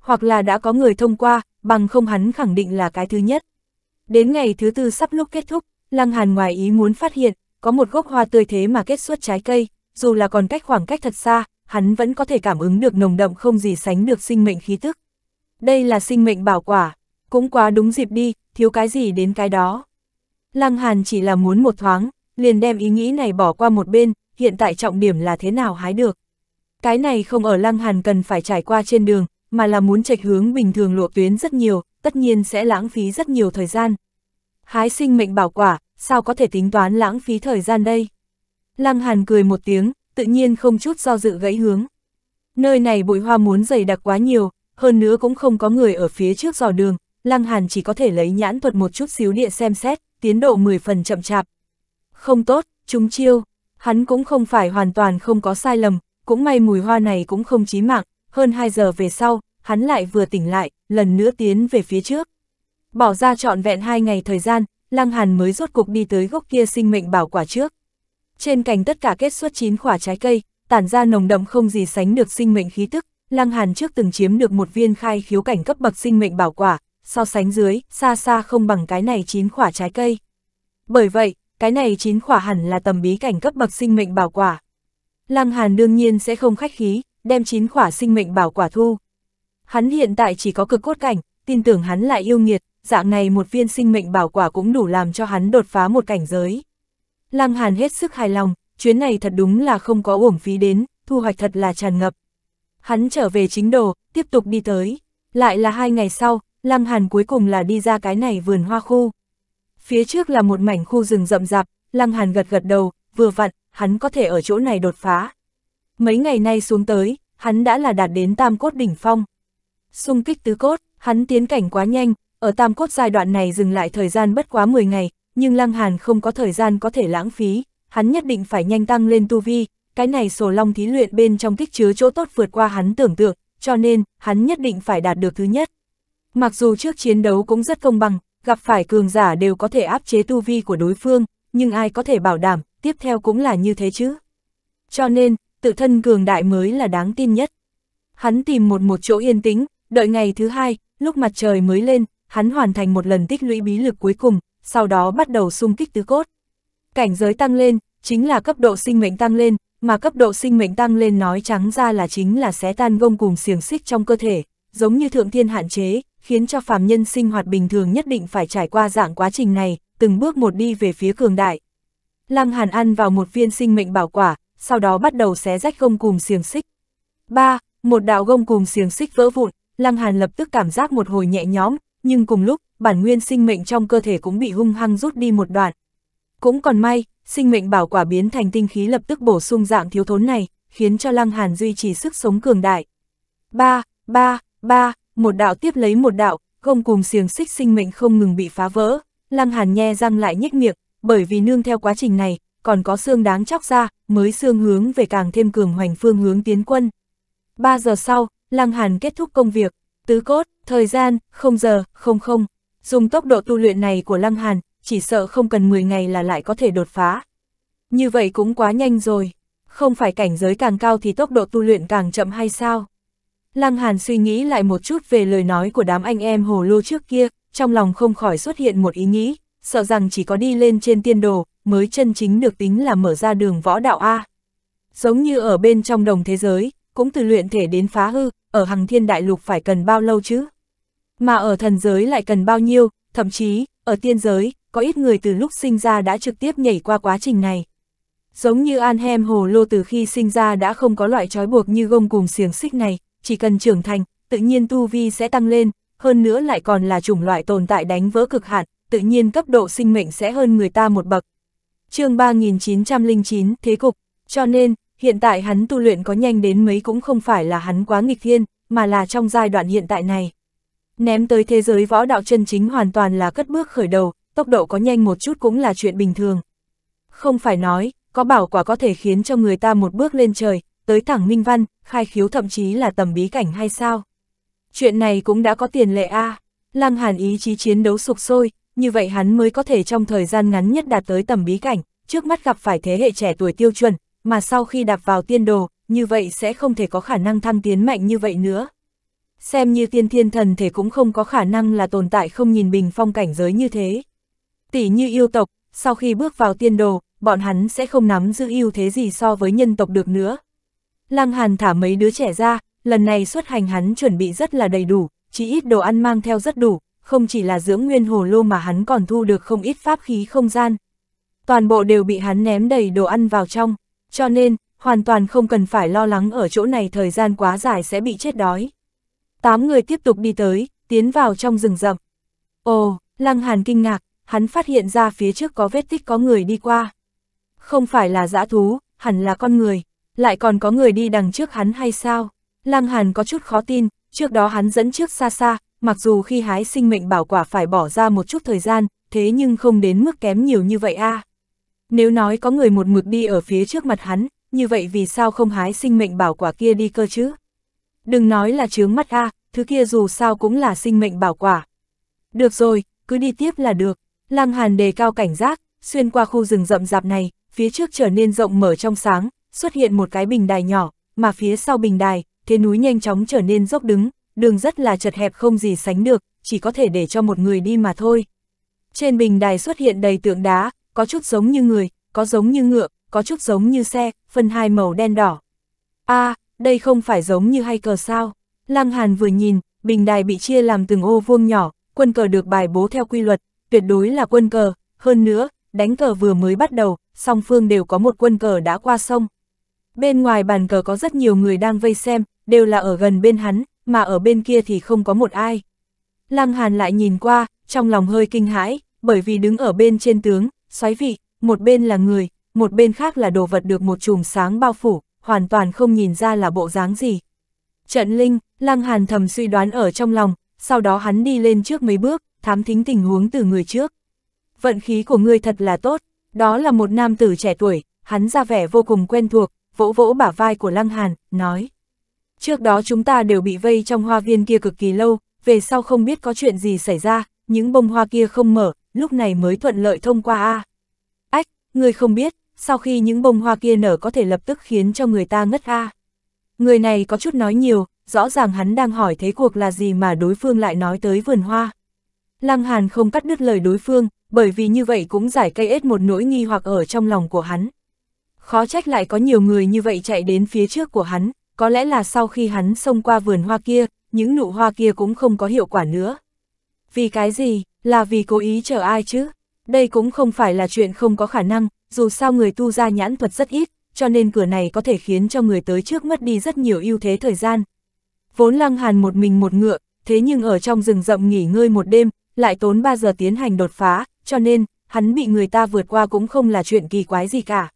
Hoặc là đã có người thông qua, bằng không hắn khẳng định là cái thứ nhất. Đến ngày thứ tư sắp lúc kết thúc, Lăng Hàn ngoài ý muốn phát hiện, có một gốc hoa tươi thế mà kết xuất trái cây, dù là còn cách khoảng cách thật xa, hắn vẫn có thể cảm ứng được nồng đậm không gì sánh được sinh mệnh khí tức. Đây là sinh mệnh bảo quả, cũng quá đúng dịp đi, thiếu cái gì đến cái đó. Lăng Hàn chỉ là muốn một thoáng, liền đem ý nghĩ này bỏ qua một bên, hiện tại trọng điểm là thế nào hái được. Cái này không ở Lăng Hàn cần phải trải qua trên đường, mà là muốn trạch hướng bình thường lộ tuyến rất nhiều, tất nhiên sẽ lãng phí rất nhiều thời gian. Hái sinh mệnh bảo quả, sao có thể tính toán lãng phí thời gian đây? Lăng Hàn cười một tiếng, tự nhiên không chút do dự gãy hướng. Nơi này bụi hoa muốn dày đặc quá nhiều, hơn nữa cũng không có người ở phía trước dò đường, Lăng Hàn chỉ có thể lấy nhãn thuật một chút xíu địa xem xét, tiến độ 10 phần chậm chạp. Không tốt, chúng chiêu, hắn cũng không phải hoàn toàn không có sai lầm, cũng may mùi hoa này cũng không chí mạng, hơn 2 giờ về sau, hắn lại vừa tỉnh lại, lần nữa tiến về phía trước. Bỏ ra trọn vẹn 2 ngày thời gian, Lăng Hàn mới rốt cục đi tới gốc kia sinh mệnh bảo quả trước trên cành tất cả kết xuất chín quả trái cây, tản ra nồng đậm không gì sánh được sinh mệnh khí tức, Lăng Hàn trước từng chiếm được một viên khai khiếu cảnh cấp bậc sinh mệnh bảo quả, so sánh dưới, xa xa không bằng cái này chín quả trái cây. Bởi vậy, cái này chín quả hẳn là tầm bí cảnh cấp bậc sinh mệnh bảo quả. Lăng Hàn đương nhiên sẽ không khách khí, đem chín quả sinh mệnh bảo quả thu. Hắn hiện tại chỉ có cực cốt cảnh, tin tưởng hắn lại yêu nghiệt, dạng này một viên sinh mệnh bảo quả cũng đủ làm cho hắn đột phá một cảnh giới. Lăng Hàn hết sức hài lòng, chuyến này thật đúng là không có uổng phí đến, thu hoạch thật là tràn ngập. Hắn trở về chính đồ, tiếp tục đi tới. Lại là hai ngày sau, Lăng Hàn cuối cùng là đi ra cái này vườn hoa khu. Phía trước là một mảnh khu rừng rậm rạp, Lăng Hàn gật gật đầu, vừa vặn, hắn có thể ở chỗ này đột phá. Mấy ngày nay xuống tới, hắn đã là đạt đến tam cốt đỉnh phong. Xung kích tứ cốt, hắn tiến cảnh quá nhanh, ở tam cốt giai đoạn này dừng lại thời gian bất quá 10 ngày, nhưng Lăng Hàn không có thời gian có thể lãng phí, hắn nhất định phải nhanh tăng lên tu vi, cái này sổ long thí luyện bên trong tích chứa chỗ tốt vượt qua hắn tưởng tượng, cho nên, hắn nhất định phải đạt được thứ nhất. Mặc dù trước chiến đấu cũng rất công bằng, gặp phải cường giả đều có thể áp chế tu vi của đối phương, nhưng ai có thể bảo đảm, tiếp theo cũng là như thế chứ. Cho nên, tự thân cường đại mới là đáng tin nhất. Hắn tìm một một chỗ yên tĩnh, đợi ngày thứ hai, lúc mặt trời mới lên, hắn hoàn thành một lần tích lũy bí lực cuối cùng, sau đó bắt đầu xung kích tứ cốt. Cảnh giới tăng lên, chính là cấp độ sinh mệnh tăng lên, mà cấp độ sinh mệnh tăng lên nói trắng ra là chính là xé tan gông cùng xiềng xích trong cơ thể, giống như thượng thiên hạn chế, khiến cho phàm nhân sinh hoạt bình thường nhất định phải trải qua dạng quá trình này, từng bước một đi về phía cường đại. Lăng Hàn ăn vào một viên sinh mệnh bảo quả, sau đó bắt đầu xé rách gông cùng xiềng xích. 3. Một đạo gông cùng xiềng xích vỡ vụn, Lăng Hàn lập tức cảm giác một hồi nhẹ nhõm, nhưng cùng lúc, bản nguyên sinh mệnh trong cơ thể cũng bị hung hăng rút đi một đoạn. Cũng còn may, sinh mệnh bảo quả biến thành tinh khí lập tức bổ sung dạng thiếu thốn này, khiến cho Lăng Hàn duy trì sức sống cường đại. Ba, ba, ba, một đạo tiếp lấy một đạo, gông cùng xiềng xích sinh mệnh không ngừng bị phá vỡ, Lăng Hàn nhe răng lại nhếch miệng, bởi vì nương theo quá trình này, còn có xương đáng chóc ra, mới xương hướng về càng thêm cường hoành phương hướng tiến quân. Ba giờ sau, Lăng Hàn kết thúc công việc, tứ cốt, thời gian, không giờ, không không. Dùng tốc độ tu luyện này của Lăng Hàn, chỉ sợ không cần 10 ngày là lại có thể đột phá. Như vậy cũng quá nhanh rồi, không phải cảnh giới càng cao thì tốc độ tu luyện càng chậm hay sao? Lăng Hàn suy nghĩ lại một chút về lời nói của đám anh em hồ lô trước kia, trong lòng không khỏi xuất hiện một ý nghĩ, sợ rằng chỉ có đi lên trên tiên đồ, mới chân chính được tính là mở ra đường võ đạo A. Giống như ở bên trong đồng thế giới, cũng từ luyện thể đến phá hư, ở hằng thiên đại lục phải cần bao lâu chứ? Mà ở thần giới lại cần bao nhiêu, thậm chí, ở tiên giới, có ít người từ lúc sinh ra đã trực tiếp nhảy qua quá trình này. Giống như An Hem Hồ Lô từ khi sinh ra đã không có loại trói buộc như gông cùng xiềng xích này, chỉ cần trưởng thành, tự nhiên tu vi sẽ tăng lên, hơn nữa lại còn là chủng loại tồn tại đánh vỡ cực hạn, tự nhiên cấp độ sinh mệnh sẽ hơn người ta một bậc. chương 3909 Thế Cục, cho nên, hiện tại hắn tu luyện có nhanh đến mấy cũng không phải là hắn quá nghịch thiên, mà là trong giai đoạn hiện tại này. Ném tới thế giới võ đạo chân chính hoàn toàn là cất bước khởi đầu, tốc độ có nhanh một chút cũng là chuyện bình thường. Không phải nói, có bảo quả có thể khiến cho người ta một bước lên trời, tới thẳng minh văn, khai khiếu thậm chí là tầm bí cảnh hay sao. Chuyện này cũng đã có tiền lệ a à. Lăng Hàn ý chí chiến đấu sục sôi, như vậy hắn mới có thể trong thời gian ngắn nhất đạt tới tầm bí cảnh, trước mắt gặp phải thế hệ trẻ tuổi tiêu chuẩn, mà sau khi đạp vào tiên đồ, như vậy sẽ không thể có khả năng thăng tiến mạnh như vậy nữa xem như tiên thiên thần thể cũng không có khả năng là tồn tại không nhìn bình phong cảnh giới như thế. Tỷ như yêu tộc, sau khi bước vào tiên đồ, bọn hắn sẽ không nắm giữ ưu thế gì so với nhân tộc được nữa. Lăng Hàn thả mấy đứa trẻ ra, lần này xuất hành hắn chuẩn bị rất là đầy đủ, chỉ ít đồ ăn mang theo rất đủ, không chỉ là dưỡng nguyên hồ lô mà hắn còn thu được không ít pháp khí không gian. Toàn bộ đều bị hắn ném đầy đồ ăn vào trong, cho nên, hoàn toàn không cần phải lo lắng ở chỗ này thời gian quá dài sẽ bị chết đói. Tám người tiếp tục đi tới, tiến vào trong rừng rậm. Ồ, Lăng Hàn kinh ngạc, hắn phát hiện ra phía trước có vết tích có người đi qua. Không phải là dã thú, hẳn là con người, lại còn có người đi đằng trước hắn hay sao? Lăng Hàn có chút khó tin, trước đó hắn dẫn trước xa xa, mặc dù khi hái sinh mệnh bảo quả phải bỏ ra một chút thời gian, thế nhưng không đến mức kém nhiều như vậy a. À. Nếu nói có người một mực đi ở phía trước mặt hắn, như vậy vì sao không hái sinh mệnh bảo quả kia đi cơ chứ? Đừng nói là chướng mắt a, à, thứ kia dù sao cũng là sinh mệnh bảo quả. Được rồi, cứ đi tiếp là được. Lăng Hàn đề cao cảnh giác, xuyên qua khu rừng rậm rạp này, phía trước trở nên rộng mở trong sáng, xuất hiện một cái bình đài nhỏ, mà phía sau bình đài, thế núi nhanh chóng trở nên dốc đứng, đường rất là chật hẹp không gì sánh được, chỉ có thể để cho một người đi mà thôi. Trên bình đài xuất hiện đầy tượng đá, có chút giống như người, có giống như ngựa, có chút giống như xe, phân hai màu đen đỏ. a à, đây không phải giống như hay cờ sao? Lăng Hàn vừa nhìn, bình đài bị chia làm từng ô vuông nhỏ, quân cờ được bài bố theo quy luật, tuyệt đối là quân cờ, hơn nữa, đánh cờ vừa mới bắt đầu, song phương đều có một quân cờ đã qua sông. Bên ngoài bàn cờ có rất nhiều người đang vây xem, đều là ở gần bên hắn, mà ở bên kia thì không có một ai. Lăng Hàn lại nhìn qua, trong lòng hơi kinh hãi, bởi vì đứng ở bên trên tướng, xoáy vị, một bên là người, một bên khác là đồ vật được một chùm sáng bao phủ, hoàn toàn không nhìn ra là bộ dáng gì, Trận linh, Lăng Hàn thầm suy đoán ở trong lòng, sau đó hắn đi lên trước mấy bước, thám thính tình huống từ người trước. Vận khí của ngươi thật là tốt, đó là một nam tử trẻ tuổi, hắn ra vẻ vô cùng quen thuộc, vỗ vỗ bả vai của Lăng Hàn, nói. Trước đó chúng ta đều bị vây trong hoa viên kia cực kỳ lâu, về sau không biết có chuyện gì xảy ra, những bông hoa kia không mở, lúc này mới thuận lợi thông qua A. Ách, ngươi không biết, sau khi những bông hoa kia nở có thể lập tức khiến cho người ta ngất A. Người này có chút nói nhiều, rõ ràng hắn đang hỏi thế cuộc là gì mà đối phương lại nói tới vườn hoa. Lăng Hàn không cắt đứt lời đối phương, bởi vì như vậy cũng giải cây ết một nỗi nghi hoặc ở trong lòng của hắn. Khó trách lại có nhiều người như vậy chạy đến phía trước của hắn, có lẽ là sau khi hắn xông qua vườn hoa kia, những nụ hoa kia cũng không có hiệu quả nữa. Vì cái gì, là vì cố ý chờ ai chứ? Đây cũng không phải là chuyện không có khả năng, dù sao người tu ra nhãn thuật rất ít, cho nên cửa này có thể khiến cho người tới trước mất đi rất nhiều ưu thế thời gian. Vốn Lăng Hàn một mình một ngựa, thế nhưng ở trong rừng rậm nghỉ ngơi một đêm, lại tốn 3 giờ tiến hành đột phá, cho nên, hắn bị người ta vượt qua cũng không là chuyện kỳ quái gì cả.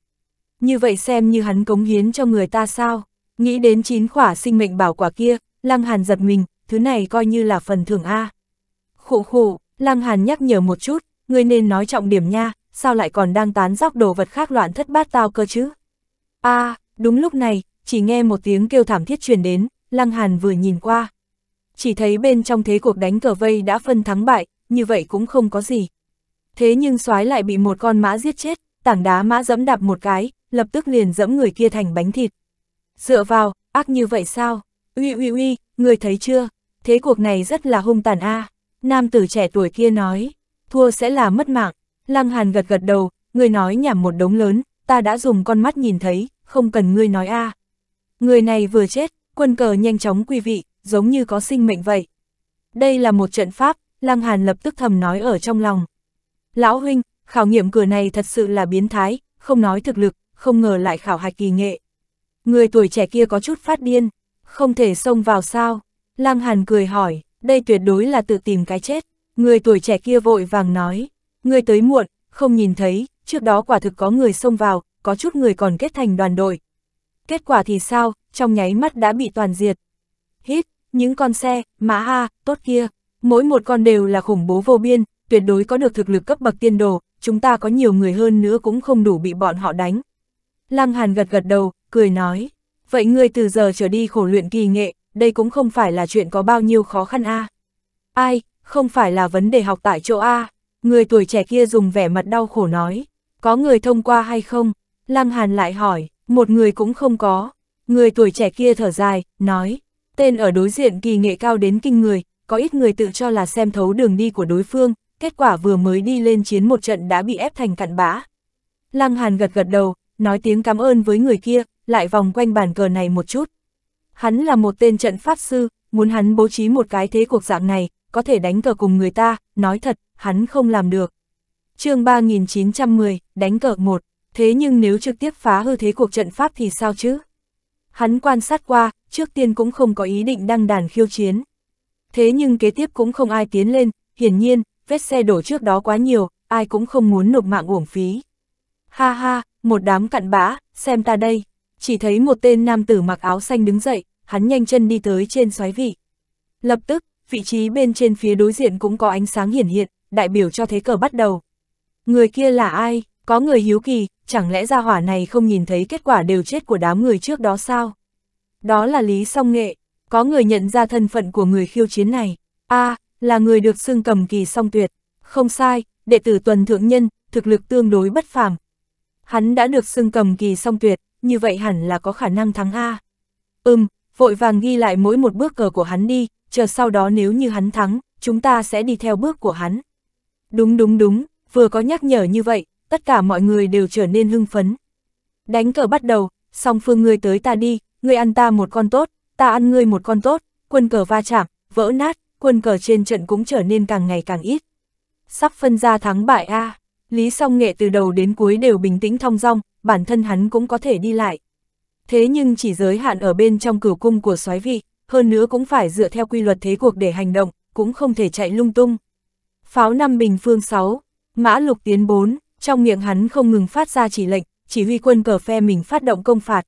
Như vậy xem như hắn cống hiến cho người ta sao, nghĩ đến chín khỏa sinh mệnh bảo quả kia, Lăng Hàn giật mình, thứ này coi như là phần thưởng A. Khụ khụ, Lăng Hàn nhắc nhở một chút, ngươi nên nói trọng điểm nha, sao lại còn đang tán dóc đồ vật khác loạn thất bát tao cơ chứ? a à, đúng lúc này, chỉ nghe một tiếng kêu thảm thiết truyền đến, Lăng Hàn vừa nhìn qua. Chỉ thấy bên trong thế cuộc đánh cờ vây đã phân thắng bại, như vậy cũng không có gì. Thế nhưng soái lại bị một con mã giết chết, tảng đá mã dẫm đạp một cái, lập tức liền dẫm người kia thành bánh thịt. Dựa vào, ác như vậy sao? Uy uy uy, người thấy chưa? Thế cuộc này rất là hung tàn a. À. Nam tử trẻ tuổi kia nói, thua sẽ là mất mạng. Lăng Hàn gật gật đầu, người nói nhảm một đống lớn, ta đã dùng con mắt nhìn thấy, không cần ngươi nói a à. Người này vừa chết, quân cờ nhanh chóng quy vị, giống như có sinh mệnh vậy. Đây là một trận pháp, Lăng Hàn lập tức thầm nói ở trong lòng. Lão huynh, khảo nghiệm cửa này thật sự là biến thái, không nói thực lực, không ngờ lại khảo hạch kỳ nghệ. Người tuổi trẻ kia có chút phát điên, không thể xông vào sao. Lăng Hàn cười hỏi, đây tuyệt đối là tự tìm cái chết. Người tuổi trẻ kia vội vàng nói, người tới muộn, không nhìn thấy, trước đó quả thực có người xông vào, có chút người còn kết thành đoàn đội. Kết quả thì sao, trong nháy mắt đã bị toàn diệt. Hít, những con xe, mã ha, tốt kia, mỗi một con đều là khủng bố vô biên, tuyệt đối có được thực lực cấp bậc tiên đồ, chúng ta có nhiều người hơn nữa cũng không đủ bị bọn họ đánh. Lăng Hàn gật gật đầu, cười nói, vậy ngươi từ giờ trở đi khổ luyện kỳ nghệ, đây cũng không phải là chuyện có bao nhiêu khó khăn a. À. Ai, không phải là vấn đề học tại chỗ a. À. Người tuổi trẻ kia dùng vẻ mặt đau khổ nói, có người thông qua hay không? Lăng Hàn lại hỏi, một người cũng không có. Người tuổi trẻ kia thở dài, nói, tên ở đối diện kỳ nghệ cao đến kinh người, có ít người tự cho là xem thấu đường đi của đối phương, kết quả vừa mới đi lên chiến một trận đã bị ép thành cặn bã. Lăng Hàn gật gật đầu, nói tiếng cảm ơn với người kia, lại vòng quanh bàn cờ này một chút. Hắn là một tên trận pháp sư, muốn hắn bố trí một cái thế cuộc dạng này, có thể đánh cờ cùng người ta, nói thật, hắn không làm được. chương 3910, đánh cờ một thế nhưng nếu trực tiếp phá hư thế cuộc trận pháp thì sao chứ? Hắn quan sát qua, trước tiên cũng không có ý định đăng đàn khiêu chiến. Thế nhưng kế tiếp cũng không ai tiến lên, hiển nhiên, vết xe đổ trước đó quá nhiều, ai cũng không muốn nộp mạng uổng phí. Ha ha, một đám cặn bã, xem ta đây. Chỉ thấy một tên nam tử mặc áo xanh đứng dậy, hắn nhanh chân đi tới trên xoáy vị. Lập tức, vị trí bên trên phía đối diện cũng có ánh sáng hiển hiện, đại biểu cho thế cờ bắt đầu. Người kia là ai? Có người hiếu kỳ, chẳng lẽ ra hỏa này không nhìn thấy kết quả đều chết của đám người trước đó sao? Đó là Lý Song Nghệ, có người nhận ra thân phận của người khiêu chiến này. a à, là người được xưng cầm kỳ song tuyệt. Không sai, đệ tử tuần thượng nhân, thực lực tương đối bất phàm. Hắn đã được xưng cầm kỳ song tuyệt, như vậy hẳn là có khả năng thắng A. Ừm, vội vàng ghi lại mỗi một bước cờ của hắn đi, chờ sau đó nếu như hắn thắng, chúng ta sẽ đi theo bước của hắn. Đúng đúng đúng, vừa có nhắc nhở như vậy, tất cả mọi người đều trở nên hưng phấn. Đánh cờ bắt đầu, song phương ngươi tới ta đi, ngươi ăn ta một con tốt, ta ăn ngươi một con tốt, quân cờ va chạm, vỡ nát, quân cờ trên trận cũng trở nên càng ngày càng ít. Sắp phân ra thắng bại A, Lý Song Nghệ từ đầu đến cuối đều bình tĩnh thong dong, bản thân hắn cũng có thể đi lại thế nhưng chỉ giới hạn ở bên trong cửu cung của soái vị, hơn nữa cũng phải dựa theo quy luật thế cuộc để hành động, cũng không thể chạy lung tung. Pháo năm bình phương 6, mã lục tiến 4, trong miệng hắn không ngừng phát ra chỉ lệnh, chỉ huy quân cờ phe mình phát động công phạt.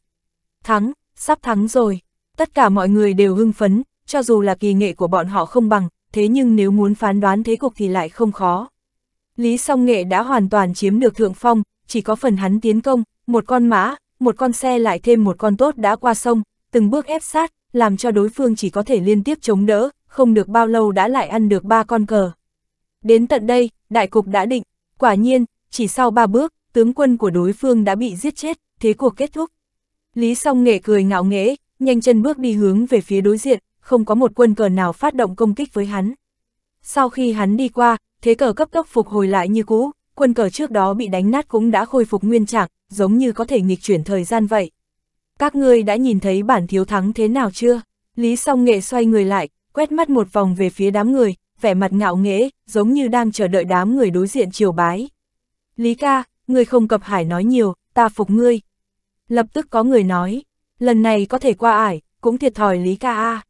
Thắng, sắp thắng rồi. Tất cả mọi người đều hưng phấn, cho dù là kỳ nghệ của bọn họ không bằng, thế nhưng nếu muốn phán đoán thế cục thì lại không khó. Lý song nghệ đã hoàn toàn chiếm được thượng phong, chỉ có phần hắn tiến công, một con mã, một con xe lại thêm một con tốt đã qua sông, từng bước ép sát, làm cho đối phương chỉ có thể liên tiếp chống đỡ, không được bao lâu đã lại ăn được ba con cờ. Đến tận đây, đại cục đã định, quả nhiên, chỉ sau ba bước, tướng quân của đối phương đã bị giết chết, thế cuộc kết thúc. Lý song nghệ cười ngạo nghễ, nhanh chân bước đi hướng về phía đối diện, không có một quân cờ nào phát động công kích với hắn. Sau khi hắn đi qua, thế cờ cấp tốc phục hồi lại như cũ, quân cờ trước đó bị đánh nát cũng đã khôi phục nguyên trạng, giống như có thể nghịch chuyển thời gian vậy. Các ngươi đã nhìn thấy bản thiếu thắng thế nào chưa? Lý song nghệ xoay người lại, quét mắt một vòng về phía đám người, vẻ mặt ngạo nghễ, giống như đang chờ đợi đám người đối diện chiều bái. Lý ca, ngươi không cập hải nói nhiều, ta phục ngươi. Lập tức có người nói, lần này có thể qua ải, cũng thiệt thòi Lý ca a.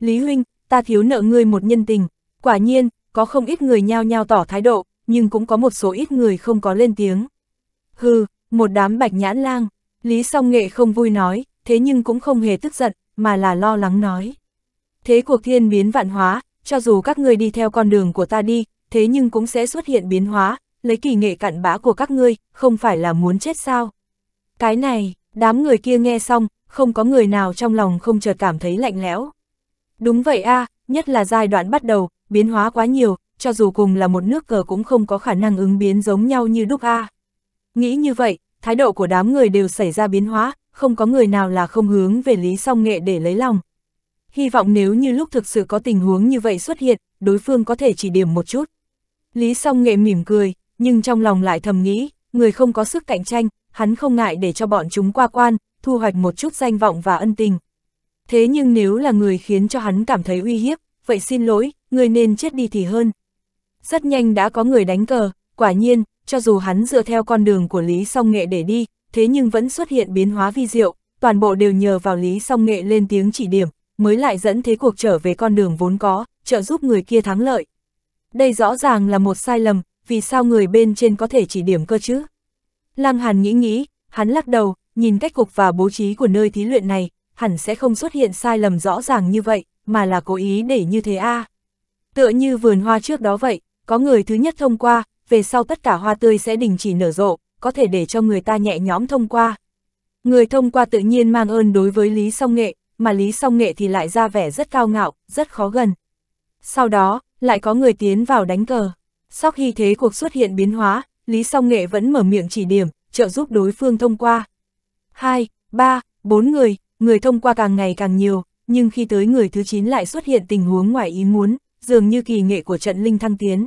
Lý huynh, ta thiếu nợ ngươi một nhân tình, quả nhiên, có không ít người nhao nhao tỏ thái độ, nhưng cũng có một số ít người không có lên tiếng. Hừ, một đám bạch nhãn lang, Lý Song Nghệ không vui nói, thế nhưng cũng không hề tức giận, mà là lo lắng nói. Thế cuộc thiên biến vạn hóa, cho dù các ngươi đi theo con đường của ta đi, thế nhưng cũng sẽ xuất hiện biến hóa, lấy kỳ nghệ cặn bã của các ngươi, không phải là muốn chết sao. Cái này, đám người kia nghe xong, không có người nào trong lòng không chợt cảm thấy lạnh lẽo. Đúng vậy a à, nhất là giai đoạn bắt đầu, biến hóa quá nhiều, cho dù cùng là một nước cờ cũng không có khả năng ứng biến giống nhau như đúc A. Nghĩ như vậy, thái độ của đám người đều xảy ra biến hóa, không có người nào là không hướng về Lý Song Nghệ để lấy lòng. Hy vọng nếu như lúc thực sự có tình huống như vậy xuất hiện, đối phương có thể chỉ điểm một chút. Lý Song Nghệ mỉm cười, nhưng trong lòng lại thầm nghĩ, người không có sức cạnh tranh, hắn không ngại để cho bọn chúng qua quan, thu hoạch một chút danh vọng và ân tình. Thế nhưng nếu là người khiến cho hắn cảm thấy uy hiếp, vậy xin lỗi, người nên chết đi thì hơn. Rất nhanh đã có người đánh cờ, quả nhiên, cho dù hắn dựa theo con đường của Lý Song Nghệ để đi, thế nhưng vẫn xuất hiện biến hóa vi diệu, toàn bộ đều nhờ vào Lý Song Nghệ lên tiếng chỉ điểm, mới lại dẫn thế cuộc trở về con đường vốn có, trợ giúp người kia thắng lợi. Đây rõ ràng là một sai lầm, vì sao người bên trên có thể chỉ điểm cơ chứ? Lăng Hàn nghĩ nghĩ, hắn lắc đầu, nhìn cách cục và bố trí của nơi thí luyện này, hẳn sẽ không xuất hiện sai lầm rõ ràng như vậy, mà là cố ý để như thế a. À. Tựa như vườn hoa trước đó vậy, có người thứ nhất thông qua, về sau tất cả hoa tươi sẽ đình chỉ nở rộ, có thể để cho người ta nhẹ nhõm thông qua. Người thông qua tự nhiên mang ơn đối với Lý Song Nghệ, mà Lý Song Nghệ thì lại ra vẻ rất cao ngạo, rất khó gần. Sau đó, lại có người tiến vào đánh cờ. Sau khi thế cuộc xuất hiện biến hóa, Lý Song Nghệ vẫn mở miệng chỉ điểm, trợ giúp đối phương thông qua. Hai, ba, bốn người, người thông qua càng ngày càng nhiều, nhưng khi tới người thứ chín lại xuất hiện tình huống ngoài ý muốn, dường như kỳ nghệ của trận linh thăng tiến.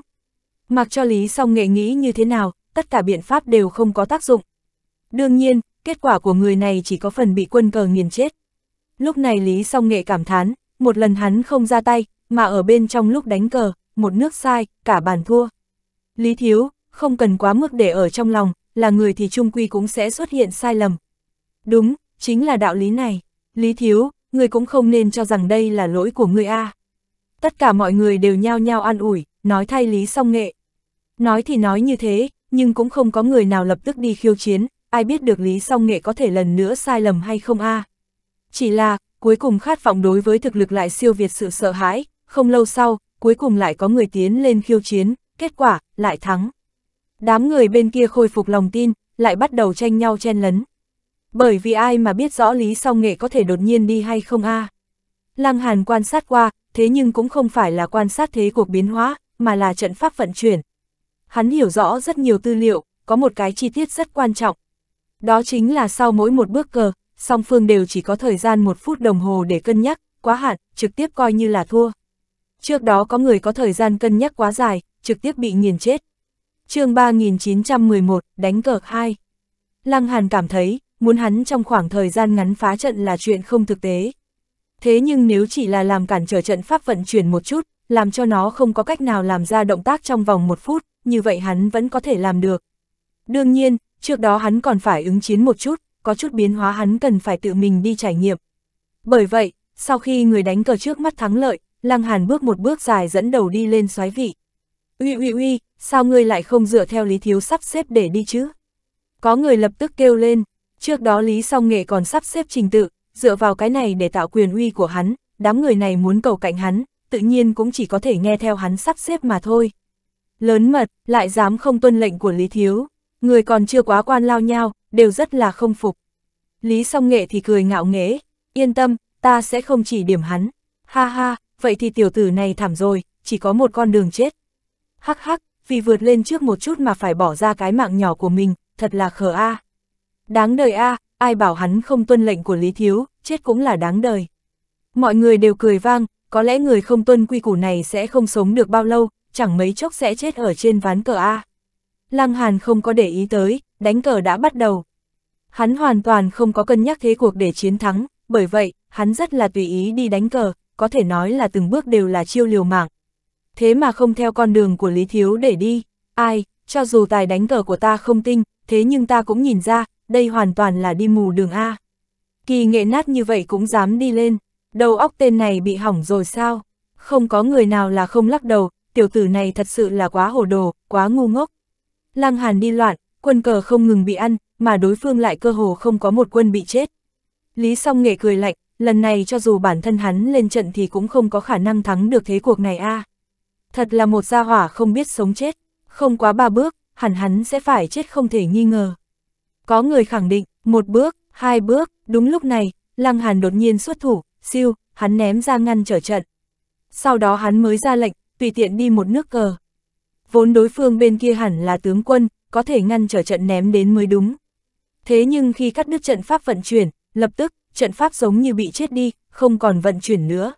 Mặc cho Lý Song Nghệ nghĩ như thế nào, tất cả biện pháp đều không có tác dụng. Đương nhiên, kết quả của người này chỉ có phần bị quân cờ nghiền chết. Lúc này Lý Song Nghệ cảm thán, một lần hắn không ra tay, mà ở bên trong lúc đánh cờ, một nước sai, cả bàn thua. Lý Thiếu, không cần quá mức để ở trong lòng, là người thì trung quy cũng sẽ xuất hiện sai lầm. Đúng, chính là đạo lý này. Lý Thiếu, người cũng không nên cho rằng đây là lỗi của người A. Tất cả mọi người đều nhao nhao an ủi, nói thay Lý Song Nghệ. Nói thì nói như thế, nhưng cũng không có người nào lập tức đi khiêu chiến, ai biết được Lý Song Nghệ có thể lần nữa sai lầm hay không a à. Chỉ là, cuối cùng khát vọng đối với thực lực lại siêu việt sự sợ hãi, không lâu sau, cuối cùng lại có người tiến lên khiêu chiến, kết quả, lại thắng. Đám người bên kia khôi phục lòng tin, lại bắt đầu tranh nhau chen lấn. Bởi vì ai mà biết rõ Lý Song Nghệ có thể đột nhiên đi hay không a à. Lăng Hàn quan sát qua, thế nhưng cũng không phải là quan sát thế cuộc biến hóa, mà là trận pháp vận chuyển, hắn hiểu rõ rất nhiều tư liệu, có một cái chi tiết rất quan trọng. Đó chính là sau mỗi một bước cờ, song phương đều chỉ có thời gian một phút đồng hồ để cân nhắc, quá hạn, trực tiếp coi như là thua. Trước đó có người có thời gian cân nhắc quá dài, trực tiếp bị nghiền chết. chương 3911, đánh cờ 2. Lăng Hàn cảm thấy, muốn hắn trong khoảng thời gian ngắn phá trận là chuyện không thực tế. Thế nhưng nếu chỉ là làm cản trở trận pháp vận chuyển một chút, làm cho nó không có cách nào làm ra động tác trong vòng một phút, như vậy hắn vẫn có thể làm được. Đương nhiên, trước đó hắn còn phải ứng chiến một chút, có chút biến hóa hắn cần phải tự mình đi trải nghiệm. Bởi vậy, sau khi người đánh cờ trước mắt thắng lợi, Lăng Hàn bước một bước dài dẫn đầu đi lên xoáy vị. Uy uy uy, sao ngươi lại không dựa theo Lý Thiếu sắp xếp để đi chứ? Có người lập tức kêu lên, trước đó Lý Song Nghệ còn sắp xếp trình tự, dựa vào cái này để tạo quyền uy của hắn, đám người này muốn cầu cạnh hắn, tự nhiên cũng chỉ có thể nghe theo hắn sắp xếp mà thôi lớn mật, lại dám không tuân lệnh của Lý Thiếu, người còn chưa quá quan lao nhau, đều rất là không phục. Lý song nghệ thì cười ngạo nghễ, yên tâm, ta sẽ không chỉ điểm hắn. Ha ha, vậy thì tiểu tử này thảm rồi, chỉ có một con đường chết. Hắc hắc, vì vượt lên trước một chút mà phải bỏ ra cái mạng nhỏ của mình, thật là khờ a. Đáng đời a, ai bảo hắn không tuân lệnh của Lý Thiếu, chết cũng là đáng đời. Mọi người đều cười vang, có lẽ người không tuân quy củ này sẽ không sống được bao lâu, chẳng mấy chốc sẽ chết ở trên ván cờ A. Lăng Hàn không có để ý tới, đánh cờ đã bắt đầu. Hắn hoàn toàn không có cân nhắc thế cuộc để chiến thắng, bởi vậy, hắn rất là tùy ý đi đánh cờ, có thể nói là từng bước đều là chiêu liều mạng. Thế mà không theo con đường của Lý Thiếu để đi, ai, cho dù tài đánh cờ của ta không tinh, thế nhưng ta cũng nhìn ra, đây hoàn toàn là đi mù đường A. Kỳ nghệ nát như vậy cũng dám đi lên, đầu óc tên này bị hỏng rồi sao? Không có người nào là không lắc đầu, tiểu tử này thật sự là quá hồ đồ, quá ngu ngốc. Lăng Hàn đi loạn, quân cờ không ngừng bị ăn, mà đối phương lại cơ hồ không có một quân bị chết. Lý song nghệ cười lạnh, lần này cho dù bản thân hắn lên trận thì cũng không có khả năng thắng được thế cuộc này a. À. Thật là một gia hỏa không biết sống chết, không quá ba bước, hẳn hắn sẽ phải chết không thể nghi ngờ. Có người khẳng định, một bước, hai bước, đúng lúc này, Lăng Hàn đột nhiên xuất thủ, siêu, hắn ném ra ngăn trở trận. Sau đó hắn mới ra lệnh, tùy tiện đi một nước cờ. Vốn đối phương bên kia hẳn là tướng quân, có thể ngăn trở trận ném đến mới đúng. Thế nhưng khi cắt đứt trận pháp vận chuyển, lập tức, trận pháp giống như bị chết đi, không còn vận chuyển nữa.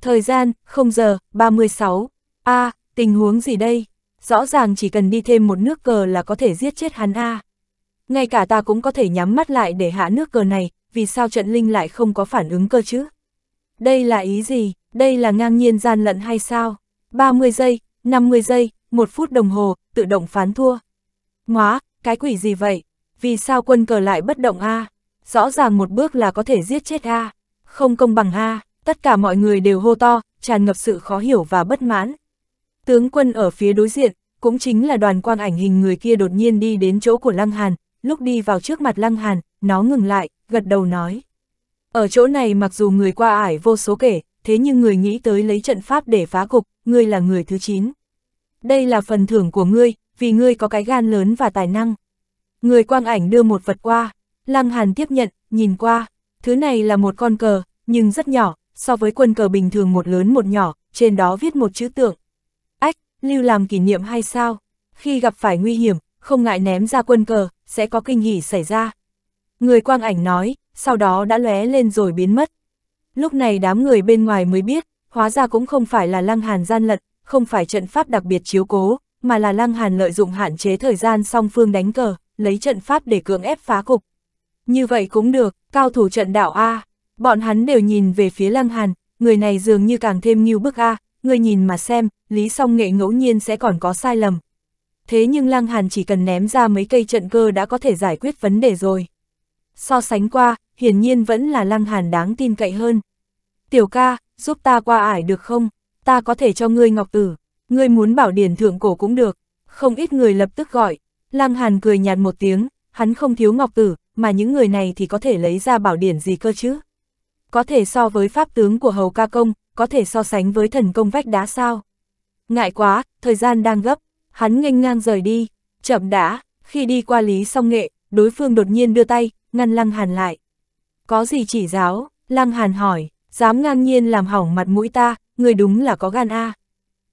Thời gian, 0 giờ, 36. a à, tình huống gì đây? Rõ ràng chỉ cần đi thêm một nước cờ là có thể giết chết hắn a Ngay cả ta cũng có thể nhắm mắt lại để hạ nước cờ này, vì sao trận linh lại không có phản ứng cơ chứ? Đây là ý gì? Đây là ngang nhiên gian lận hay sao? 30 giây, 50 giây, 1 phút đồng hồ, tự động phán thua. Ngóa, cái quỷ gì vậy? Vì sao quân cờ lại bất động A? Rõ ràng một bước là có thể giết chết A. Không công bằng A, tất cả mọi người đều hô to, tràn ngập sự khó hiểu và bất mãn. Tướng quân ở phía đối diện, cũng chính là đoàn quang ảnh hình người kia đột nhiên đi đến chỗ của Lăng Hàn, lúc đi vào trước mặt Lăng Hàn, nó ngừng lại, gật đầu nói. Ở chỗ này mặc dù người qua ải vô số kể, thế nhưng người nghĩ tới lấy trận pháp để phá cục, ngươi là người thứ 9. Đây là phần thưởng của ngươi, vì ngươi có cái gan lớn và tài năng. Người quang ảnh đưa một vật qua, Lăng Hàn tiếp nhận, nhìn qua, thứ này là một con cờ, nhưng rất nhỏ, so với quân cờ bình thường một lớn một nhỏ, trên đó viết một chữ tượng. Ách, lưu làm kỷ niệm hay sao? Khi gặp phải nguy hiểm, không ngại ném ra quân cờ, sẽ có kinh hỉ xảy ra. Người quang ảnh nói, sau đó đã lóe lên rồi biến mất. Lúc này đám người bên ngoài mới biết, hóa ra cũng không phải là Lăng Hàn gian lận, không phải trận pháp đặc biệt chiếu cố, mà là Lăng Hàn lợi dụng hạn chế thời gian song phương đánh cờ, lấy trận pháp để cưỡng ép phá cục. Như vậy cũng được, cao thủ trận đạo A, bọn hắn đều nhìn về phía Lăng Hàn, người này dường như càng thêm nghiêu bức A, người nhìn mà xem, lý song nghệ ngẫu nhiên sẽ còn có sai lầm. Thế nhưng Lăng Hàn chỉ cần ném ra mấy cây trận cơ đã có thể giải quyết vấn đề rồi. So sánh qua, hiển nhiên vẫn là Lăng Hàn đáng tin cậy hơn. Tiểu ca, giúp ta qua ải được không? Ta có thể cho ngươi ngọc tử, ngươi muốn bảo điển thượng cổ cũng được. Không ít người lập tức gọi, Lăng Hàn cười nhạt một tiếng, hắn không thiếu ngọc tử, mà những người này thì có thể lấy ra bảo điển gì cơ chứ? Có thể so với pháp tướng của Hầu Ca Công, có thể so sánh với thần công vách đá sao? Ngại quá, thời gian đang gấp, hắn nghênh ngang rời đi, chậm đã, khi đi qua Lý Song Nghệ, đối phương đột nhiên đưa tay, ngăn Lăng Hàn lại. Có gì chỉ giáo? Lăng Hàn hỏi, dám ngang nhiên làm hỏng mặt mũi ta, người đúng là có gan a.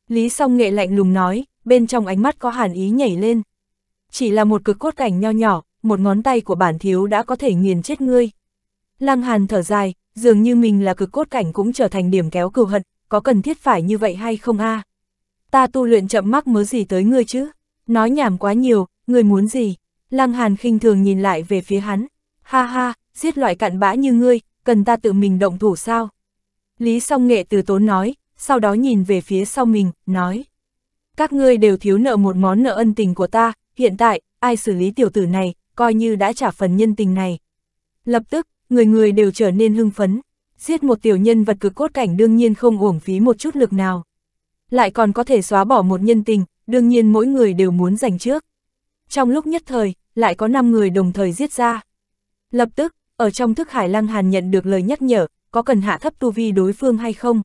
Lý song nghệ lạnh lùng nói, bên trong ánh mắt có hàn ý nhảy lên. Chỉ là một cực cốt cảnh nho nhỏ, một ngón tay của bản thiếu đã có thể nghiền chết ngươi. Lăng hàn thở dài, dường như mình là cực cốt cảnh cũng trở thành điểm kéo cừu hận, có cần thiết phải như vậy hay không a? Ta tu luyện chậm mắc mớ gì tới ngươi chứ? Nói nhảm quá nhiều, ngươi muốn gì? Lăng Hàn khinh thường nhìn lại về phía hắn. Ha ha, giết loại cặn bã như ngươi, cần ta tự mình động thủ sao? Lý song nghệ từ tốn nói, sau đó nhìn về phía sau mình, nói. Các ngươi đều thiếu nợ một món nợ ân tình của ta, hiện tại, ai xử lý tiểu tử này, coi như đã trả phần nhân tình này. Lập tức, người người đều trở nên hưng phấn. Giết một tiểu nhân vật cực cốt cảnh đương nhiên không uổng phí một chút lực nào. Lại còn có thể xóa bỏ một nhân tình, đương nhiên mỗi người đều muốn giành trước. Trong lúc nhất thời, lại có 5 người đồng thời giết ra. Lập tức, ở trong thức hải lăng hàn nhận được lời nhắc nhở, có cần hạ thấp tu vi đối phương hay không?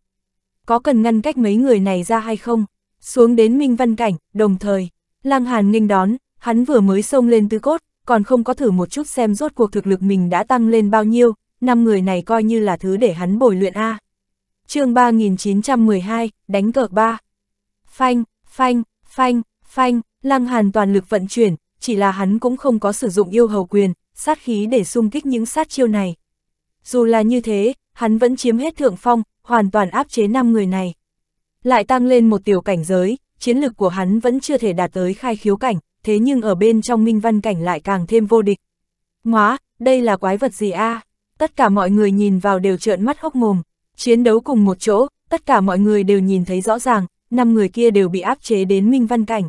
Có cần ngăn cách mấy người này ra hay không? Xuống đến minh văn cảnh, đồng thời, lăng hàn nghênh đón, hắn vừa mới xông lên tứ cốt, còn không có thử một chút xem rốt cuộc thực lực mình đã tăng lên bao nhiêu, năm người này coi như là thứ để hắn bồi luyện A. chương 3912, đánh cược 3. Phanh, phanh, phanh, phanh, lăng hàn toàn lực vận chuyển, chỉ là hắn cũng không có sử dụng yêu hầu quyền, sát khí để xung kích những sát chiêu này. Dù là như thế, hắn vẫn chiếm hết thượng phong, hoàn toàn áp chế 5 người này. Lại tăng lên một tiểu cảnh giới, chiến lực của hắn vẫn chưa thể đạt tới khai khiếu cảnh, thế nhưng ở bên trong minh văn cảnh lại càng thêm vô địch. Ngoá, đây là quái vật gì a? À? Tất cả mọi người nhìn vào đều trợn mắt hốc mồm, chiến đấu cùng một chỗ, tất cả mọi người đều nhìn thấy rõ ràng, năm người kia đều bị áp chế đến minh văn cảnh.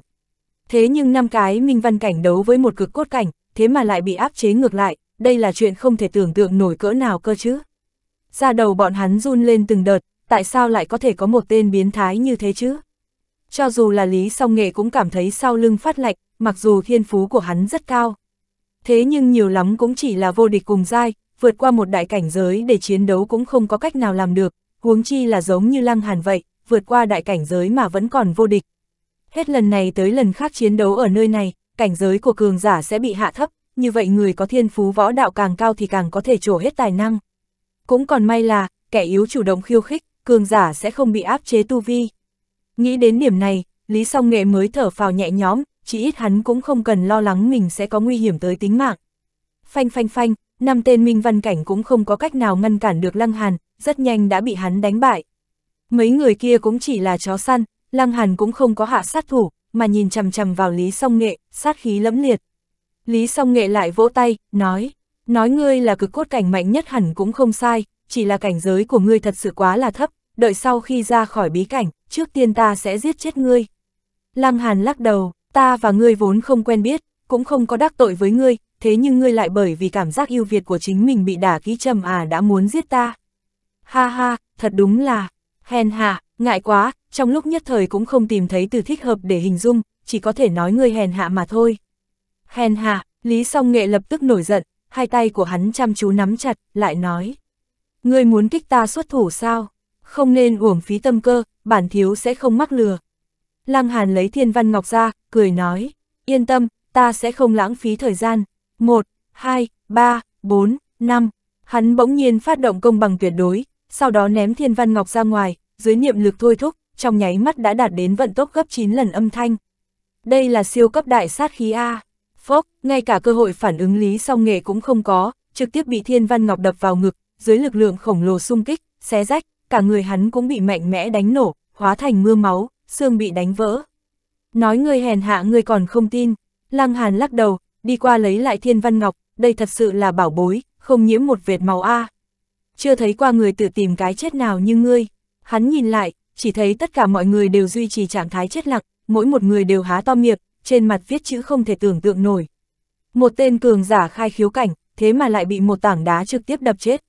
Thế nhưng năm cái minh văn cảnh đấu với một cực cốt cảnh, thế mà lại bị áp chế ngược lại, đây là chuyện không thể tưởng tượng nổi cỡ nào cơ chứ. Ra đầu bọn hắn run lên từng đợt, tại sao lại có thể có một tên biến thái như thế chứ? Cho dù là Lý Song Nghệ cũng cảm thấy sau lưng phát lạnh, mặc dù thiên phú của hắn rất cao. Thế nhưng nhiều lắm cũng chỉ là vô địch cùng dai, vượt qua một đại cảnh giới để chiến đấu cũng không có cách nào làm được, huống chi là giống như Lăng Hàn vậy, vượt qua đại cảnh giới mà vẫn còn vô địch. Hết lần này tới lần khác chiến đấu ở nơi này, cảnh giới của cường giả sẽ bị hạ thấp, như vậy người có thiên phú võ đạo càng cao thì càng có thể trổ hết tài năng. Cũng còn may là, kẻ yếu chủ động khiêu khích, cường giả sẽ không bị áp chế tu vi. Nghĩ đến điểm này, Lý Song Nghệ mới thở phào nhẹ nhõm, chỉ ít hắn cũng không cần lo lắng mình sẽ có nguy hiểm tới tính mạng. Phanh phanh phanh, năm tên Minh Văn Cảnh cũng không có cách nào ngăn cản được Lăng Hàn, rất nhanh đã bị hắn đánh bại. Mấy người kia cũng chỉ là chó săn, Lăng Hàn cũng không có hạ sát thủ, mà nhìn chằm chằm vào Lý Song Nghệ, sát khí lẫm liệt. Lý Song Nghệ lại vỗ tay, nói, nói ngươi là cực cốt cảnh mạnh nhất hẳn cũng không sai, chỉ là cảnh giới của ngươi thật sự quá là thấp, đợi sau khi ra khỏi bí cảnh, trước tiên ta sẽ giết chết ngươi. Lăng Hàn lắc đầu, ta và ngươi vốn không quen biết, cũng không có đắc tội với ngươi, thế nhưng ngươi lại bởi vì cảm giác yêu việt của chính mình bị đả ký trầm à đã muốn giết ta. Ha ha, thật đúng là, hèn hạ, Ngại quá, trong lúc nhất thời cũng không tìm thấy từ thích hợp để hình dung, chỉ có thể nói ngươi hèn hạ mà thôi. Hèn hạ, Lý Song Nghệ lập tức nổi giận, hai tay của hắn chăm chú nắm chặt, lại nói. Ngươi muốn kích ta xuất thủ sao? Không nên uổng phí tâm cơ, bản thiếu sẽ không mắc lừa. Lăng Hàn lấy thiên văn ngọc ra, cười nói. Yên tâm, ta sẽ không lãng phí thời gian. Một, hai, ba, bốn, năm. Hắn bỗng nhiên phát động công bằng tuyệt đối, sau đó ném thiên văn ngọc ra ngoài, dưới niệm lực thôi thúc, trong nháy mắt đã đạt đến vận tốc gấp 9 lần âm thanh. Đây là siêu cấp đại sát khí A. Phốc, ngay cả cơ hội phản ứng lý song nghệ cũng không có, trực tiếp bị thiên văn ngọc đập vào ngực, dưới lực lượng khổng lồ xung kích, xé rách, cả người hắn cũng bị mạnh mẽ đánh nổ, hóa thành mưa máu, xương bị đánh vỡ. Nói người hèn hạ người còn không tin, lăng hàn lắc đầu, đi qua lấy lại thiên văn ngọc, đây thật sự là bảo bối, không nhiễm một vệt màu A. Chưa thấy qua người tự tìm cái chết nào như ngươi. Hắn nhìn lại, chỉ thấy tất cả mọi người đều duy trì trạng thái chết lặng, mỗi một người đều há to miệng, trên mặt viết chữ không thể tưởng tượng nổi. Một tên cường giả khai khiếu cảnh, thế mà lại bị một tảng đá trực tiếp đập chết.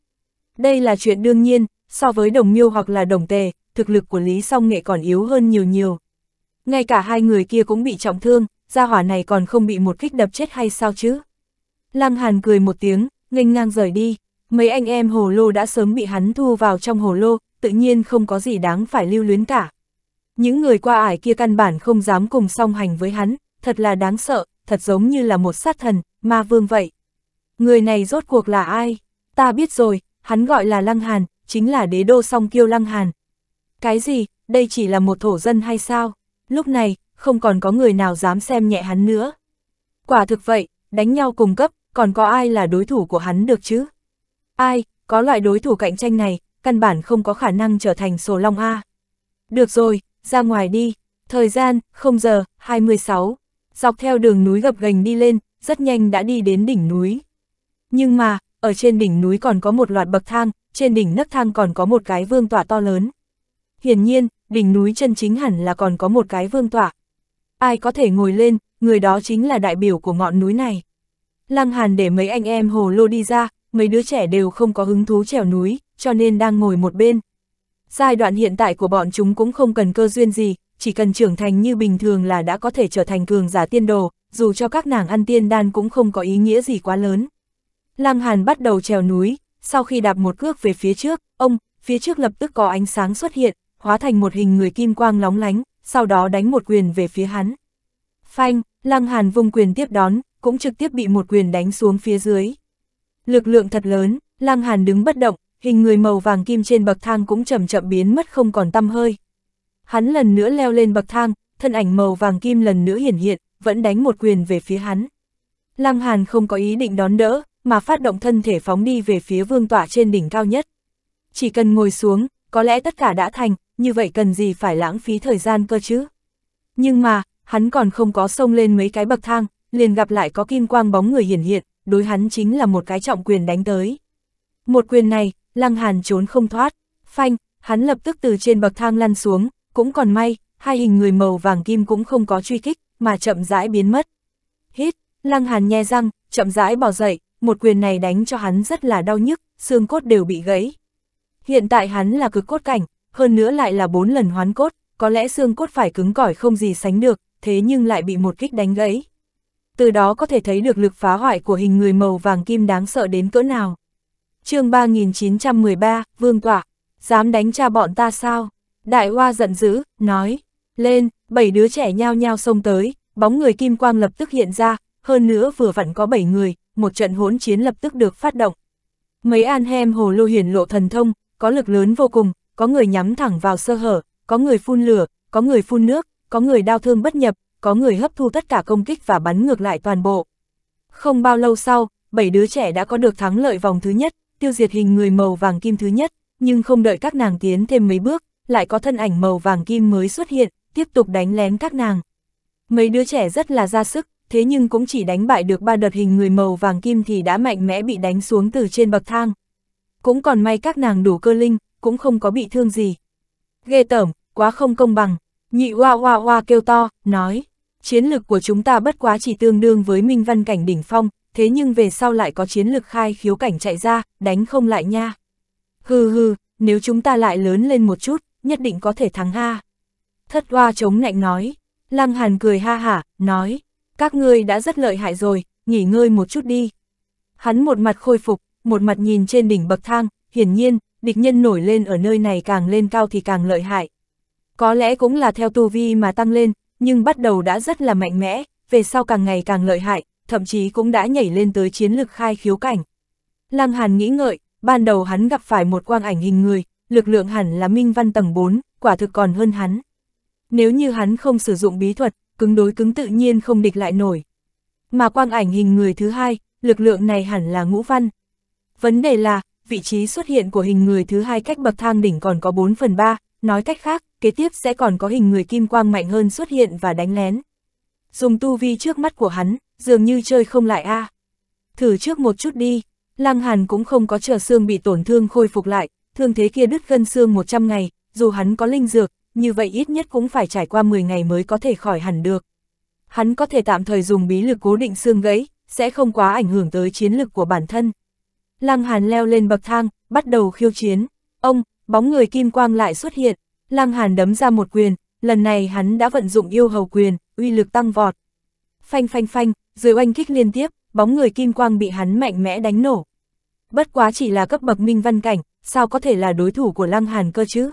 Đây là chuyện đương nhiên, so với đồng miêu hoặc là đồng tề, thực lực của Lý Song Nghệ còn yếu hơn nhiều nhiều. Ngay cả hai người kia cũng bị trọng thương, gia hỏa này còn không bị một kích đập chết hay sao chứ? Lăng Hàn cười một tiếng, nghênh ngang rời đi, mấy anh em hồ lô đã sớm bị hắn thu vào trong hồ lô, tự nhiên không có gì đáng phải lưu luyến cả. Những người qua ải kia căn bản không dám cùng song hành với hắn, thật là đáng sợ, thật giống như là một sát thần, ma vương vậy. Người này rốt cuộc là ai? Ta biết rồi, hắn gọi là Lăng Hàn, chính là đế đô song kiêu Lăng Hàn. Cái gì, đây chỉ là một thổ dân hay sao? Lúc này, không còn có người nào dám xem nhẹ hắn nữa. Quả thực vậy, đánh nhau cùng cấp, còn có ai là đối thủ của hắn được chứ? Ai, có loại đối thủ cạnh tranh này, căn bản không có khả năng trở thành sổ long A. Được rồi, ra ngoài đi, thời gian, không giờ, 26, dọc theo đường núi gập gành đi lên, rất nhanh đã đi đến đỉnh núi. Nhưng mà, ở trên đỉnh núi còn có một loạt bậc thang, trên đỉnh nấc thang còn có một cái vương tỏa to lớn. Hiển nhiên, đỉnh núi chân chính hẳn là còn có một cái vương tỏa. Ai có thể ngồi lên, người đó chính là đại biểu của ngọn núi này. Lăng Hàn để mấy anh em hồ lô đi ra, mấy đứa trẻ đều không có hứng thú trèo núi, cho nên đang ngồi một bên. Giai đoạn hiện tại của bọn chúng cũng không cần cơ duyên gì, chỉ cần trưởng thành như bình thường là đã có thể trở thành cường giả tiên đồ, dù cho các nàng ăn tiên đan cũng không có ý nghĩa gì quá lớn. Lăng Hàn bắt đầu trèo núi, sau khi đạp một cước về phía trước, ông, phía trước lập tức có ánh sáng xuất hiện, hóa thành một hình người kim quang lóng lánh, sau đó đánh một quyền về phía hắn. Phanh, Lăng Hàn vùng quyền tiếp đón, cũng trực tiếp bị một quyền đánh xuống phía dưới. Lực lượng thật lớn, Lăng Hàn đứng bất động, hình người màu vàng kim trên bậc thang cũng chậm chậm biến mất không còn tăm hơi. Hắn lần nữa leo lên bậc thang, thân ảnh màu vàng kim lần nữa hiển hiện, vẫn đánh một quyền về phía hắn. Lăng Hàn không có ý định đón đỡ, mà phát động thân thể phóng đi về phía vương tỏa trên đỉnh cao nhất. Chỉ cần ngồi xuống, có lẽ tất cả đã thành, như vậy cần gì phải lãng phí thời gian cơ chứ. Nhưng mà, hắn còn không có xông lên mấy cái bậc thang, liền gặp lại có kim quang bóng người hiển hiện, đối hắn chính là một cái trọng quyền đánh tới. Một quyền này, Lăng Hàn trốn không thoát, phanh, hắn lập tức từ trên bậc thang lăn xuống, cũng còn may, hai hình người màu vàng kim cũng không có truy kích, mà chậm rãi biến mất. Hít, Lăng Hàn nhe răng, chậm rãi bỏ dậy, một quyền này đánh cho hắn rất là đau nhức, xương cốt đều bị gãy. Hiện tại hắn là cực cốt cảnh, hơn nữa lại là bốn lần hoán cốt, có lẽ xương cốt phải cứng cỏi không gì sánh được, thế nhưng lại bị một kích đánh gãy từ đó có thể thấy được lực phá hoại của hình người màu vàng kim đáng sợ đến cỡ nào. chương 3913, Vương Tỏa, dám đánh cha bọn ta sao? Đại Hoa giận dữ, nói, lên, bảy đứa trẻ nhao nhao xông tới, bóng người kim quang lập tức hiện ra, hơn nữa vừa vặn có bảy người, một trận hỗn chiến lập tức được phát động. Mấy an hem hồ lô hiển lộ thần thông, có lực lớn vô cùng, có người nhắm thẳng vào sơ hở, có người phun lửa, có người phun nước, có người đao thương bất nhập, có người hấp thu tất cả công kích và bắn ngược lại toàn bộ. Không bao lâu sau, bảy đứa trẻ đã có được thắng lợi vòng thứ nhất, tiêu diệt hình người màu vàng kim thứ nhất, nhưng không đợi các nàng tiến thêm mấy bước, lại có thân ảnh màu vàng kim mới xuất hiện, tiếp tục đánh lén các nàng. Mấy đứa trẻ rất là ra sức, thế nhưng cũng chỉ đánh bại được ba đợt hình người màu vàng kim thì đã mạnh mẽ bị đánh xuống từ trên bậc thang. Cũng còn may các nàng đủ cơ linh, cũng không có bị thương gì. Ghê tởm, quá không công bằng, nhị hoa hoa hoa kêu to, nói chiến lực của chúng ta bất quá chỉ tương đương với minh văn cảnh đỉnh phong, thế nhưng về sau lại có chiến lực khai khiếu cảnh chạy ra, đánh không lại nha. Hừ hừ, nếu chúng ta lại lớn lên một chút, nhất định có thể thắng ha Thất hoa chống nạnh nói, Lăng Hàn cười ha hả, nói, các ngươi đã rất lợi hại rồi, nghỉ ngơi một chút đi. Hắn một mặt khôi phục, một mặt nhìn trên đỉnh bậc thang, hiển nhiên, địch nhân nổi lên ở nơi này càng lên cao thì càng lợi hại. Có lẽ cũng là theo tu vi mà tăng lên, nhưng bắt đầu đã rất là mạnh mẽ, về sau càng ngày càng lợi hại, thậm chí cũng đã nhảy lên tới chiến lực khai khiếu cảnh. Lăng Hàn nghĩ ngợi, ban đầu hắn gặp phải một quang ảnh hình người, lực lượng hẳn là minh văn tầng 4, quả thực còn hơn hắn. Nếu như hắn không sử dụng bí thuật, cứng đối cứng tự nhiên không địch lại nổi. Mà quang ảnh hình người thứ hai, lực lượng này hẳn là ngũ văn. Vấn đề là, vị trí xuất hiện của hình người thứ hai cách bậc thang đỉnh còn có 4 phần 3, nói cách khác, kế tiếp sẽ còn có hình người kim quang mạnh hơn xuất hiện và đánh lén. Dùng tu vi trước mắt của hắn, dường như chơi không lại a. À. Thử trước một chút đi, Lăng Hàn cũng không có chờ xương bị tổn thương khôi phục lại, thương thế kia đứt gân xương 100 ngày, dù hắn có linh dược, như vậy ít nhất cũng phải trải qua 10 ngày mới có thể khỏi hẳn được. Hắn có thể tạm thời dùng bí lực cố định xương gãy, sẽ không quá ảnh hưởng tới chiến lực của bản thân. Lăng Hàn leo lên bậc thang, bắt đầu khiêu chiến. Ông, bóng người kim quang lại xuất hiện, Lăng Hàn đấm ra một quyền, lần này hắn đã vận dụng yêu hầu quyền, uy lực tăng vọt. Phanh phanh phanh, dưới oanh kích liên tiếp, bóng người kim quang bị hắn mạnh mẽ đánh nổ. Bất quá chỉ là cấp bậc minh văn cảnh, sao có thể là đối thủ của Lăng Hàn cơ chứ?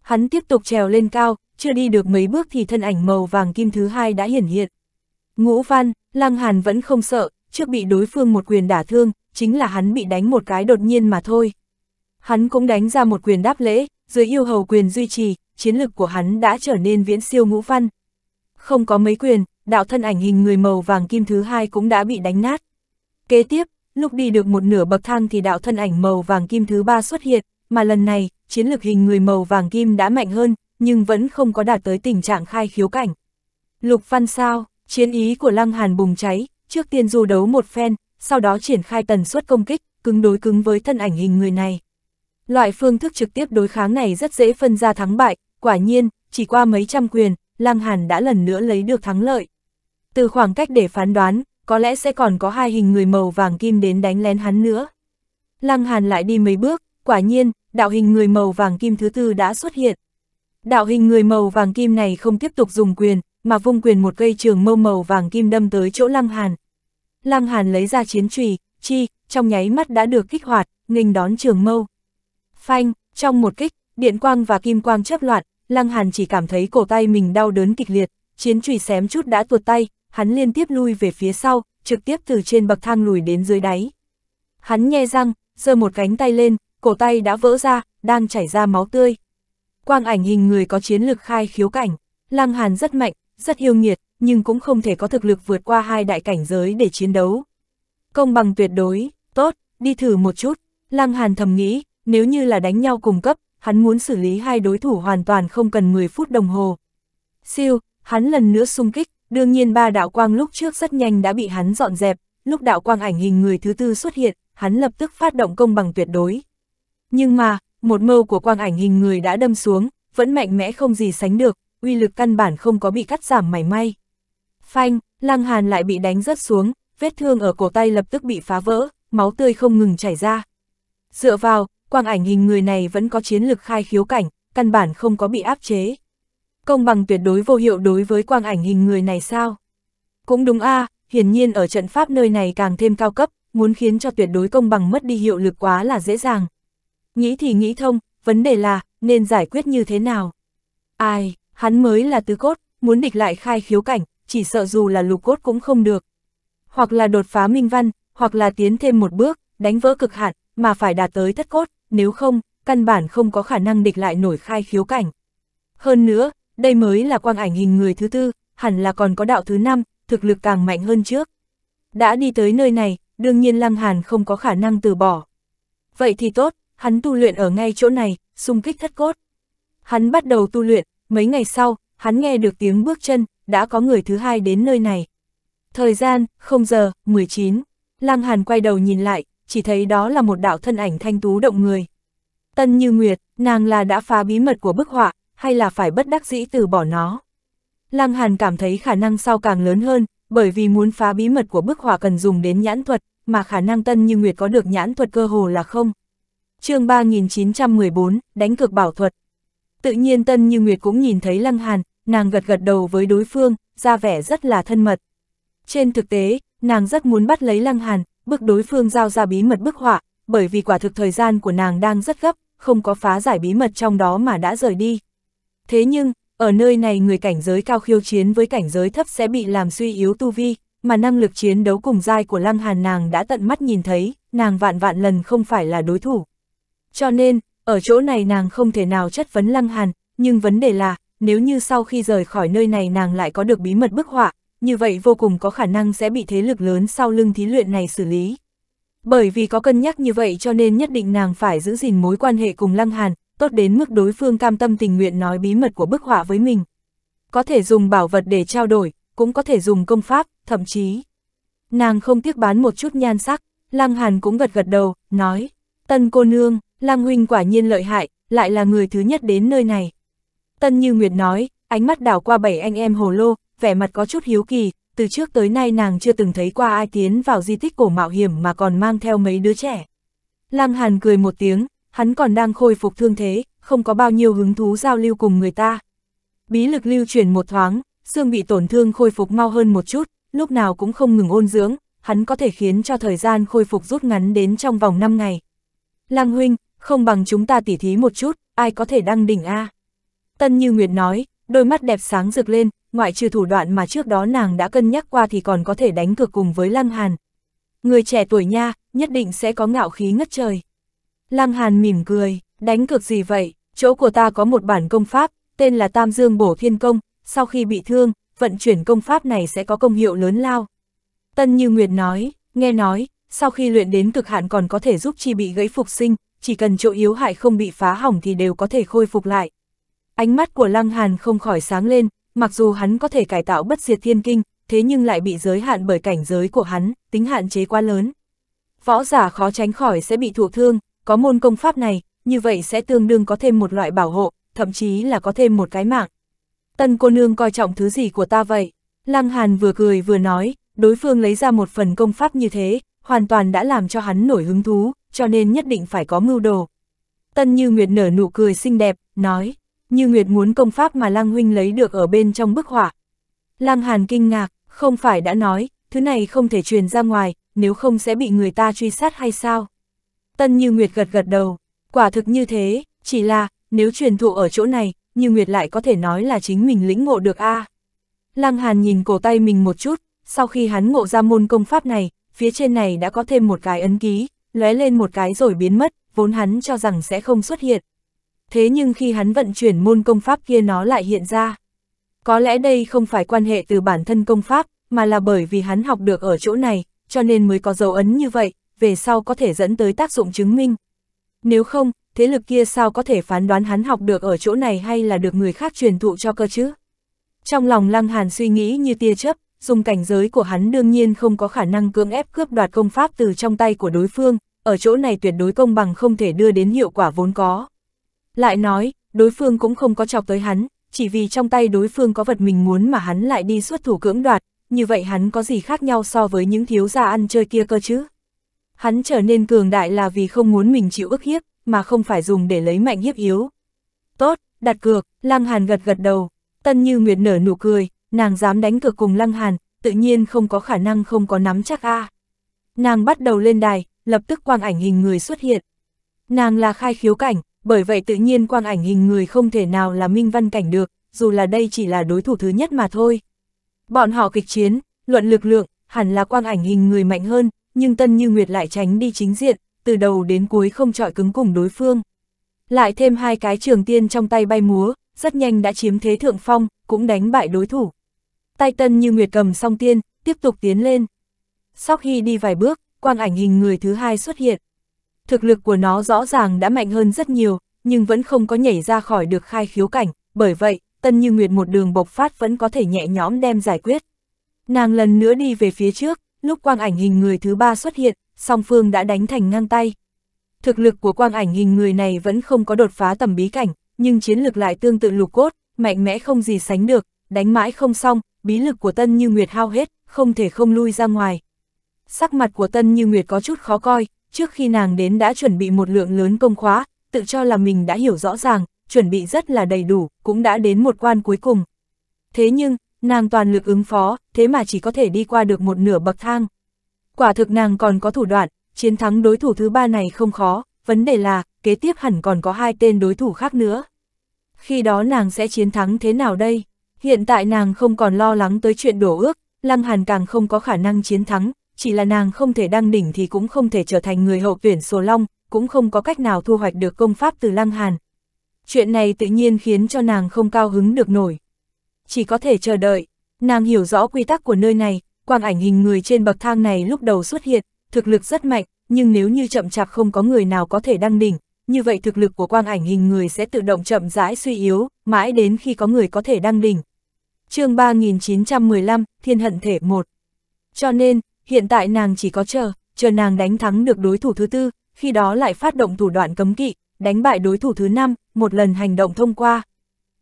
Hắn tiếp tục trèo lên cao, chưa đi được mấy bước thì thân ảnh màu vàng kim thứ hai đã hiển hiện. Ngũ Văn, Lăng Hàn vẫn không sợ, trước bị đối phương một quyền đả thương, chính là hắn bị đánh một cái đột nhiên mà thôi. Hắn cũng đánh ra một quyền đáp lễ, dưới yêu hầu quyền duy trì, chiến lực của hắn đã trở nên viễn siêu ngũ văn. Không có mấy quyền, đạo thân ảnh hình người màu vàng kim thứ hai cũng đã bị đánh nát. Kế tiếp, lúc đi được một nửa bậc thang thì đạo thân ảnh màu vàng kim thứ ba xuất hiện, mà lần này, chiến lực hình người màu vàng kim đã mạnh hơn, nhưng vẫn không có đạt tới tình trạng khai khiếu cảnh. Lục văn sao, chiến ý của Lăng Hàn bùng cháy, trước tiên du đấu một phen, sau đó triển khai tần suất công kích, cứng đối cứng với thân ảnh hình người này. Loại phương thức trực tiếp đối kháng này rất dễ phân ra thắng bại, quả nhiên, chỉ qua mấy trăm quyền, Lăng Hàn đã lần nữa lấy được thắng lợi. Từ khoảng cách để phán đoán, có lẽ sẽ còn có hai hình người màu vàng kim đến đánh lén hắn nữa. Lăng Hàn lại đi mấy bước, quả nhiên, đạo hình người màu vàng kim thứ tư đã xuất hiện. Đạo hình người màu vàng kim này không tiếp tục dùng quyền, mà vung quyền một cây trường mâu màu vàng kim đâm tới chỗ Lăng Hàn. Lăng Hàn lấy ra chiến trùy, chi, trong nháy mắt đã được kích hoạt, nghênh đón trường mâu. Phanh, trong một kích, điện quang và kim quang chớp loạn, Lăng Hàn chỉ cảm thấy cổ tay mình đau đớn kịch liệt, chiến chùy xém chút đã tuột tay, hắn liên tiếp lui về phía sau, trực tiếp từ trên bậc thang lùi đến dưới đáy. Hắn nhe răng, giơ một cánh tay lên, cổ tay đã vỡ ra, đang chảy ra máu tươi. Quang ảnh hình người có chiến lực khai khiếu cảnh, Lăng Hàn rất mạnh, rất yêu nghiệt, nhưng cũng không thể có thực lực vượt qua hai đại cảnh giới để chiến đấu. Công bằng tuyệt đối, tốt, đi thử một chút, Lăng Hàn thầm nghĩ, nếu như là đánh nhau cùng cấp, hắn muốn xử lý hai đối thủ hoàn toàn không cần 10 phút đồng hồ. Siêu, hắn lần nữa xung kích, đương nhiên ba đạo quang lúc trước rất nhanh đã bị hắn dọn dẹp, lúc đạo quang ảnh hình người thứ tư xuất hiện, hắn lập tức phát động công bằng tuyệt đối. Nhưng mà, một mâu của quang ảnh hình người đã đâm xuống, vẫn mạnh mẽ không gì sánh được, uy lực căn bản không có bị cắt giảm mảy may. Phanh, Lăng Hàn lại bị đánh rớt xuống, vết thương ở cổ tay lập tức bị phá vỡ, máu tươi không ngừng chảy ra. Dựa vào, quang ảnh hình người này vẫn có chiến lực khai khiếu cảnh, căn bản không có bị áp chế. Công bằng tuyệt đối vô hiệu đối với quang ảnh hình người này sao? Cũng đúng a à, hiển nhiên ở trận pháp nơi này càng thêm cao cấp, muốn khiến cho tuyệt đối công bằng mất đi hiệu lực quá là dễ dàng. Nghĩ thì nghĩ thông, vấn đề là, nên giải quyết như thế nào? Ai, hắn mới là tứ cốt, muốn địch lại khai khiếu cảnh, chỉ sợ dù là lục cốt cũng không được. Hoặc là đột phá minh văn, hoặc là tiến thêm một bước, đánh vỡ cực hạn, mà phải đạt tới thất cốt nếu không, căn bản không có khả năng địch lại nổi khai khiếu cảnh. Hơn nữa, đây mới là quang ảnh hình người thứ tư, hẳn là còn có đạo thứ năm, thực lực càng mạnh hơn trước. Đã đi tới nơi này, đương nhiên Lăng Hàn không có khả năng từ bỏ. Vậy thì tốt, hắn tu luyện ở ngay chỗ này, xung kích thất cốt. Hắn bắt đầu tu luyện, mấy ngày sau, hắn nghe được tiếng bước chân, đã có người thứ hai đến nơi này. Thời gian, 0 giờ, 19. Lăng Hàn quay đầu nhìn lại, chỉ thấy đó là một đạo thân ảnh thanh tú động người. Tân Như Nguyệt, nàng là đã phá bí mật của bức họa, hay là phải bất đắc dĩ từ bỏ nó? Lăng Hàn cảm thấy khả năng sau càng lớn hơn, bởi vì muốn phá bí mật của bức họa cần dùng đến nhãn thuật, mà khả năng Tân Như Nguyệt có được nhãn thuật cơ hồ là không. chương 3914, đánh cực bảo thuật. Tự nhiên Tân Như Nguyệt cũng nhìn thấy Lăng Hàn, nàng gật gật đầu với đối phương, ra vẻ rất là thân mật. Trên thực tế, nàng rất muốn bắt lấy Lăng Hàn, bức đối phương giao ra bí mật bức họa, bởi vì quả thực thời gian của nàng đang rất gấp, không có phá giải bí mật trong đó mà đã rời đi. Thế nhưng, ở nơi này người cảnh giới cao khiêu chiến với cảnh giới thấp sẽ bị làm suy yếu tu vi, mà năng lực chiến đấu cùng giai của Lăng Hàn nàng đã tận mắt nhìn thấy, nàng vạn vạn lần không phải là đối thủ. Cho nên, ở chỗ này nàng không thể nào chất vấn Lăng Hàn, nhưng vấn đề là, nếu như sau khi rời khỏi nơi này nàng lại có được bí mật bức họa, như vậy vô cùng có khả năng sẽ bị thế lực lớn sau lưng thí luyện này xử lý. Bởi vì có cân nhắc như vậy cho nên nhất định nàng phải giữ gìn mối quan hệ cùng Lăng Hàn, tốt đến mức đối phương cam tâm tình nguyện nói bí mật của bức họa với mình. Có thể dùng bảo vật để trao đổi, cũng có thể dùng công pháp, thậm chí. Nàng không tiếc bán một chút nhan sắc, Lăng Hàn cũng gật gật đầu, nói, tân cô nương, Lăng Huynh quả nhiên lợi hại, lại là người thứ nhất đến nơi này. Tân Như Nguyệt nói, ánh mắt đảo qua bảy anh em hồ lô, vẻ mặt có chút hiếu kỳ, từ trước tới nay nàng chưa từng thấy qua ai tiến vào di tích cổ mạo hiểm mà còn mang theo mấy đứa trẻ. Lăng Hàn cười một tiếng, hắn còn đang khôi phục thương thế, không có bao nhiêu hứng thú giao lưu cùng người ta. Bí lực lưu chuyển một thoáng, xương bị tổn thương khôi phục mau hơn một chút, lúc nào cũng không ngừng ôn dưỡng, hắn có thể khiến cho thời gian khôi phục rút ngắn đến trong vòng 5 ngày. Lăng huynh, không bằng chúng ta tỉ thí một chút, ai có thể đăng đỉnh A. Tân Như Nguyệt nói, đôi mắt đẹp sáng rực lên, ngoại trừ thủ đoạn mà trước đó nàng đã cân nhắc qua thì còn có thể đánh cược cùng với Lăng Hàn. Người trẻ tuổi nha, nhất định sẽ có ngạo khí ngất trời. Lăng Hàn mỉm cười, đánh cược gì vậy, chỗ của ta có một bản công pháp, tên là Tam Dương Bổ Thiên Công, sau khi bị thương, vận chuyển công pháp này sẽ có công hiệu lớn lao. Tân Như Nguyệt nói, nghe nói, sau khi luyện đến cực hạn còn có thể giúp chi bị gãy phục sinh, chỉ cần chỗ yếu hại không bị phá hỏng thì đều có thể khôi phục lại, Ánh mắt của Lăng Hàn không khỏi sáng lên, mặc dù hắn có thể cải tạo bất diệt thiên kinh, thế nhưng lại bị giới hạn bởi cảnh giới của hắn, tính hạn chế quá lớn. Võ giả khó tránh khỏi sẽ bị thụ thương, có môn công pháp này, như vậy sẽ tương đương có thêm một loại bảo hộ, thậm chí là có thêm một cái mạng. Tân cô nương coi trọng thứ gì của ta vậy? Lăng Hàn vừa cười vừa nói, đối phương lấy ra một phần công pháp như thế, hoàn toàn đã làm cho hắn nổi hứng thú, cho nên nhất định phải có mưu đồ. Tân Như Nguyệt nở nụ cười xinh đẹp, nói như Nguyệt muốn công pháp mà Lang Huynh lấy được ở bên trong bức họa. Lang Hàn kinh ngạc, không phải đã nói, thứ này không thể truyền ra ngoài, nếu không sẽ bị người ta truy sát hay sao? Tân Như Nguyệt gật gật đầu, quả thực như thế, chỉ là, nếu truyền thụ ở chỗ này, Như Nguyệt lại có thể nói là chính mình lĩnh ngộ được a. À. Lăng Hàn nhìn cổ tay mình một chút, sau khi hắn ngộ ra môn công pháp này, phía trên này đã có thêm một cái ấn ký, lóe lên một cái rồi biến mất, vốn hắn cho rằng sẽ không xuất hiện, thế nhưng khi hắn vận chuyển môn công pháp kia nó lại hiện ra. Có lẽ đây không phải quan hệ từ bản thân công pháp, mà là bởi vì hắn học được ở chỗ này, cho nên mới có dấu ấn như vậy, về sau có thể dẫn tới tác dụng chứng minh. Nếu không, thế lực kia sao có thể phán đoán hắn học được ở chỗ này hay là được người khác truyền thụ cho cơ chứ? Trong lòng Lăng Hàn suy nghĩ như tia chớp, dùng cảnh giới của hắn đương nhiên không có khả năng cưỡng ép cướp đoạt công pháp từ trong tay của đối phương, ở chỗ này tuyệt đối công bằng không thể đưa đến hiệu quả vốn có. Lại nói, đối phương cũng không có chọc tới hắn, chỉ vì trong tay đối phương có vật mình muốn mà hắn lại đi xuất thủ cưỡng đoạt, như vậy hắn có gì khác nhau so với những thiếu gia ăn chơi kia cơ chứ? Hắn trở nên cường đại là vì không muốn mình chịu ức hiếp, mà không phải dùng để lấy mạnh hiếp yếu. Tốt, đặt cược, Lăng Hàn gật gật đầu, Tân Như Nguyệt nở nụ cười, nàng dám đánh cược cùng Lăng Hàn, tự nhiên không có khả năng không có nắm chắc a. Nàng bắt đầu lên đài, lập tức quang ảnh hình người xuất hiện. Nàng là khai khiếu cảnh, bởi vậy tự nhiên quang ảnh hình người không thể nào là minh văn cảnh được, dù là đây chỉ là đối thủ thứ nhất mà thôi. Bọn họ kịch chiến, luận lực lượng, hẳn là quang ảnh hình người mạnh hơn, nhưng Tân Như Nguyệt lại tránh đi chính diện, từ đầu đến cuối không trọi cứng cùng đối phương. Lại thêm hai cái trường tiên trong tay bay múa, rất nhanh đã chiếm thế thượng phong, cũng đánh bại đối thủ. Tay Tân Như Nguyệt cầm song tiên, tiếp tục tiến lên. sau khi đi vài bước, quang ảnh hình người thứ hai xuất hiện thực lực của nó rõ ràng đã mạnh hơn rất nhiều, nhưng vẫn không có nhảy ra khỏi được khai khiếu cảnh, bởi vậy, Tân Như Nguyệt một đường bộc phát vẫn có thể nhẹ nhõm đem giải quyết. Nàng lần nữa đi về phía trước, lúc quang ảnh hình người thứ ba xuất hiện, song phương đã đánh thành ngang tay. Thực lực của quang ảnh hình người này vẫn không có đột phá tầm bí cảnh, nhưng chiến lực lại tương tự lục cốt, mạnh mẽ không gì sánh được, đánh mãi không xong, bí lực của Tân Như Nguyệt hao hết, không thể không lui ra ngoài. Sắc mặt của Tân Như Nguyệt có chút khó coi, trước khi nàng đến đã chuẩn bị một lượng lớn công khóa, tự cho là mình đã hiểu rõ ràng, chuẩn bị rất là đầy đủ, cũng đã đến một quan cuối cùng. Thế nhưng, nàng toàn lực ứng phó, thế mà chỉ có thể đi qua được một nửa bậc thang. Quả thực nàng còn có thủ đoạn, chiến thắng đối thủ thứ ba này không khó, vấn đề là, kế tiếp hẳn còn có hai tên đối thủ khác nữa. Khi đó nàng sẽ chiến thắng thế nào đây? Hiện tại nàng không còn lo lắng tới chuyện đổ ước, Lăng Hàn càng không có khả năng chiến thắng, chỉ là nàng không thể đăng đỉnh thì cũng không thể trở thành người hậu tuyển sổ long, cũng không có cách nào thu hoạch được công pháp từ Lăng Hàn. Chuyện này tự nhiên khiến cho nàng không cao hứng được nổi. Chỉ có thể chờ đợi, nàng hiểu rõ quy tắc của nơi này, quang ảnh hình người trên bậc thang này lúc đầu xuất hiện, thực lực rất mạnh, nhưng nếu như chậm chạp không có người nào có thể đăng đỉnh, như vậy thực lực của quang ảnh hình người sẽ tự động chậm rãi suy yếu, mãi đến khi có người có thể đăng đỉnh. chương 3915, Thiên Hận Thể 1 Cho nên, hiện tại nàng chỉ có chờ, chờ nàng đánh thắng được đối thủ thứ tư, khi đó lại phát động thủ đoạn cấm kỵ, đánh bại đối thủ thứ năm, một lần hành động thông qua.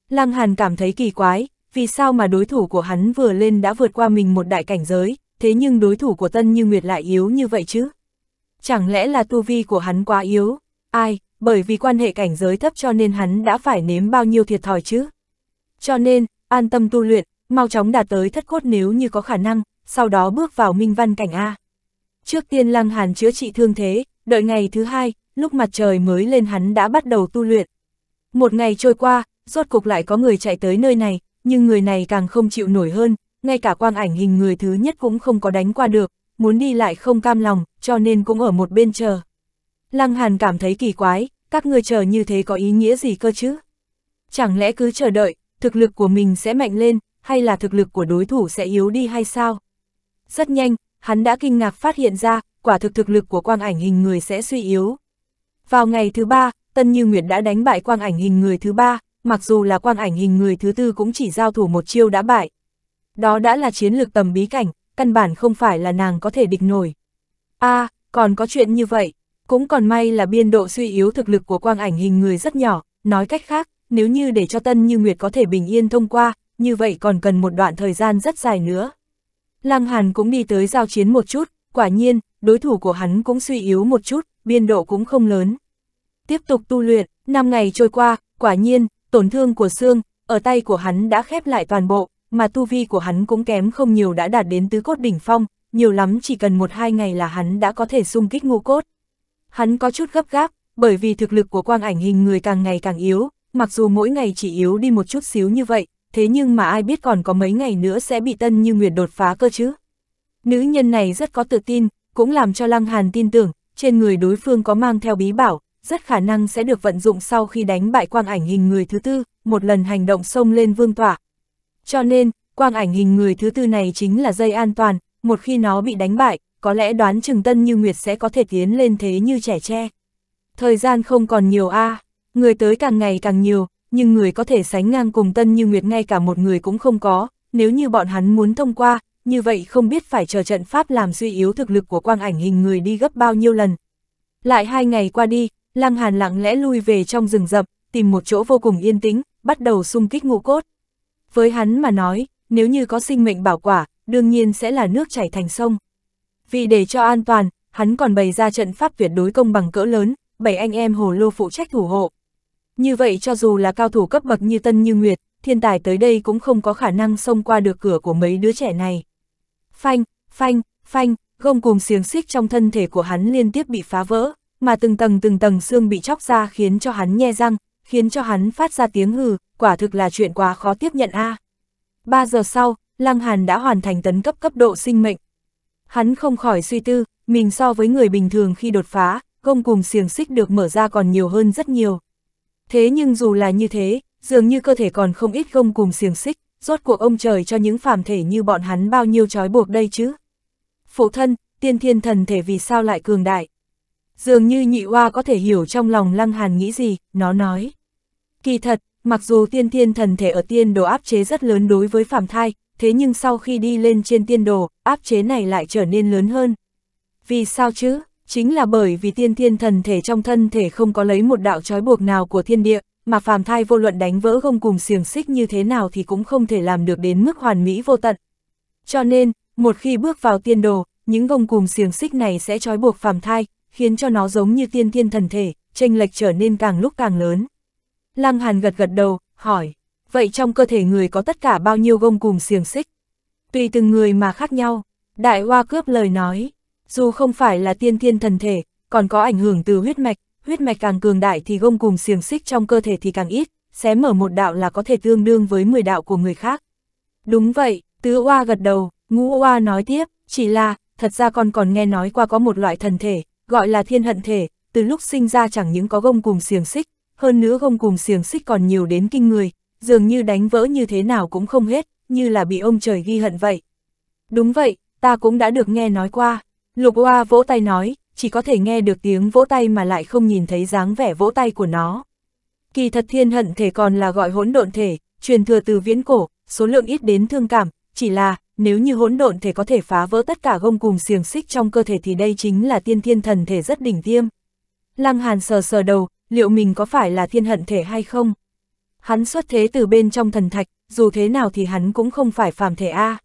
Lăng Hàn cảm thấy kỳ quái, vì sao mà đối thủ của hắn vừa lên đã vượt qua mình một đại cảnh giới, thế nhưng đối thủ của Tân Như Nguyệt lại yếu như vậy chứ? Chẳng lẽ là tu vi của hắn quá yếu? Ai, bởi vì quan hệ cảnh giới thấp cho nên hắn đã phải nếm bao nhiêu thiệt thòi chứ? Cho nên, an tâm tu luyện, mau chóng đạt tới thất cốt nếu như có khả năng, sau đó bước vào minh văn cảnh A. Trước tiên Lăng Hàn chữa trị thương thế, đợi ngày thứ hai, lúc mặt trời mới lên hắn đã bắt đầu tu luyện. Một ngày trôi qua, rốt cục lại có người chạy tới nơi này, nhưng người này càng không chịu nổi hơn, ngay cả quang ảnh hình người thứ nhất cũng không có đánh qua được, muốn đi lại không cam lòng, cho nên cũng ở một bên chờ. Lăng Hàn cảm thấy kỳ quái, các người chờ như thế có ý nghĩa gì cơ chứ? Chẳng lẽ cứ chờ đợi, thực lực của mình sẽ mạnh lên, hay là thực lực của đối thủ sẽ yếu đi hay sao? rất nhanh, hắn đã kinh ngạc phát hiện ra, quả thực thực lực của quang ảnh hình người sẽ suy yếu. Vào ngày thứ ba, Tân Như Nguyệt đã đánh bại quang ảnh hình người thứ ba, mặc dù là quang ảnh hình người thứ tư cũng chỉ giao thủ một chiêu đã bại. Đó đã là chiến lược tầm bí cảnh, căn bản không phải là nàng có thể địch nổi. a à, còn có chuyện như vậy, cũng còn may là biên độ suy yếu thực lực của quang ảnh hình người rất nhỏ, nói cách khác, nếu như để cho Tân Như Nguyệt có thể bình yên thông qua, như vậy còn cần một đoạn thời gian rất dài nữa. Lăng Hàn cũng đi tới giao chiến một chút, quả nhiên, đối thủ của hắn cũng suy yếu một chút, biên độ cũng không lớn. Tiếp tục tu luyện, 5 ngày trôi qua, quả nhiên, tổn thương của xương, ở tay của hắn đã khép lại toàn bộ, mà tu vi của hắn cũng kém không nhiều đã đạt đến tứ cốt đỉnh phong, nhiều lắm chỉ cần một hai ngày là hắn đã có thể xung kích ngô cốt. Hắn có chút gấp gáp, bởi vì thực lực của quang ảnh hình người càng ngày càng yếu, mặc dù mỗi ngày chỉ yếu đi một chút xíu như vậy, thế nhưng mà ai biết còn có mấy ngày nữa sẽ bị Tân Như Nguyệt đột phá cơ chứ. Nữ nhân này rất có tự tin, cũng làm cho Lăng Hàn tin tưởng, trên người đối phương có mang theo bí bảo, rất khả năng sẽ được vận dụng sau khi đánh bại quang ảnh hình người thứ tư, một lần hành động xông lên vương tỏa. Cho nên, quang ảnh hình người thứ tư này chính là dây an toàn, một khi nó bị đánh bại, có lẽ đoán chừng Tân Như Nguyệt sẽ có thể tiến lên thế như trẻ tre. Thời gian không còn nhiều a à, người tới càng ngày càng nhiều, nhưng người có thể sánh ngang cùng Tân Như Nguyệt ngay cả một người cũng không có, nếu như bọn hắn muốn thông qua, như vậy không biết phải chờ trận pháp làm suy yếu thực lực của quang ảnh hình người đi gấp bao nhiêu lần. Lại hai ngày qua đi, Lăng Hàn lặng lẽ lui về trong rừng rậm, tìm một chỗ vô cùng yên tĩnh, bắt đầu xung kích ngũ cốt. Với hắn mà nói, nếu như có sinh mệnh bảo quả, đương nhiên sẽ là nước chảy thành sông. Vì để cho an toàn, hắn còn bày ra trận pháp tuyệt đối công bằng cỡ lớn, bảy anh em hồ lô phụ trách thủ hộ. Như vậy cho dù là cao thủ cấp bậc như Tân Như Nguyệt, thiên tài tới đây cũng không có khả năng xông qua được cửa của mấy đứa trẻ này. Phanh, phanh, phanh, gông cùng xiềng xích trong thân thể của hắn liên tiếp bị phá vỡ, mà từng tầng từng tầng xương bị chóc ra khiến cho hắn nhe răng, khiến cho hắn phát ra tiếng hừ, quả thực là chuyện quá khó tiếp nhận a. À. Ba giờ sau, Lăng Hàn đã hoàn thành tấn cấp cấp độ sinh mệnh. Hắn không khỏi suy tư, mình so với người bình thường khi đột phá, gông cùng xiềng xích được mở ra còn nhiều hơn rất nhiều. Thế nhưng dù là như thế, dường như cơ thể còn không ít gông cùng xiềng xích, rốt cuộc ông trời cho những phàm thể như bọn hắn bao nhiêu trói buộc đây chứ. Phụ thân, tiên thiên thần thể vì sao lại cường đại? Dường như nhị hoa có thể hiểu trong lòng lăng hàn nghĩ gì, nó nói. Kỳ thật, mặc dù tiên thiên thần thể ở tiên đồ áp chế rất lớn đối với phàm thai, thế nhưng sau khi đi lên trên tiên đồ, áp chế này lại trở nên lớn hơn. Vì sao chứ? chính là bởi vì tiên thiên thần thể trong thân thể không có lấy một đạo trói buộc nào của thiên địa, mà phàm thai vô luận đánh vỡ gông cùng xiềng xích như thế nào thì cũng không thể làm được đến mức hoàn mỹ vô tận. Cho nên, một khi bước vào tiên đồ, những gông cùng xiềng xích này sẽ trói buộc phàm thai, khiến cho nó giống như tiên thiên thần thể, tranh lệch trở nên càng lúc càng lớn. Lăng Hàn gật gật đầu, hỏi, vậy trong cơ thể người có tất cả bao nhiêu gông cùng xiềng xích? Tùy từng người mà khác nhau, đại hoa cướp lời nói, dù không phải là tiên thiên thần thể, còn có ảnh hưởng từ huyết mạch, huyết mạch càng cường đại thì gông cùng xiềng xích trong cơ thể thì càng ít, xé mở một đạo là có thể tương đương với 10 đạo của người khác. Đúng vậy, tứ oa gật đầu, ngũ oa nói tiếp, chỉ là, thật ra con còn nghe nói qua có một loại thần thể, gọi là thiên hận thể, từ lúc sinh ra chẳng những có gông cùng xiềng xích, hơn nữa gông cùng xiềng xích còn nhiều đến kinh người, dường như đánh vỡ như thế nào cũng không hết, như là bị ông trời ghi hận vậy. Đúng vậy, ta cũng đã được nghe nói qua. Lục Hoa vỗ tay nói, chỉ có thể nghe được tiếng vỗ tay mà lại không nhìn thấy dáng vẻ vỗ tay của nó. Kỳ thật thiên hận thể còn là gọi hỗn độn thể, truyền thừa từ viễn cổ, số lượng ít đến thương cảm, chỉ là, nếu như hỗn độn thể có thể phá vỡ tất cả gông cùng xiềng xích trong cơ thể thì đây chính là tiên thiên thần thể rất đỉnh tiêm. Lăng Hàn sờ sờ đầu, liệu mình có phải là thiên hận thể hay không? Hắn xuất thế từ bên trong thần thạch, dù thế nào thì hắn cũng không phải phàm thể A.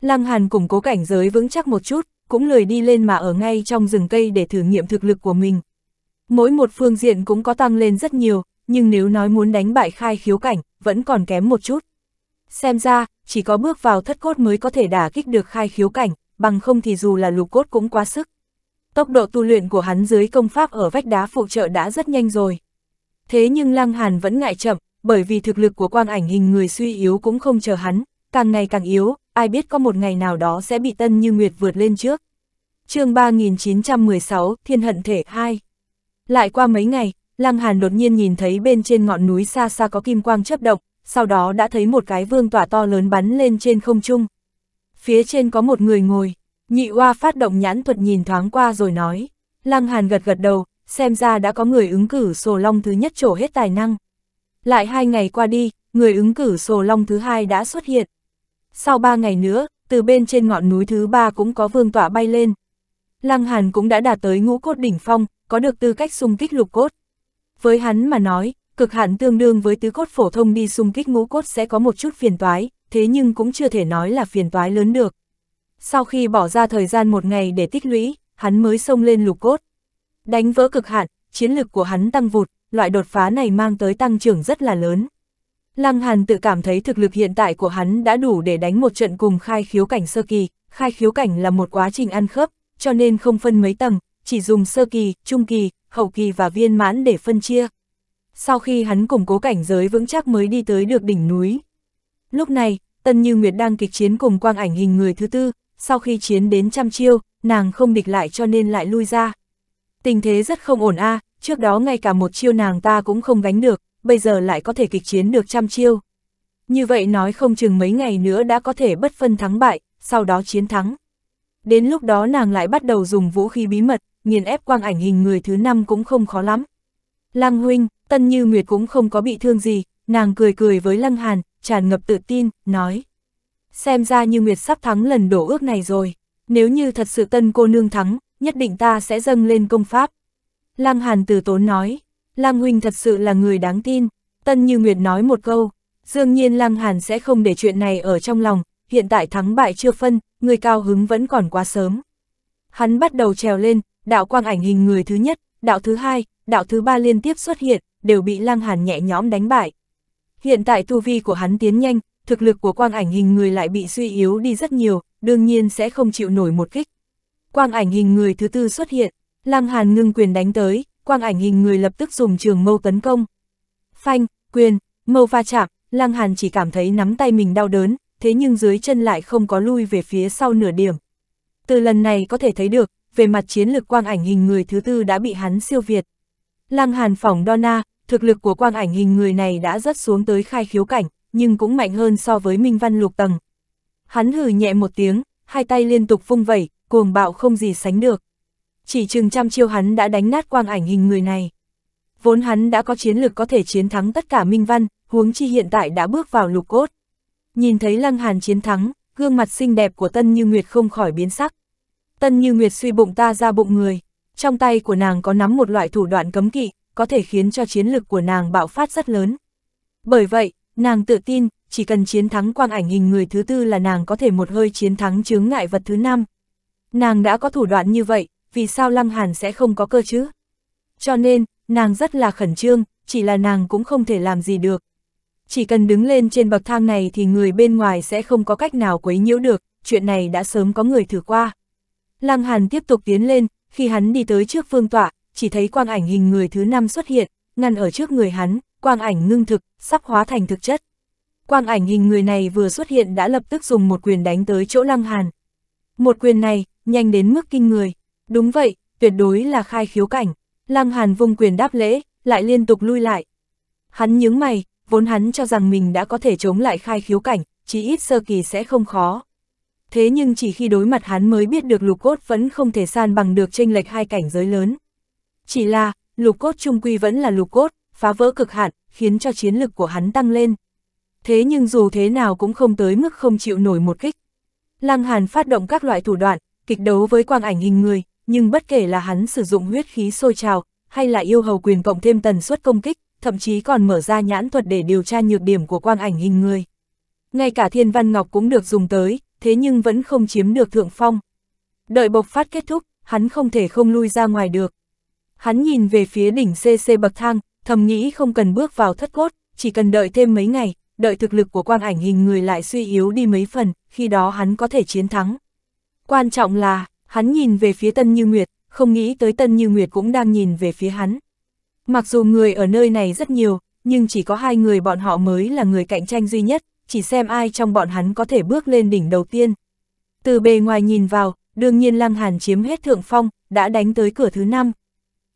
Lăng Hàn củng cố cảnh giới vững chắc một chút, cũng lười đi lên mà ở ngay trong rừng cây để thử nghiệm thực lực của mình. Mỗi một phương diện cũng có tăng lên rất nhiều, nhưng nếu nói muốn đánh bại khai khiếu cảnh, vẫn còn kém một chút. Xem ra, chỉ có bước vào thất cốt mới có thể đả kích được khai khiếu cảnh, bằng không thì dù là lục cốt cũng quá sức. Tốc độ tu luyện của hắn dưới công pháp ở vách đá phụ trợ đã rất nhanh rồi. Thế nhưng Lăng Hàn vẫn ngại chậm, bởi vì thực lực của quang ảnh hình người suy yếu cũng không chờ hắn, càng ngày càng yếu, ai biết có một ngày nào đó sẽ bị Tân Như Nguyệt vượt lên trước. chương 3916, Thiên Hận Thể 2 Lại qua mấy ngày, Lăng Hàn đột nhiên nhìn thấy bên trên ngọn núi xa xa có kim quang chớp động, sau đó đã thấy một cái vương tỏa to lớn bắn lên trên không trung. Phía trên có một người ngồi, nhị Hoa phát động nhãn thuật nhìn thoáng qua rồi nói. Lăng Hàn gật gật đầu, xem ra đã có người ứng cử sổ long thứ nhất trổ hết tài năng. Lại hai ngày qua đi, người ứng cử sổ long thứ hai đã xuất hiện. Sau ba ngày nữa, từ bên trên ngọn núi thứ ba cũng có vương tọa bay lên. Lăng Hàn cũng đã đạt tới ngũ cốt đỉnh phong, có được tư cách xung kích lục cốt. Với hắn mà nói, cực hạn tương đương với tứ cốt phổ thông đi xung kích ngũ cốt sẽ có một chút phiền toái, thế nhưng cũng chưa thể nói là phiền toái lớn được. Sau khi bỏ ra thời gian một ngày để tích lũy, hắn mới xông lên lục cốt. Đánh vỡ cực hạn, chiến lực của hắn tăng vụt, loại đột phá này mang tới tăng trưởng rất là lớn. Lăng Hàn tự cảm thấy thực lực hiện tại của hắn đã đủ để đánh một trận cùng khai khiếu cảnh sơ kỳ, khai khiếu cảnh là một quá trình ăn khớp, cho nên không phân mấy tầng, chỉ dùng sơ kỳ, trung kỳ, hậu kỳ và viên mãn để phân chia. Sau khi hắn củng cố cảnh giới vững chắc mới đi tới được đỉnh núi. Lúc này, Tân Như Nguyệt đang kịch chiến cùng quang ảnh hình người thứ tư, sau khi chiến đến trăm chiêu, nàng không địch lại cho nên lại lui ra. Tình thế rất không ổn a à, trước đó ngay cả một chiêu nàng ta cũng không gánh được, bây giờ lại có thể kịch chiến được trăm chiêu. Như vậy nói không chừng mấy ngày nữa đã có thể bất phân thắng bại, sau đó chiến thắng. Đến lúc đó nàng lại bắt đầu dùng vũ khí bí mật, nghiền ép quang ảnh hình người thứ năm cũng không khó lắm. Lăng huynh, Tân Như Nguyệt cũng không có bị thương gì, nàng cười cười với Lăng Hàn, tràn ngập tự tin, nói. Xem ra như Nguyệt sắp thắng lần đổ ước này rồi, nếu như thật sự Tân cô nương thắng, nhất định ta sẽ dâng lên công pháp. Lăng Hàn từ tốn nói. Lam Huynh thật sự là người đáng tin, Tân Như Nguyệt nói một câu, dường nhiên Lam Hàn sẽ không để chuyện này ở trong lòng, hiện tại thắng bại chưa phân, người cao hứng vẫn còn quá sớm. Hắn bắt đầu trèo lên, đạo quang ảnh hình người thứ nhất, đạo thứ hai, đạo thứ ba liên tiếp xuất hiện, đều bị Lăng Hàn nhẹ nhõm đánh bại. Hiện tại tu vi của hắn tiến nhanh, thực lực của quang ảnh hình người lại bị suy yếu đi rất nhiều, đương nhiên sẽ không chịu nổi một kích. Quang ảnh hình người thứ tư xuất hiện, Lăng Hàn ngưng quyền đánh tới, quang ảnh hình người lập tức dùng trường mâu tấn công. Phanh, quyền, mâu va chạm, Lăng Hàn chỉ cảm thấy nắm tay mình đau đớn, thế nhưng dưới chân lại không có lui về phía sau nửa điểm. Từ lần này có thể thấy được, về mặt chiến lược quang ảnh hình người thứ tư đã bị hắn siêu việt. Lăng Hàn phỏng Donna, thực lực của quang ảnh hình người này đã rất xuống tới khai khiếu cảnh, nhưng cũng mạnh hơn so với Minh Văn lục tầng. Hắn hừ nhẹ một tiếng, hai tay liên tục vung vẩy, cuồng bạo không gì sánh được chỉ chừng trăm chiêu hắn đã đánh nát quang ảnh hình người này. Vốn hắn đã có chiến lược có thể chiến thắng tất cả minh văn, huống chi hiện tại đã bước vào lục cốt. Nhìn thấy Lăng Hàn chiến thắng, gương mặt xinh đẹp của Tân Như Nguyệt không khỏi biến sắc. Tân Như Nguyệt suy bụng ta ra bụng người, trong tay của nàng có nắm một loại thủ đoạn cấm kỵ, có thể khiến cho chiến lực của nàng bạo phát rất lớn. Bởi vậy, nàng tự tin, chỉ cần chiến thắng quang ảnh hình người thứ tư là nàng có thể một hơi chiến thắng chướng ngại vật thứ năm. Nàng đã có thủ đoạn như vậy, vì sao Lăng Hàn sẽ không có cơ chứ? Cho nên, nàng rất là khẩn trương, chỉ là nàng cũng không thể làm gì được. Chỉ cần đứng lên trên bậc thang này thì người bên ngoài sẽ không có cách nào quấy nhiễu được, chuyện này đã sớm có người thử qua. Lăng Hàn tiếp tục tiến lên, khi hắn đi tới trước phương tọa, chỉ thấy quang ảnh hình người thứ năm xuất hiện, ngăn ở trước người hắn, quang ảnh ngưng thực, sắp hóa thành thực chất. Quang ảnh hình người này vừa xuất hiện đã lập tức dùng một quyền đánh tới chỗ Lăng Hàn. Một quyền này, nhanh đến mức kinh người. Đúng vậy, tuyệt đối là khai khiếu cảnh. Lăng Hàn vung quyền đáp lễ, lại liên tục lui lại. Hắn nhướng mày, vốn hắn cho rằng mình đã có thể chống lại khai khiếu cảnh, chỉ ít sơ kỳ sẽ không khó. Thế nhưng chỉ khi đối mặt hắn mới biết được lục cốt vẫn không thể san bằng được tranh lệch hai cảnh giới lớn. Chỉ là, lục cốt trung quy vẫn là lục cốt, phá vỡ cực hạn, khiến cho chiến lực của hắn tăng lên. Thế nhưng dù thế nào cũng không tới mức không chịu nổi một kích. Lăng Hàn phát động các loại thủ đoạn, kịch đấu với quang ảnh hình người, nhưng bất kể là hắn sử dụng huyết khí sôi trào, hay là yêu hầu quyền cộng thêm tần suất công kích, thậm chí còn mở ra nhãn thuật để điều tra nhược điểm của quang ảnh hình người. Ngay cả thiên văn ngọc cũng được dùng tới, thế nhưng vẫn không chiếm được thượng phong. Đợi bộc phát kết thúc, hắn không thể không lui ra ngoài được. Hắn nhìn về phía đỉnh CC bậc thang, thầm nghĩ không cần bước vào thất cốt, chỉ cần đợi thêm mấy ngày, đợi thực lực của quang ảnh hình người lại suy yếu đi mấy phần, khi đó hắn có thể chiến thắng. Quan trọng là, Hắn nhìn về phía Tân Như Nguyệt, không nghĩ tới Tân Như Nguyệt cũng đang nhìn về phía hắn. Mặc dù người ở nơi này rất nhiều, nhưng chỉ có hai người bọn họ mới là người cạnh tranh duy nhất, chỉ xem ai trong bọn hắn có thể bước lên đỉnh đầu tiên. Từ bề ngoài nhìn vào, đương nhiên Lăng Hàn chiếm hết thượng phong, đã đánh tới cửa thứ năm.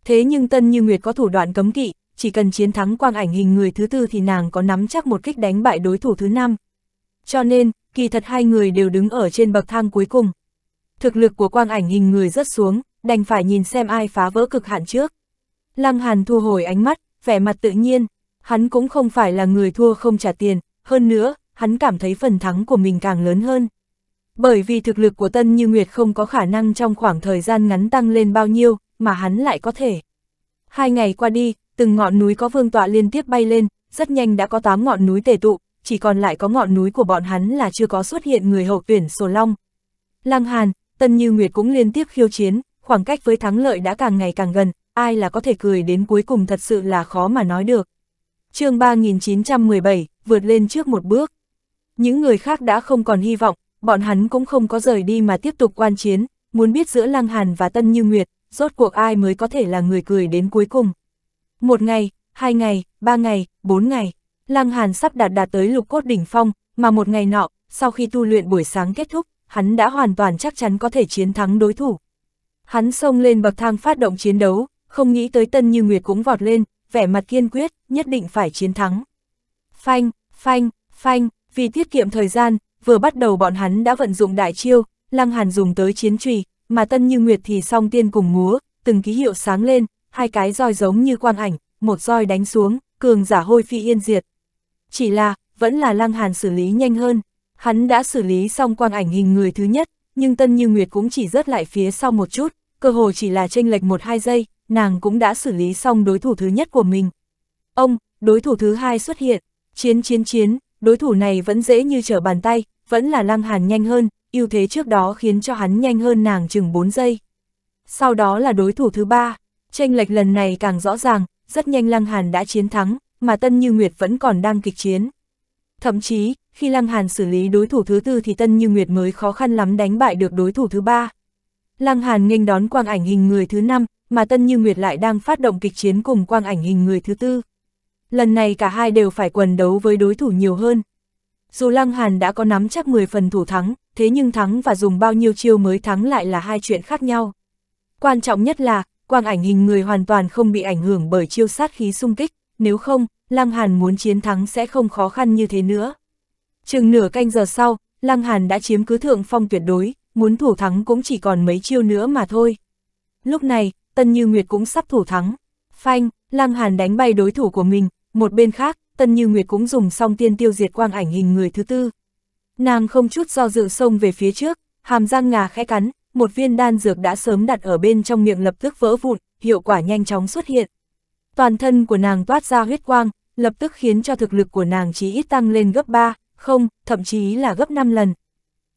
Thế nhưng Tân Như Nguyệt có thủ đoạn cấm kỵ, chỉ cần chiến thắng quang ảnh hình người thứ tư thì nàng có nắm chắc một kích đánh bại đối thủ thứ năm. Cho nên, kỳ thật hai người đều đứng ở trên bậc thang cuối cùng thực lực của quang ảnh hình người rất xuống, đành phải nhìn xem ai phá vỡ cực hạn trước. Lăng Hàn thu hồi ánh mắt, vẻ mặt tự nhiên, hắn cũng không phải là người thua không trả tiền, hơn nữa, hắn cảm thấy phần thắng của mình càng lớn hơn. Bởi vì thực lực của Tân Như Nguyệt không có khả năng trong khoảng thời gian ngắn tăng lên bao nhiêu, mà hắn lại có thể. Hai ngày qua đi, từng ngọn núi có vương tọa liên tiếp bay lên, rất nhanh đã có tám ngọn núi tề tụ, chỉ còn lại có ngọn núi của bọn hắn là chưa có xuất hiện người hậu tuyển Sổ Long. Lăng Hàn, Tân Như Nguyệt cũng liên tiếp khiêu chiến, khoảng cách với thắng lợi đã càng ngày càng gần, ai là có thể cười đến cuối cùng thật sự là khó mà nói được. chương 3917, vượt lên trước một bước. Những người khác đã không còn hy vọng, bọn hắn cũng không có rời đi mà tiếp tục quan chiến, muốn biết giữa Lăng Hàn và Tân Như Nguyệt, rốt cuộc ai mới có thể là người cười đến cuối cùng. Một ngày, hai ngày, ba ngày, bốn ngày, Lăng Hàn sắp đạt đạt tới lục cốt đỉnh phong, mà một ngày nọ, sau khi tu luyện buổi sáng kết thúc, hắn đã hoàn toàn chắc chắn có thể chiến thắng đối thủ. Hắn xông lên bậc thang phát động chiến đấu, không nghĩ tới Tân Như Nguyệt cũng vọt lên, vẻ mặt kiên quyết, nhất định phải chiến thắng. Phanh, phanh, phanh, vì tiết kiệm thời gian, vừa bắt đầu bọn hắn đã vận dụng đại chiêu, Lăng Hàn dùng tới chiến trùy, mà Tân Như Nguyệt thì song tiên cùng múa, từng ký hiệu sáng lên, hai cái roi giống như quang ảnh, một roi đánh xuống, cường giả hôi phi yên diệt. Chỉ là, vẫn là Lăng Hàn xử lý nhanh hơn. Hắn đã xử lý xong quang ảnh hình người thứ nhất, nhưng Tân Như Nguyệt cũng chỉ rớt lại phía sau một chút, cơ hồ chỉ là chênh lệch một hai giây, nàng cũng đã xử lý xong đối thủ thứ nhất của mình. Ông, đối thủ thứ hai xuất hiện, chiến chiến chiến, đối thủ này vẫn dễ như trở bàn tay, vẫn là lang Hàn nhanh hơn, ưu thế trước đó khiến cho hắn nhanh hơn nàng chừng 4 giây. Sau đó là đối thủ thứ ba, chênh lệch lần này càng rõ ràng, rất nhanh lang Hàn đã chiến thắng, mà Tân Như Nguyệt vẫn còn đang kịch chiến. Thậm chí, khi Lăng Hàn xử lý đối thủ thứ tư thì Tân Như Nguyệt mới khó khăn lắm đánh bại được đối thủ thứ ba. Lăng Hàn nghênh đón quang ảnh hình người thứ năm, mà Tân Như Nguyệt lại đang phát động kịch chiến cùng quang ảnh hình người thứ tư. Lần này cả hai đều phải quần đấu với đối thủ nhiều hơn. Dù Lăng Hàn đã có nắm chắc 10 phần thủ thắng, thế nhưng thắng và dùng bao nhiêu chiêu mới thắng lại là hai chuyện khác nhau. Quan trọng nhất là, quang ảnh hình người hoàn toàn không bị ảnh hưởng bởi chiêu sát khí xung kích, nếu không, Lăng Hàn muốn chiến thắng sẽ không khó khăn như thế nữa. Chừng nửa canh giờ sau, Lăng Hàn đã chiếm cứ thượng phong tuyệt đối, muốn thủ thắng cũng chỉ còn mấy chiêu nữa mà thôi. Lúc này, Tân Như Nguyệt cũng sắp thủ thắng. Phanh, Lăng Hàn đánh bay đối thủ của mình, một bên khác, Tân Như Nguyệt cũng dùng song tiên tiêu diệt quang ảnh hình người thứ tư. Nàng không chút do dự xông về phía trước, hàm răng ngà khẽ cắn, một viên đan dược đã sớm đặt ở bên trong miệng lập tức vỡ vụn, hiệu quả nhanh chóng xuất hiện. Toàn thân của nàng toát ra huyết quang, lập tức khiến cho thực lực của nàng chí ít tăng lên gấp 3, không, thậm chí là gấp 5 lần.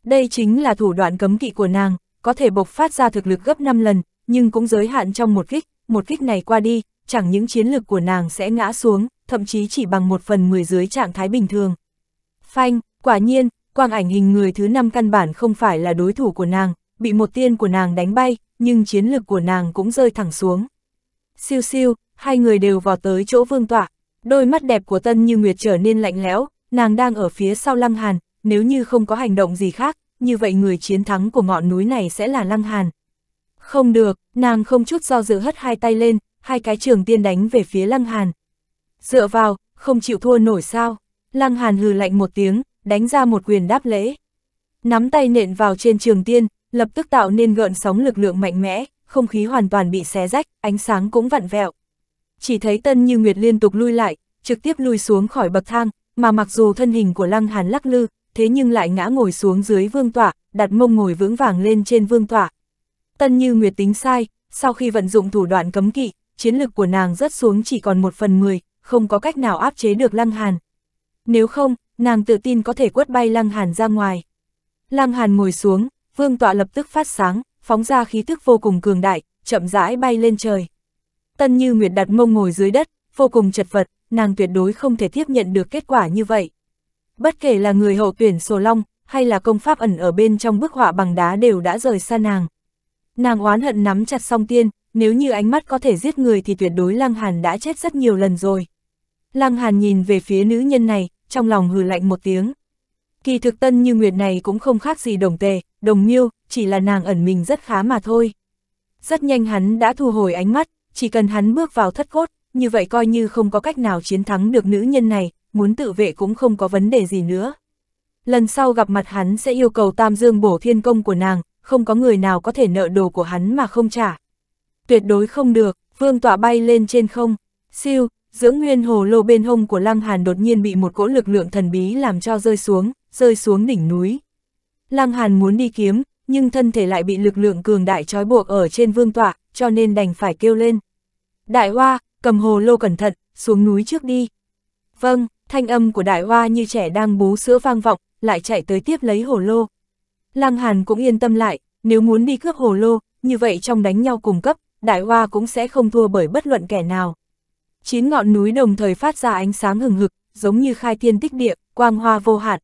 Đây chính là thủ đoạn cấm kỵ của nàng, có thể bộc phát ra thực lực gấp 5 lần, nhưng cũng giới hạn trong một kích, một kích này qua đi, chẳng những chiến lực của nàng sẽ ngã xuống, thậm chí chỉ bằng một phần 10 dưới trạng thái bình thường. Phanh, quả nhiên, quang ảnh hình người thứ năm căn bản không phải là đối thủ của nàng, bị một tiên của nàng đánh bay, nhưng chiến lực của nàng cũng rơi thẳng xuống. Siêu siêu, hai người đều vào tới chỗ vương tọa, Đôi mắt đẹp của Tân Như Nguyệt trở nên lạnh lẽo, nàng đang ở phía sau Lăng Hàn, nếu như không có hành động gì khác, như vậy người chiến thắng của ngọn núi này sẽ là Lăng Hàn. Không được, nàng không chút do dự hất hai tay lên, hai cái trường tiên đánh về phía Lăng Hàn. Dựa vào, không chịu thua nổi sao. Lăng Hàn hừ lạnh một tiếng, đánh ra một quyền đáp lễ. Nắm tay nện vào trên trường tiên, lập tức tạo nên gợn sóng lực lượng mạnh mẽ, không khí hoàn toàn bị xé rách, ánh sáng cũng vặn vẹo chỉ thấy Tân Như Nguyệt liên tục lui lại, trực tiếp lui xuống khỏi bậc thang, mà mặc dù thân hình của Lăng Hàn lắc lư, thế nhưng lại ngã ngồi xuống dưới vương tỏa, đặt mông ngồi vững vàng lên trên vương tỏa. Tân Như Nguyệt tính sai, sau khi vận dụng thủ đoạn cấm kỵ, chiến lực của nàng rất xuống chỉ còn một phần mười, không có cách nào áp chế được Lăng Hàn. Nếu không, nàng tự tin có thể quất bay Lăng Hàn ra ngoài. Lăng Hàn ngồi xuống, vương tọa lập tức phát sáng, phóng ra khí thức vô cùng cường đại, chậm rãi bay lên trời. Tân Như Nguyệt đặt mông ngồi dưới đất, vô cùng chật vật, nàng tuyệt đối không thể tiếp nhận được kết quả như vậy. Bất kể là người hậu tuyển sổ long, hay là công pháp ẩn ở bên trong bức họa bằng đá đều đã rời xa nàng. Nàng oán hận nắm chặt song tiên, nếu như ánh mắt có thể giết người thì tuyệt đối Lăng Hàn đã chết rất nhiều lần rồi. Lăng Hàn nhìn về phía nữ nhân này, trong lòng hừ lạnh một tiếng. Kỳ thực tân như nguyệt này cũng không khác gì đồng tề, đồng miêu, chỉ là nàng ẩn mình rất khá mà thôi. Rất nhanh hắn đã thu hồi ánh mắt, chỉ cần hắn bước vào thất cốt, như vậy coi như không có cách nào chiến thắng được nữ nhân này, muốn tự vệ cũng không có vấn đề gì nữa. Lần sau gặp mặt hắn sẽ yêu cầu tam dương bổ thiên công của nàng, không có người nào có thể nợ đồ của hắn mà không trả. Tuyệt đối không được, vương tọa bay lên trên không, siêu, dưỡng nguyên hồ lô bên hông của Lăng Hàn đột nhiên bị một cỗ lực lượng thần bí làm cho rơi xuống, rơi xuống đỉnh núi. Lăng Hàn muốn đi kiếm, nhưng thân thể lại bị lực lượng cường đại trói buộc ở trên vương tọa, cho nên đành phải kêu lên. Đại hoa, cầm hồ lô cẩn thận, xuống núi trước đi. Vâng, thanh âm của đại hoa như trẻ đang bú sữa vang vọng, lại chạy tới tiếp lấy hồ lô. Lăng Hàn cũng yên tâm lại, nếu muốn đi cướp hồ lô, như vậy trong đánh nhau cùng cấp, đại hoa cũng sẽ không thua bởi bất luận kẻ nào. Chín ngọn núi đồng thời phát ra ánh sáng hừng hực, giống như khai thiên tích địa, quang hoa vô hạn.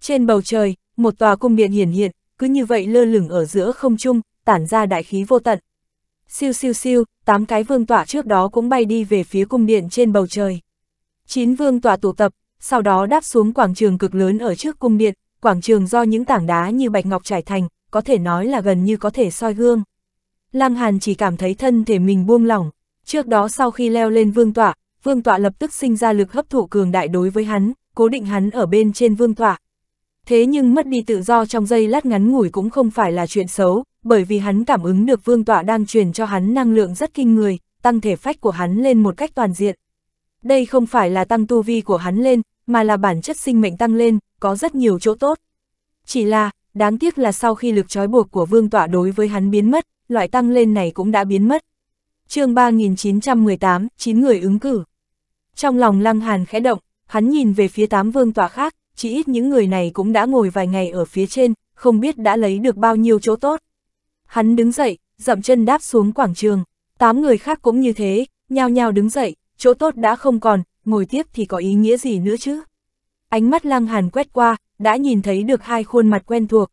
Trên bầu trời, một tòa cung điện hiển hiện, cứ như vậy lơ lửng ở giữa không trung, tản ra đại khí vô tận. Siêu siêu siêu, tám cái vương tỏa trước đó cũng bay đi về phía cung điện trên bầu trời. Chín vương tỏa tụ tập, sau đó đáp xuống quảng trường cực lớn ở trước cung điện, quảng trường do những tảng đá như bạch ngọc trải thành, có thể nói là gần như có thể soi gương. Lăng Hàn chỉ cảm thấy thân thể mình buông lỏng, trước đó sau khi leo lên vương tỏa vương tỏa lập tức sinh ra lực hấp thụ cường đại đối với hắn, cố định hắn ở bên trên vương tỏa Thế nhưng mất đi tự do trong giây lát ngắn ngủi cũng không phải là chuyện xấu, bởi vì hắn cảm ứng được vương tọa đang truyền cho hắn năng lượng rất kinh người, tăng thể phách của hắn lên một cách toàn diện. Đây không phải là tăng tu vi của hắn lên, mà là bản chất sinh mệnh tăng lên, có rất nhiều chỗ tốt. Chỉ là, đáng tiếc là sau khi lực trói buộc của vương tọa đối với hắn biến mất, loại tăng lên này cũng đã biến mất. chương 3918, 9 người ứng cử. Trong lòng lăng hàn khẽ động, hắn nhìn về phía tám vương tọa khác, chỉ ít những người này cũng đã ngồi vài ngày ở phía trên, không biết đã lấy được bao nhiêu chỗ tốt. Hắn đứng dậy, dậm chân đáp xuống quảng trường, tám người khác cũng như thế, nhao nhao đứng dậy, chỗ tốt đã không còn, ngồi tiếp thì có ý nghĩa gì nữa chứ? Ánh mắt lăng hàn quét qua, đã nhìn thấy được hai khuôn mặt quen thuộc.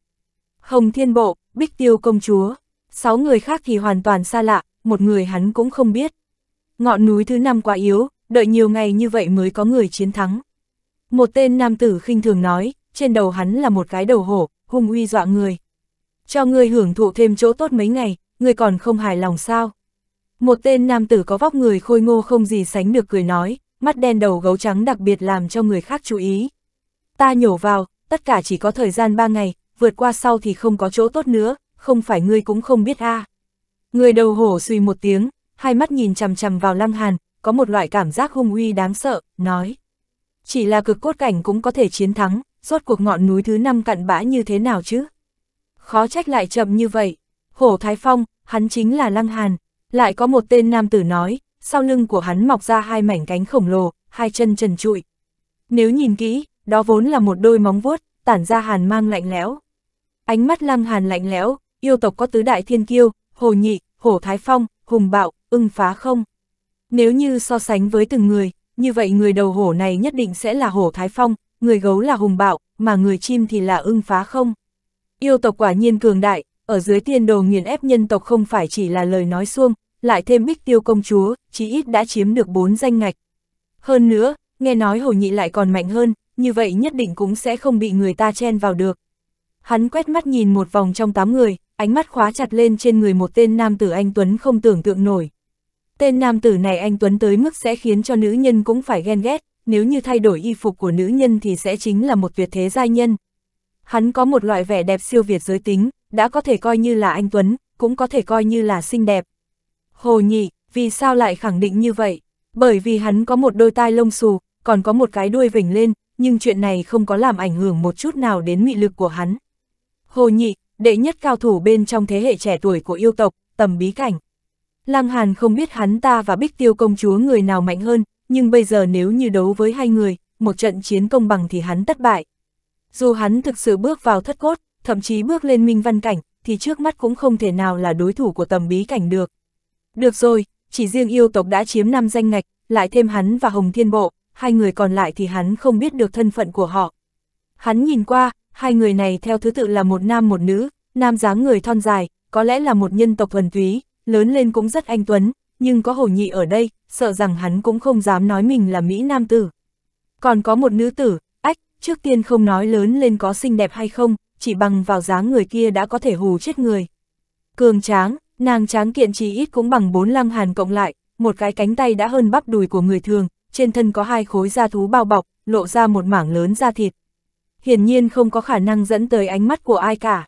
Hồng Thiên Bộ, Bích Tiêu Công Chúa, sáu người khác thì hoàn toàn xa lạ, một người hắn cũng không biết. Ngọn núi thứ năm quá yếu, đợi nhiều ngày như vậy mới có người chiến thắng. Một tên nam tử khinh thường nói, trên đầu hắn là một cái đầu hổ, hung uy dọa người cho ngươi hưởng thụ thêm chỗ tốt mấy ngày, ngươi còn không hài lòng sao? Một tên nam tử có vóc người khôi ngô không gì sánh được cười nói, mắt đen đầu gấu trắng đặc biệt làm cho người khác chú ý. Ta nhổ vào, tất cả chỉ có thời gian ba ngày, vượt qua sau thì không có chỗ tốt nữa, không phải ngươi cũng không biết a. À. Người đầu hổ suy một tiếng, hai mắt nhìn chằm chằm vào lăng hàn, có một loại cảm giác hung uy đáng sợ, nói. Chỉ là cực cốt cảnh cũng có thể chiến thắng, rốt cuộc ngọn núi thứ năm cặn bã như thế nào chứ? khó trách lại chậm như vậy. Hổ Thái Phong, hắn chính là Lăng Hàn, lại có một tên nam tử nói, sau lưng của hắn mọc ra hai mảnh cánh khổng lồ, hai chân trần trụi. Nếu nhìn kỹ, đó vốn là một đôi móng vuốt, tản ra hàn mang lạnh lẽo. Ánh mắt Lăng Hàn lạnh lẽo, yêu tộc có tứ đại thiên kiêu, Hồ Nhị, Hổ Thái Phong, Hùng Bạo, ưng phá không. Nếu như so sánh với từng người, như vậy người đầu hổ này nhất định sẽ là Hổ Thái Phong, người gấu là Hùng Bạo, mà người chim thì là ưng phá không. Yêu tộc quả nhiên cường đại, ở dưới tiên đồ nghiền ép nhân tộc không phải chỉ là lời nói xuông, lại thêm bích tiêu công chúa, chí ít đã chiếm được bốn danh ngạch. Hơn nữa, nghe nói hồ nhị lại còn mạnh hơn, như vậy nhất định cũng sẽ không bị người ta chen vào được. Hắn quét mắt nhìn một vòng trong tám người, ánh mắt khóa chặt lên trên người một tên nam tử anh Tuấn không tưởng tượng nổi. Tên nam tử này anh Tuấn tới mức sẽ khiến cho nữ nhân cũng phải ghen ghét, nếu như thay đổi y phục của nữ nhân thì sẽ chính là một tuyệt thế giai nhân, Hắn có một loại vẻ đẹp siêu việt giới tính, đã có thể coi như là anh Tuấn, cũng có thể coi như là xinh đẹp. Hồ Nhị, vì sao lại khẳng định như vậy? Bởi vì hắn có một đôi tai lông xù, còn có một cái đuôi vỉnh lên, nhưng chuyện này không có làm ảnh hưởng một chút nào đến mị lực của hắn. Hồ Nhị, đệ nhất cao thủ bên trong thế hệ trẻ tuổi của yêu tộc, tầm bí cảnh. Lăng Hàn không biết hắn ta và Bích Tiêu công chúa người nào mạnh hơn, nhưng bây giờ nếu như đấu với hai người, một trận chiến công bằng thì hắn thất bại. Dù hắn thực sự bước vào thất cốt, thậm chí bước lên minh văn cảnh, thì trước mắt cũng không thể nào là đối thủ của tầm bí cảnh được. Được rồi, chỉ riêng yêu tộc đã chiếm năm danh ngạch, lại thêm hắn và Hồng Thiên Bộ, hai người còn lại thì hắn không biết được thân phận của họ. Hắn nhìn qua, hai người này theo thứ tự là một nam một nữ, nam dáng người thon dài, có lẽ là một nhân tộc thuần túy, lớn lên cũng rất anh tuấn, nhưng có hổ nhị ở đây, sợ rằng hắn cũng không dám nói mình là Mỹ Nam Tử. Còn có một nữ tử, Trước tiên không nói lớn lên có xinh đẹp hay không, chỉ bằng vào dáng người kia đã có thể hù chết người. Cường tráng, nàng tráng kiện chỉ ít cũng bằng bốn lăng hàn cộng lại, một cái cánh tay đã hơn bắp đùi của người thường, trên thân có hai khối da thú bao bọc, lộ ra một mảng lớn da thịt. Hiển nhiên không có khả năng dẫn tới ánh mắt của ai cả.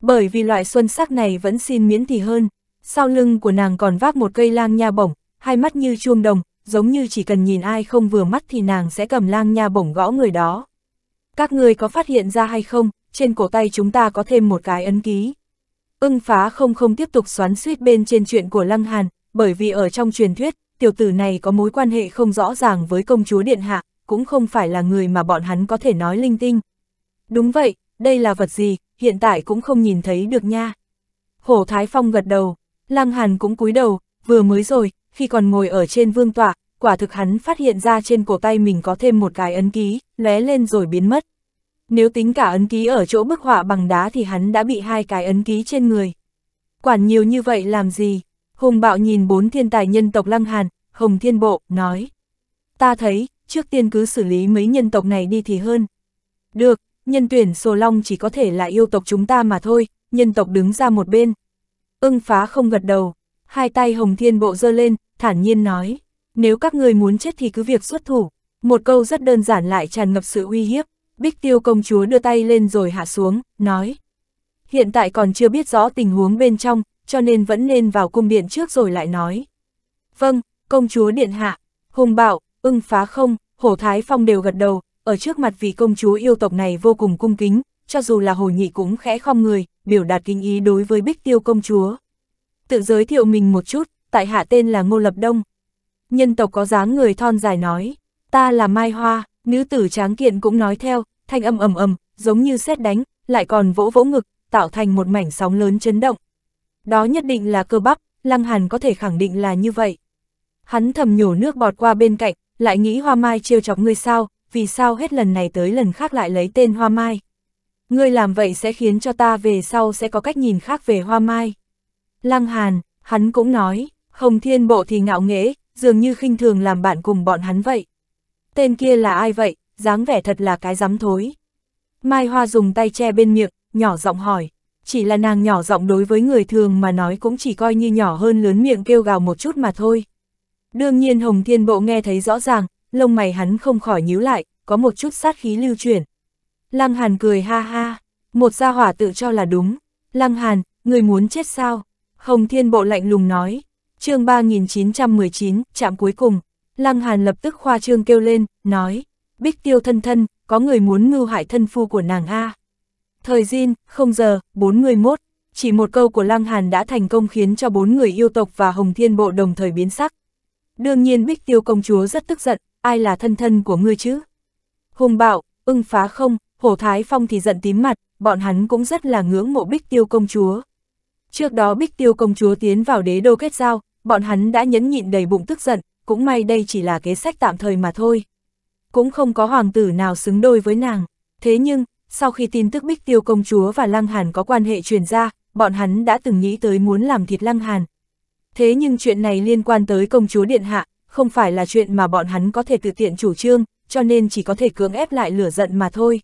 Bởi vì loại xuân sắc này vẫn xin miễn thì hơn, sau lưng của nàng còn vác một cây lang nha bổng, hai mắt như chuông đồng, giống như chỉ cần nhìn ai không vừa mắt thì nàng sẽ cầm lang nha bổng gõ người đó các ngươi có phát hiện ra hay không, trên cổ tay chúng ta có thêm một cái ấn ký. Ưng phá không không tiếp tục xoắn suýt bên trên chuyện của Lăng Hàn, bởi vì ở trong truyền thuyết, tiểu tử này có mối quan hệ không rõ ràng với công chúa Điện Hạ, cũng không phải là người mà bọn hắn có thể nói linh tinh. Đúng vậy, đây là vật gì, hiện tại cũng không nhìn thấy được nha. Hổ Thái Phong gật đầu, Lăng Hàn cũng cúi đầu, vừa mới rồi, khi còn ngồi ở trên vương tọa, quả thực hắn phát hiện ra trên cổ tay mình có thêm một cái ấn ký, lóe lên rồi biến mất. Nếu tính cả ấn ký ở chỗ bức họa bằng đá thì hắn đã bị hai cái ấn ký trên người. Quản nhiều như vậy làm gì? Hùng bạo nhìn bốn thiên tài nhân tộc Lăng Hàn, Hồng Thiên Bộ, nói. Ta thấy, trước tiên cứ xử lý mấy nhân tộc này đi thì hơn. Được, nhân tuyển Sồ Long chỉ có thể là yêu tộc chúng ta mà thôi, nhân tộc đứng ra một bên. Ưng phá không gật đầu, hai tay Hồng Thiên Bộ giơ lên, thản nhiên nói. Nếu các người muốn chết thì cứ việc xuất thủ. Một câu rất đơn giản lại tràn ngập sự uy hiếp, Bích Tiêu công chúa đưa tay lên rồi hạ xuống, nói. Hiện tại còn chưa biết rõ tình huống bên trong, cho nên vẫn nên vào cung điện trước rồi lại nói. Vâng, công chúa điện hạ, hùng bạo, ưng phá không, hổ thái phong đều gật đầu, ở trước mặt vị công chúa yêu tộc này vô cùng cung kính, cho dù là hồ nhị cũng khẽ không người, biểu đạt kinh ý đối với bích tiêu công chúa. Tự giới thiệu mình một chút, tại hạ tên là Ngô Lập Đông. Nhân tộc có dáng người thon dài nói, ta là Mai Hoa, nữ tử tráng kiện cũng nói theo, thanh âm ầm ầm, giống như xét đánh, lại còn vỗ vỗ ngực, tạo thành một mảnh sóng lớn chấn động. Đó nhất định là cơ bắp, Lăng Hàn có thể khẳng định là như vậy. Hắn thầm nhổ nước bọt qua bên cạnh, lại nghĩ Hoa Mai trêu chọc ngươi sao, vì sao hết lần này tới lần khác lại lấy tên Hoa Mai. Ngươi làm vậy sẽ khiến cho ta về sau sẽ có cách nhìn khác về Hoa Mai. Lăng Hàn, hắn cũng nói, Hồng Thiên Bộ thì ngạo nghễ, dường như khinh thường làm bạn cùng bọn hắn vậy. Tên kia là ai vậy, dáng vẻ thật là cái rắm thối. Mai Hoa dùng tay che bên miệng, nhỏ giọng hỏi, chỉ là nàng nhỏ giọng đối với người thường mà nói cũng chỉ coi như nhỏ hơn lớn miệng kêu gào một chút mà thôi. Đương nhiên Hồng Thiên Bộ nghe thấy rõ ràng, lông mày hắn không khỏi nhíu lại, có một chút sát khí lưu chuyển. Lăng Hàn cười ha ha, một gia hỏa tự cho là đúng. Lăng Hàn, người muốn chết sao? Hồng Thiên Bộ lạnh lùng nói. chương 3919, chạm cuối cùng. Lăng Hàn lập tức khoa trương kêu lên, nói bích tiêu thân thân, có người muốn ngư hại thân phu của nàng A. Thời gian 0 giờ, 41, chỉ một câu của Lăng Hàn đã thành công khiến cho bốn người yêu tộc và Hồng Thiên Bộ đồng thời biến sắc. Đương nhiên bích tiêu công chúa rất tức giận, ai là thân thân của ngươi chứ? Hùng bạo, ưng phá không, hổ thái phong thì giận tím mặt, bọn hắn cũng rất là ngưỡng mộ bích tiêu công chúa. Trước đó bích tiêu công chúa tiến vào đế đô kết giao, bọn hắn đã nhẫn nhịn đầy bụng tức giận, cũng may đây chỉ là kế sách tạm thời mà thôi cũng không có hoàng tử nào xứng đôi với nàng. Thế nhưng, sau khi tin tức Bích Tiêu công chúa và Lăng Hàn có quan hệ truyền ra, bọn hắn đã từng nghĩ tới muốn làm thịt Lăng Hàn. Thế nhưng chuyện này liên quan tới công chúa Điện Hạ, không phải là chuyện mà bọn hắn có thể tự tiện chủ trương, cho nên chỉ có thể cưỡng ép lại lửa giận mà thôi.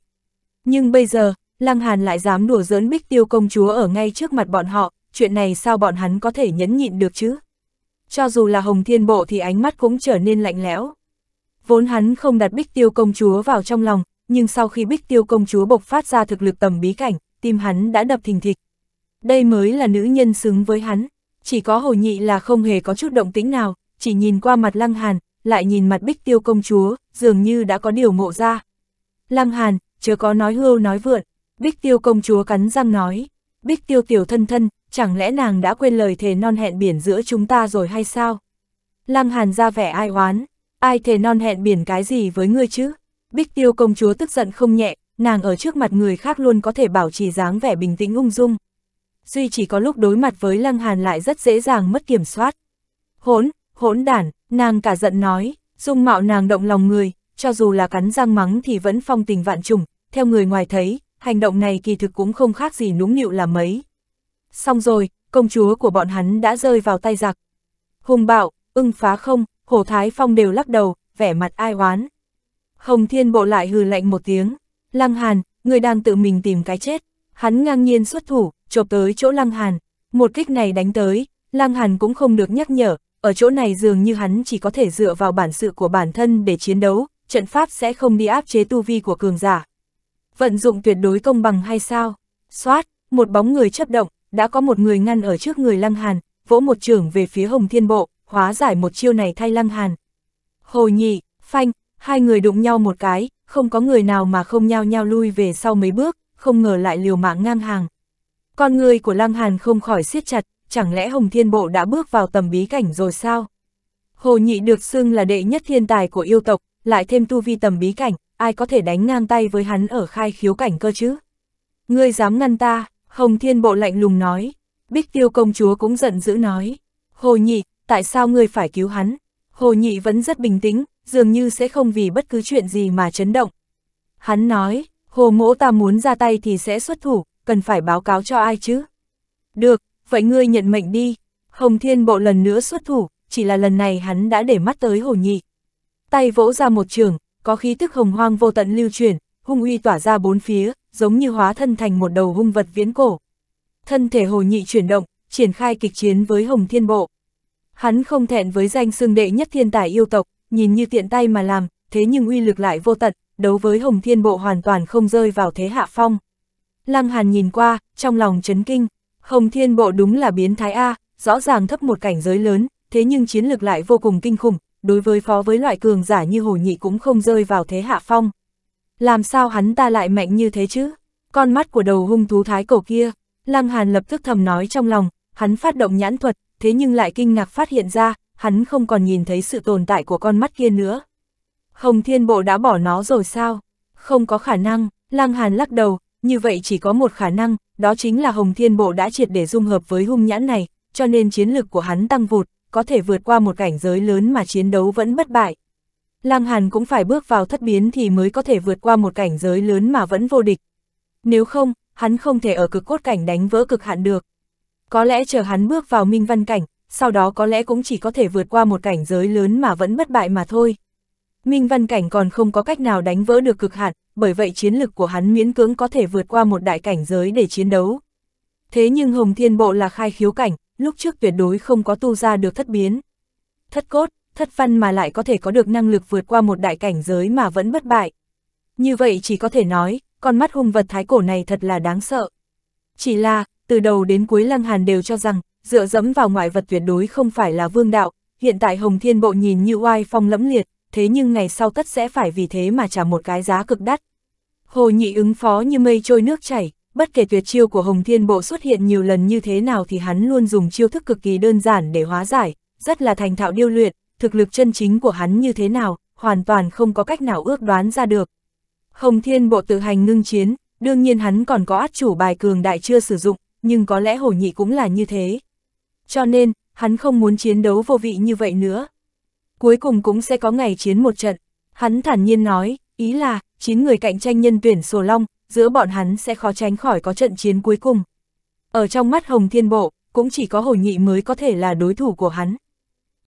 Nhưng bây giờ, Lăng Hàn lại dám đùa giỡn Bích Tiêu công chúa ở ngay trước mặt bọn họ, chuyện này sao bọn hắn có thể nhẫn nhịn được chứ? Cho dù là Hồng Thiên Bộ thì ánh mắt cũng trở nên lạnh lẽo. Vốn hắn không đặt bích tiêu công chúa vào trong lòng, nhưng sau khi bích tiêu công chúa bộc phát ra thực lực tầm bí cảnh, tim hắn đã đập thình thịch. Đây mới là nữ nhân xứng với hắn, chỉ có hồ nhị là không hề có chút động tĩnh nào, chỉ nhìn qua mặt lăng hàn, lại nhìn mặt bích tiêu công chúa, dường như đã có điều ngộ ra. Lăng hàn, chớ có nói hưu nói vượn, bích tiêu công chúa cắn răng nói, bích tiêu tiểu thân thân, chẳng lẽ nàng đã quên lời thề non hẹn biển giữa chúng ta rồi hay sao? Lăng hàn ra vẻ ai oán, ai thề non hẹn biển cái gì với ngươi chứ? Bích tiêu công chúa tức giận không nhẹ, nàng ở trước mặt người khác luôn có thể bảo trì dáng vẻ bình tĩnh ung dung. Duy chỉ có lúc đối mặt với Lăng Hàn lại rất dễ dàng mất kiểm soát. Hỗn, hỗn đản, nàng cả giận nói, dung mạo nàng động lòng người, cho dù là cắn răng mắng thì vẫn phong tình vạn trùng, theo người ngoài thấy, hành động này kỳ thực cũng không khác gì núng nịu là mấy. Xong rồi, công chúa của bọn hắn đã rơi vào tay giặc. Hùng bạo, ưng phá không, Hồ Thái Phong đều lắc đầu, vẻ mặt ai oán. Hồng Thiên Bộ lại hừ lạnh một tiếng. Lăng Hàn, người đang tự mình tìm cái chết. Hắn ngang nhiên xuất thủ, chộp tới chỗ Lăng Hàn. Một kích này đánh tới, Lăng Hàn cũng không được nhắc nhở, ở chỗ này dường như hắn chỉ có thể dựa vào bản sự của bản thân để chiến đấu, trận pháp sẽ không đi áp chế tu vi của cường giả. Vận dụng tuyệt đối công bằng hay sao? Xoát, một bóng người chấp động, đã có một người ngăn ở trước người Lăng Hàn, vỗ một trưởng về phía Hồng Thiên Bộ hóa giải một chiêu này thay lăng hàn. Hồ nhị, phanh, hai người đụng nhau một cái, không có người nào mà không nhao nhao lui về sau mấy bước, không ngờ lại liều mạng ngang hàng. Con người của lăng hàn không khỏi siết chặt, chẳng lẽ Hồng Thiên Bộ đã bước vào tầm bí cảnh rồi sao? Hồ nhị được xưng là đệ nhất thiên tài của yêu tộc, lại thêm tu vi tầm bí cảnh, ai có thể đánh ngang tay với hắn ở khai khiếu cảnh cơ chứ? Ngươi dám ngăn ta, Hồng Thiên Bộ lạnh lùng nói. Bích Tiêu công chúa cũng giận dữ nói. Hồ nhị, tại sao ngươi phải cứu hắn? Hồ Nhị vẫn rất bình tĩnh, dường như sẽ không vì bất cứ chuyện gì mà chấn động. Hắn nói, Hồ Mỗ ta muốn ra tay thì sẽ xuất thủ, cần phải báo cáo cho ai chứ? Được, vậy ngươi nhận mệnh đi. Hồng Thiên Bộ lần nữa xuất thủ, chỉ là lần này hắn đã để mắt tới Hồ Nhị. Tay vỗ ra một trường, có khí tức hồng hoang vô tận lưu chuyển, hung uy tỏa ra bốn phía, giống như hóa thân thành một đầu hung vật viễn cổ. Thân thể Hồ Nhị chuyển động, triển khai kịch chiến với Hồng Thiên Bộ. Hắn không thẹn với danh xương đệ nhất thiên tài yêu tộc, nhìn như tiện tay mà làm, thế nhưng uy lực lại vô tận, đấu với Hồng Thiên Bộ hoàn toàn không rơi vào thế hạ phong. Lăng Hàn nhìn qua, trong lòng chấn kinh, Hồng Thiên Bộ đúng là biến thái A, rõ ràng thấp một cảnh giới lớn, thế nhưng chiến lực lại vô cùng kinh khủng, đối với phó với loại cường giả như Hồ Nhị cũng không rơi vào thế hạ phong. Làm sao hắn ta lại mạnh như thế chứ? Con mắt của đầu hung thú thái cổ kia, Lăng Hàn lập tức thầm nói trong lòng, hắn phát động nhãn thuật, thế nhưng lại kinh ngạc phát hiện ra, hắn không còn nhìn thấy sự tồn tại của con mắt kia nữa. Hồng Thiên Bộ đã bỏ nó rồi sao? Không có khả năng, Lăng Hàn lắc đầu, như vậy chỉ có một khả năng, đó chính là Hồng Thiên Bộ đã triệt để dung hợp với hung nhãn này, cho nên chiến lực của hắn tăng vụt, có thể vượt qua một cảnh giới lớn mà chiến đấu vẫn bất bại. Lăng Hàn cũng phải bước vào thất biến thì mới có thể vượt qua một cảnh giới lớn mà vẫn vô địch. Nếu không, hắn không thể ở cực cốt cảnh đánh vỡ cực hạn được có lẽ chờ hắn bước vào minh văn cảnh, sau đó có lẽ cũng chỉ có thể vượt qua một cảnh giới lớn mà vẫn bất bại mà thôi. Minh văn cảnh còn không có cách nào đánh vỡ được cực hạn, bởi vậy chiến lực của hắn miễn cưỡng có thể vượt qua một đại cảnh giới để chiến đấu. Thế nhưng Hồng Thiên Bộ là khai khiếu cảnh, lúc trước tuyệt đối không có tu ra được thất biến. Thất cốt, thất văn mà lại có thể có được năng lực vượt qua một đại cảnh giới mà vẫn bất bại. Như vậy chỉ có thể nói, con mắt hung vật thái cổ này thật là đáng sợ. Chỉ là, từ đầu đến cuối Lăng Hàn đều cho rằng, dựa dẫm vào ngoại vật tuyệt đối không phải là vương đạo, hiện tại Hồng Thiên Bộ nhìn như oai phong lẫm liệt, thế nhưng ngày sau tất sẽ phải vì thế mà trả một cái giá cực đắt. Hồ Nhị ứng phó như mây trôi nước chảy, bất kể tuyệt chiêu của Hồng Thiên Bộ xuất hiện nhiều lần như thế nào thì hắn luôn dùng chiêu thức cực kỳ đơn giản để hóa giải, rất là thành thạo điêu luyện, thực lực chân chính của hắn như thế nào, hoàn toàn không có cách nào ước đoán ra được. Hồng Thiên Bộ tự hành ngưng chiến, đương nhiên hắn còn có át chủ bài cường đại chưa sử dụng, nhưng có lẽ hổ nhị cũng là như thế. Cho nên, hắn không muốn chiến đấu vô vị như vậy nữa. Cuối cùng cũng sẽ có ngày chiến một trận. Hắn thản nhiên nói, ý là, chín người cạnh tranh nhân tuyển sổ long, giữa bọn hắn sẽ khó tránh khỏi có trận chiến cuối cùng. Ở trong mắt Hồng Thiên Bộ, cũng chỉ có Hồ Nhị mới có thể là đối thủ của hắn.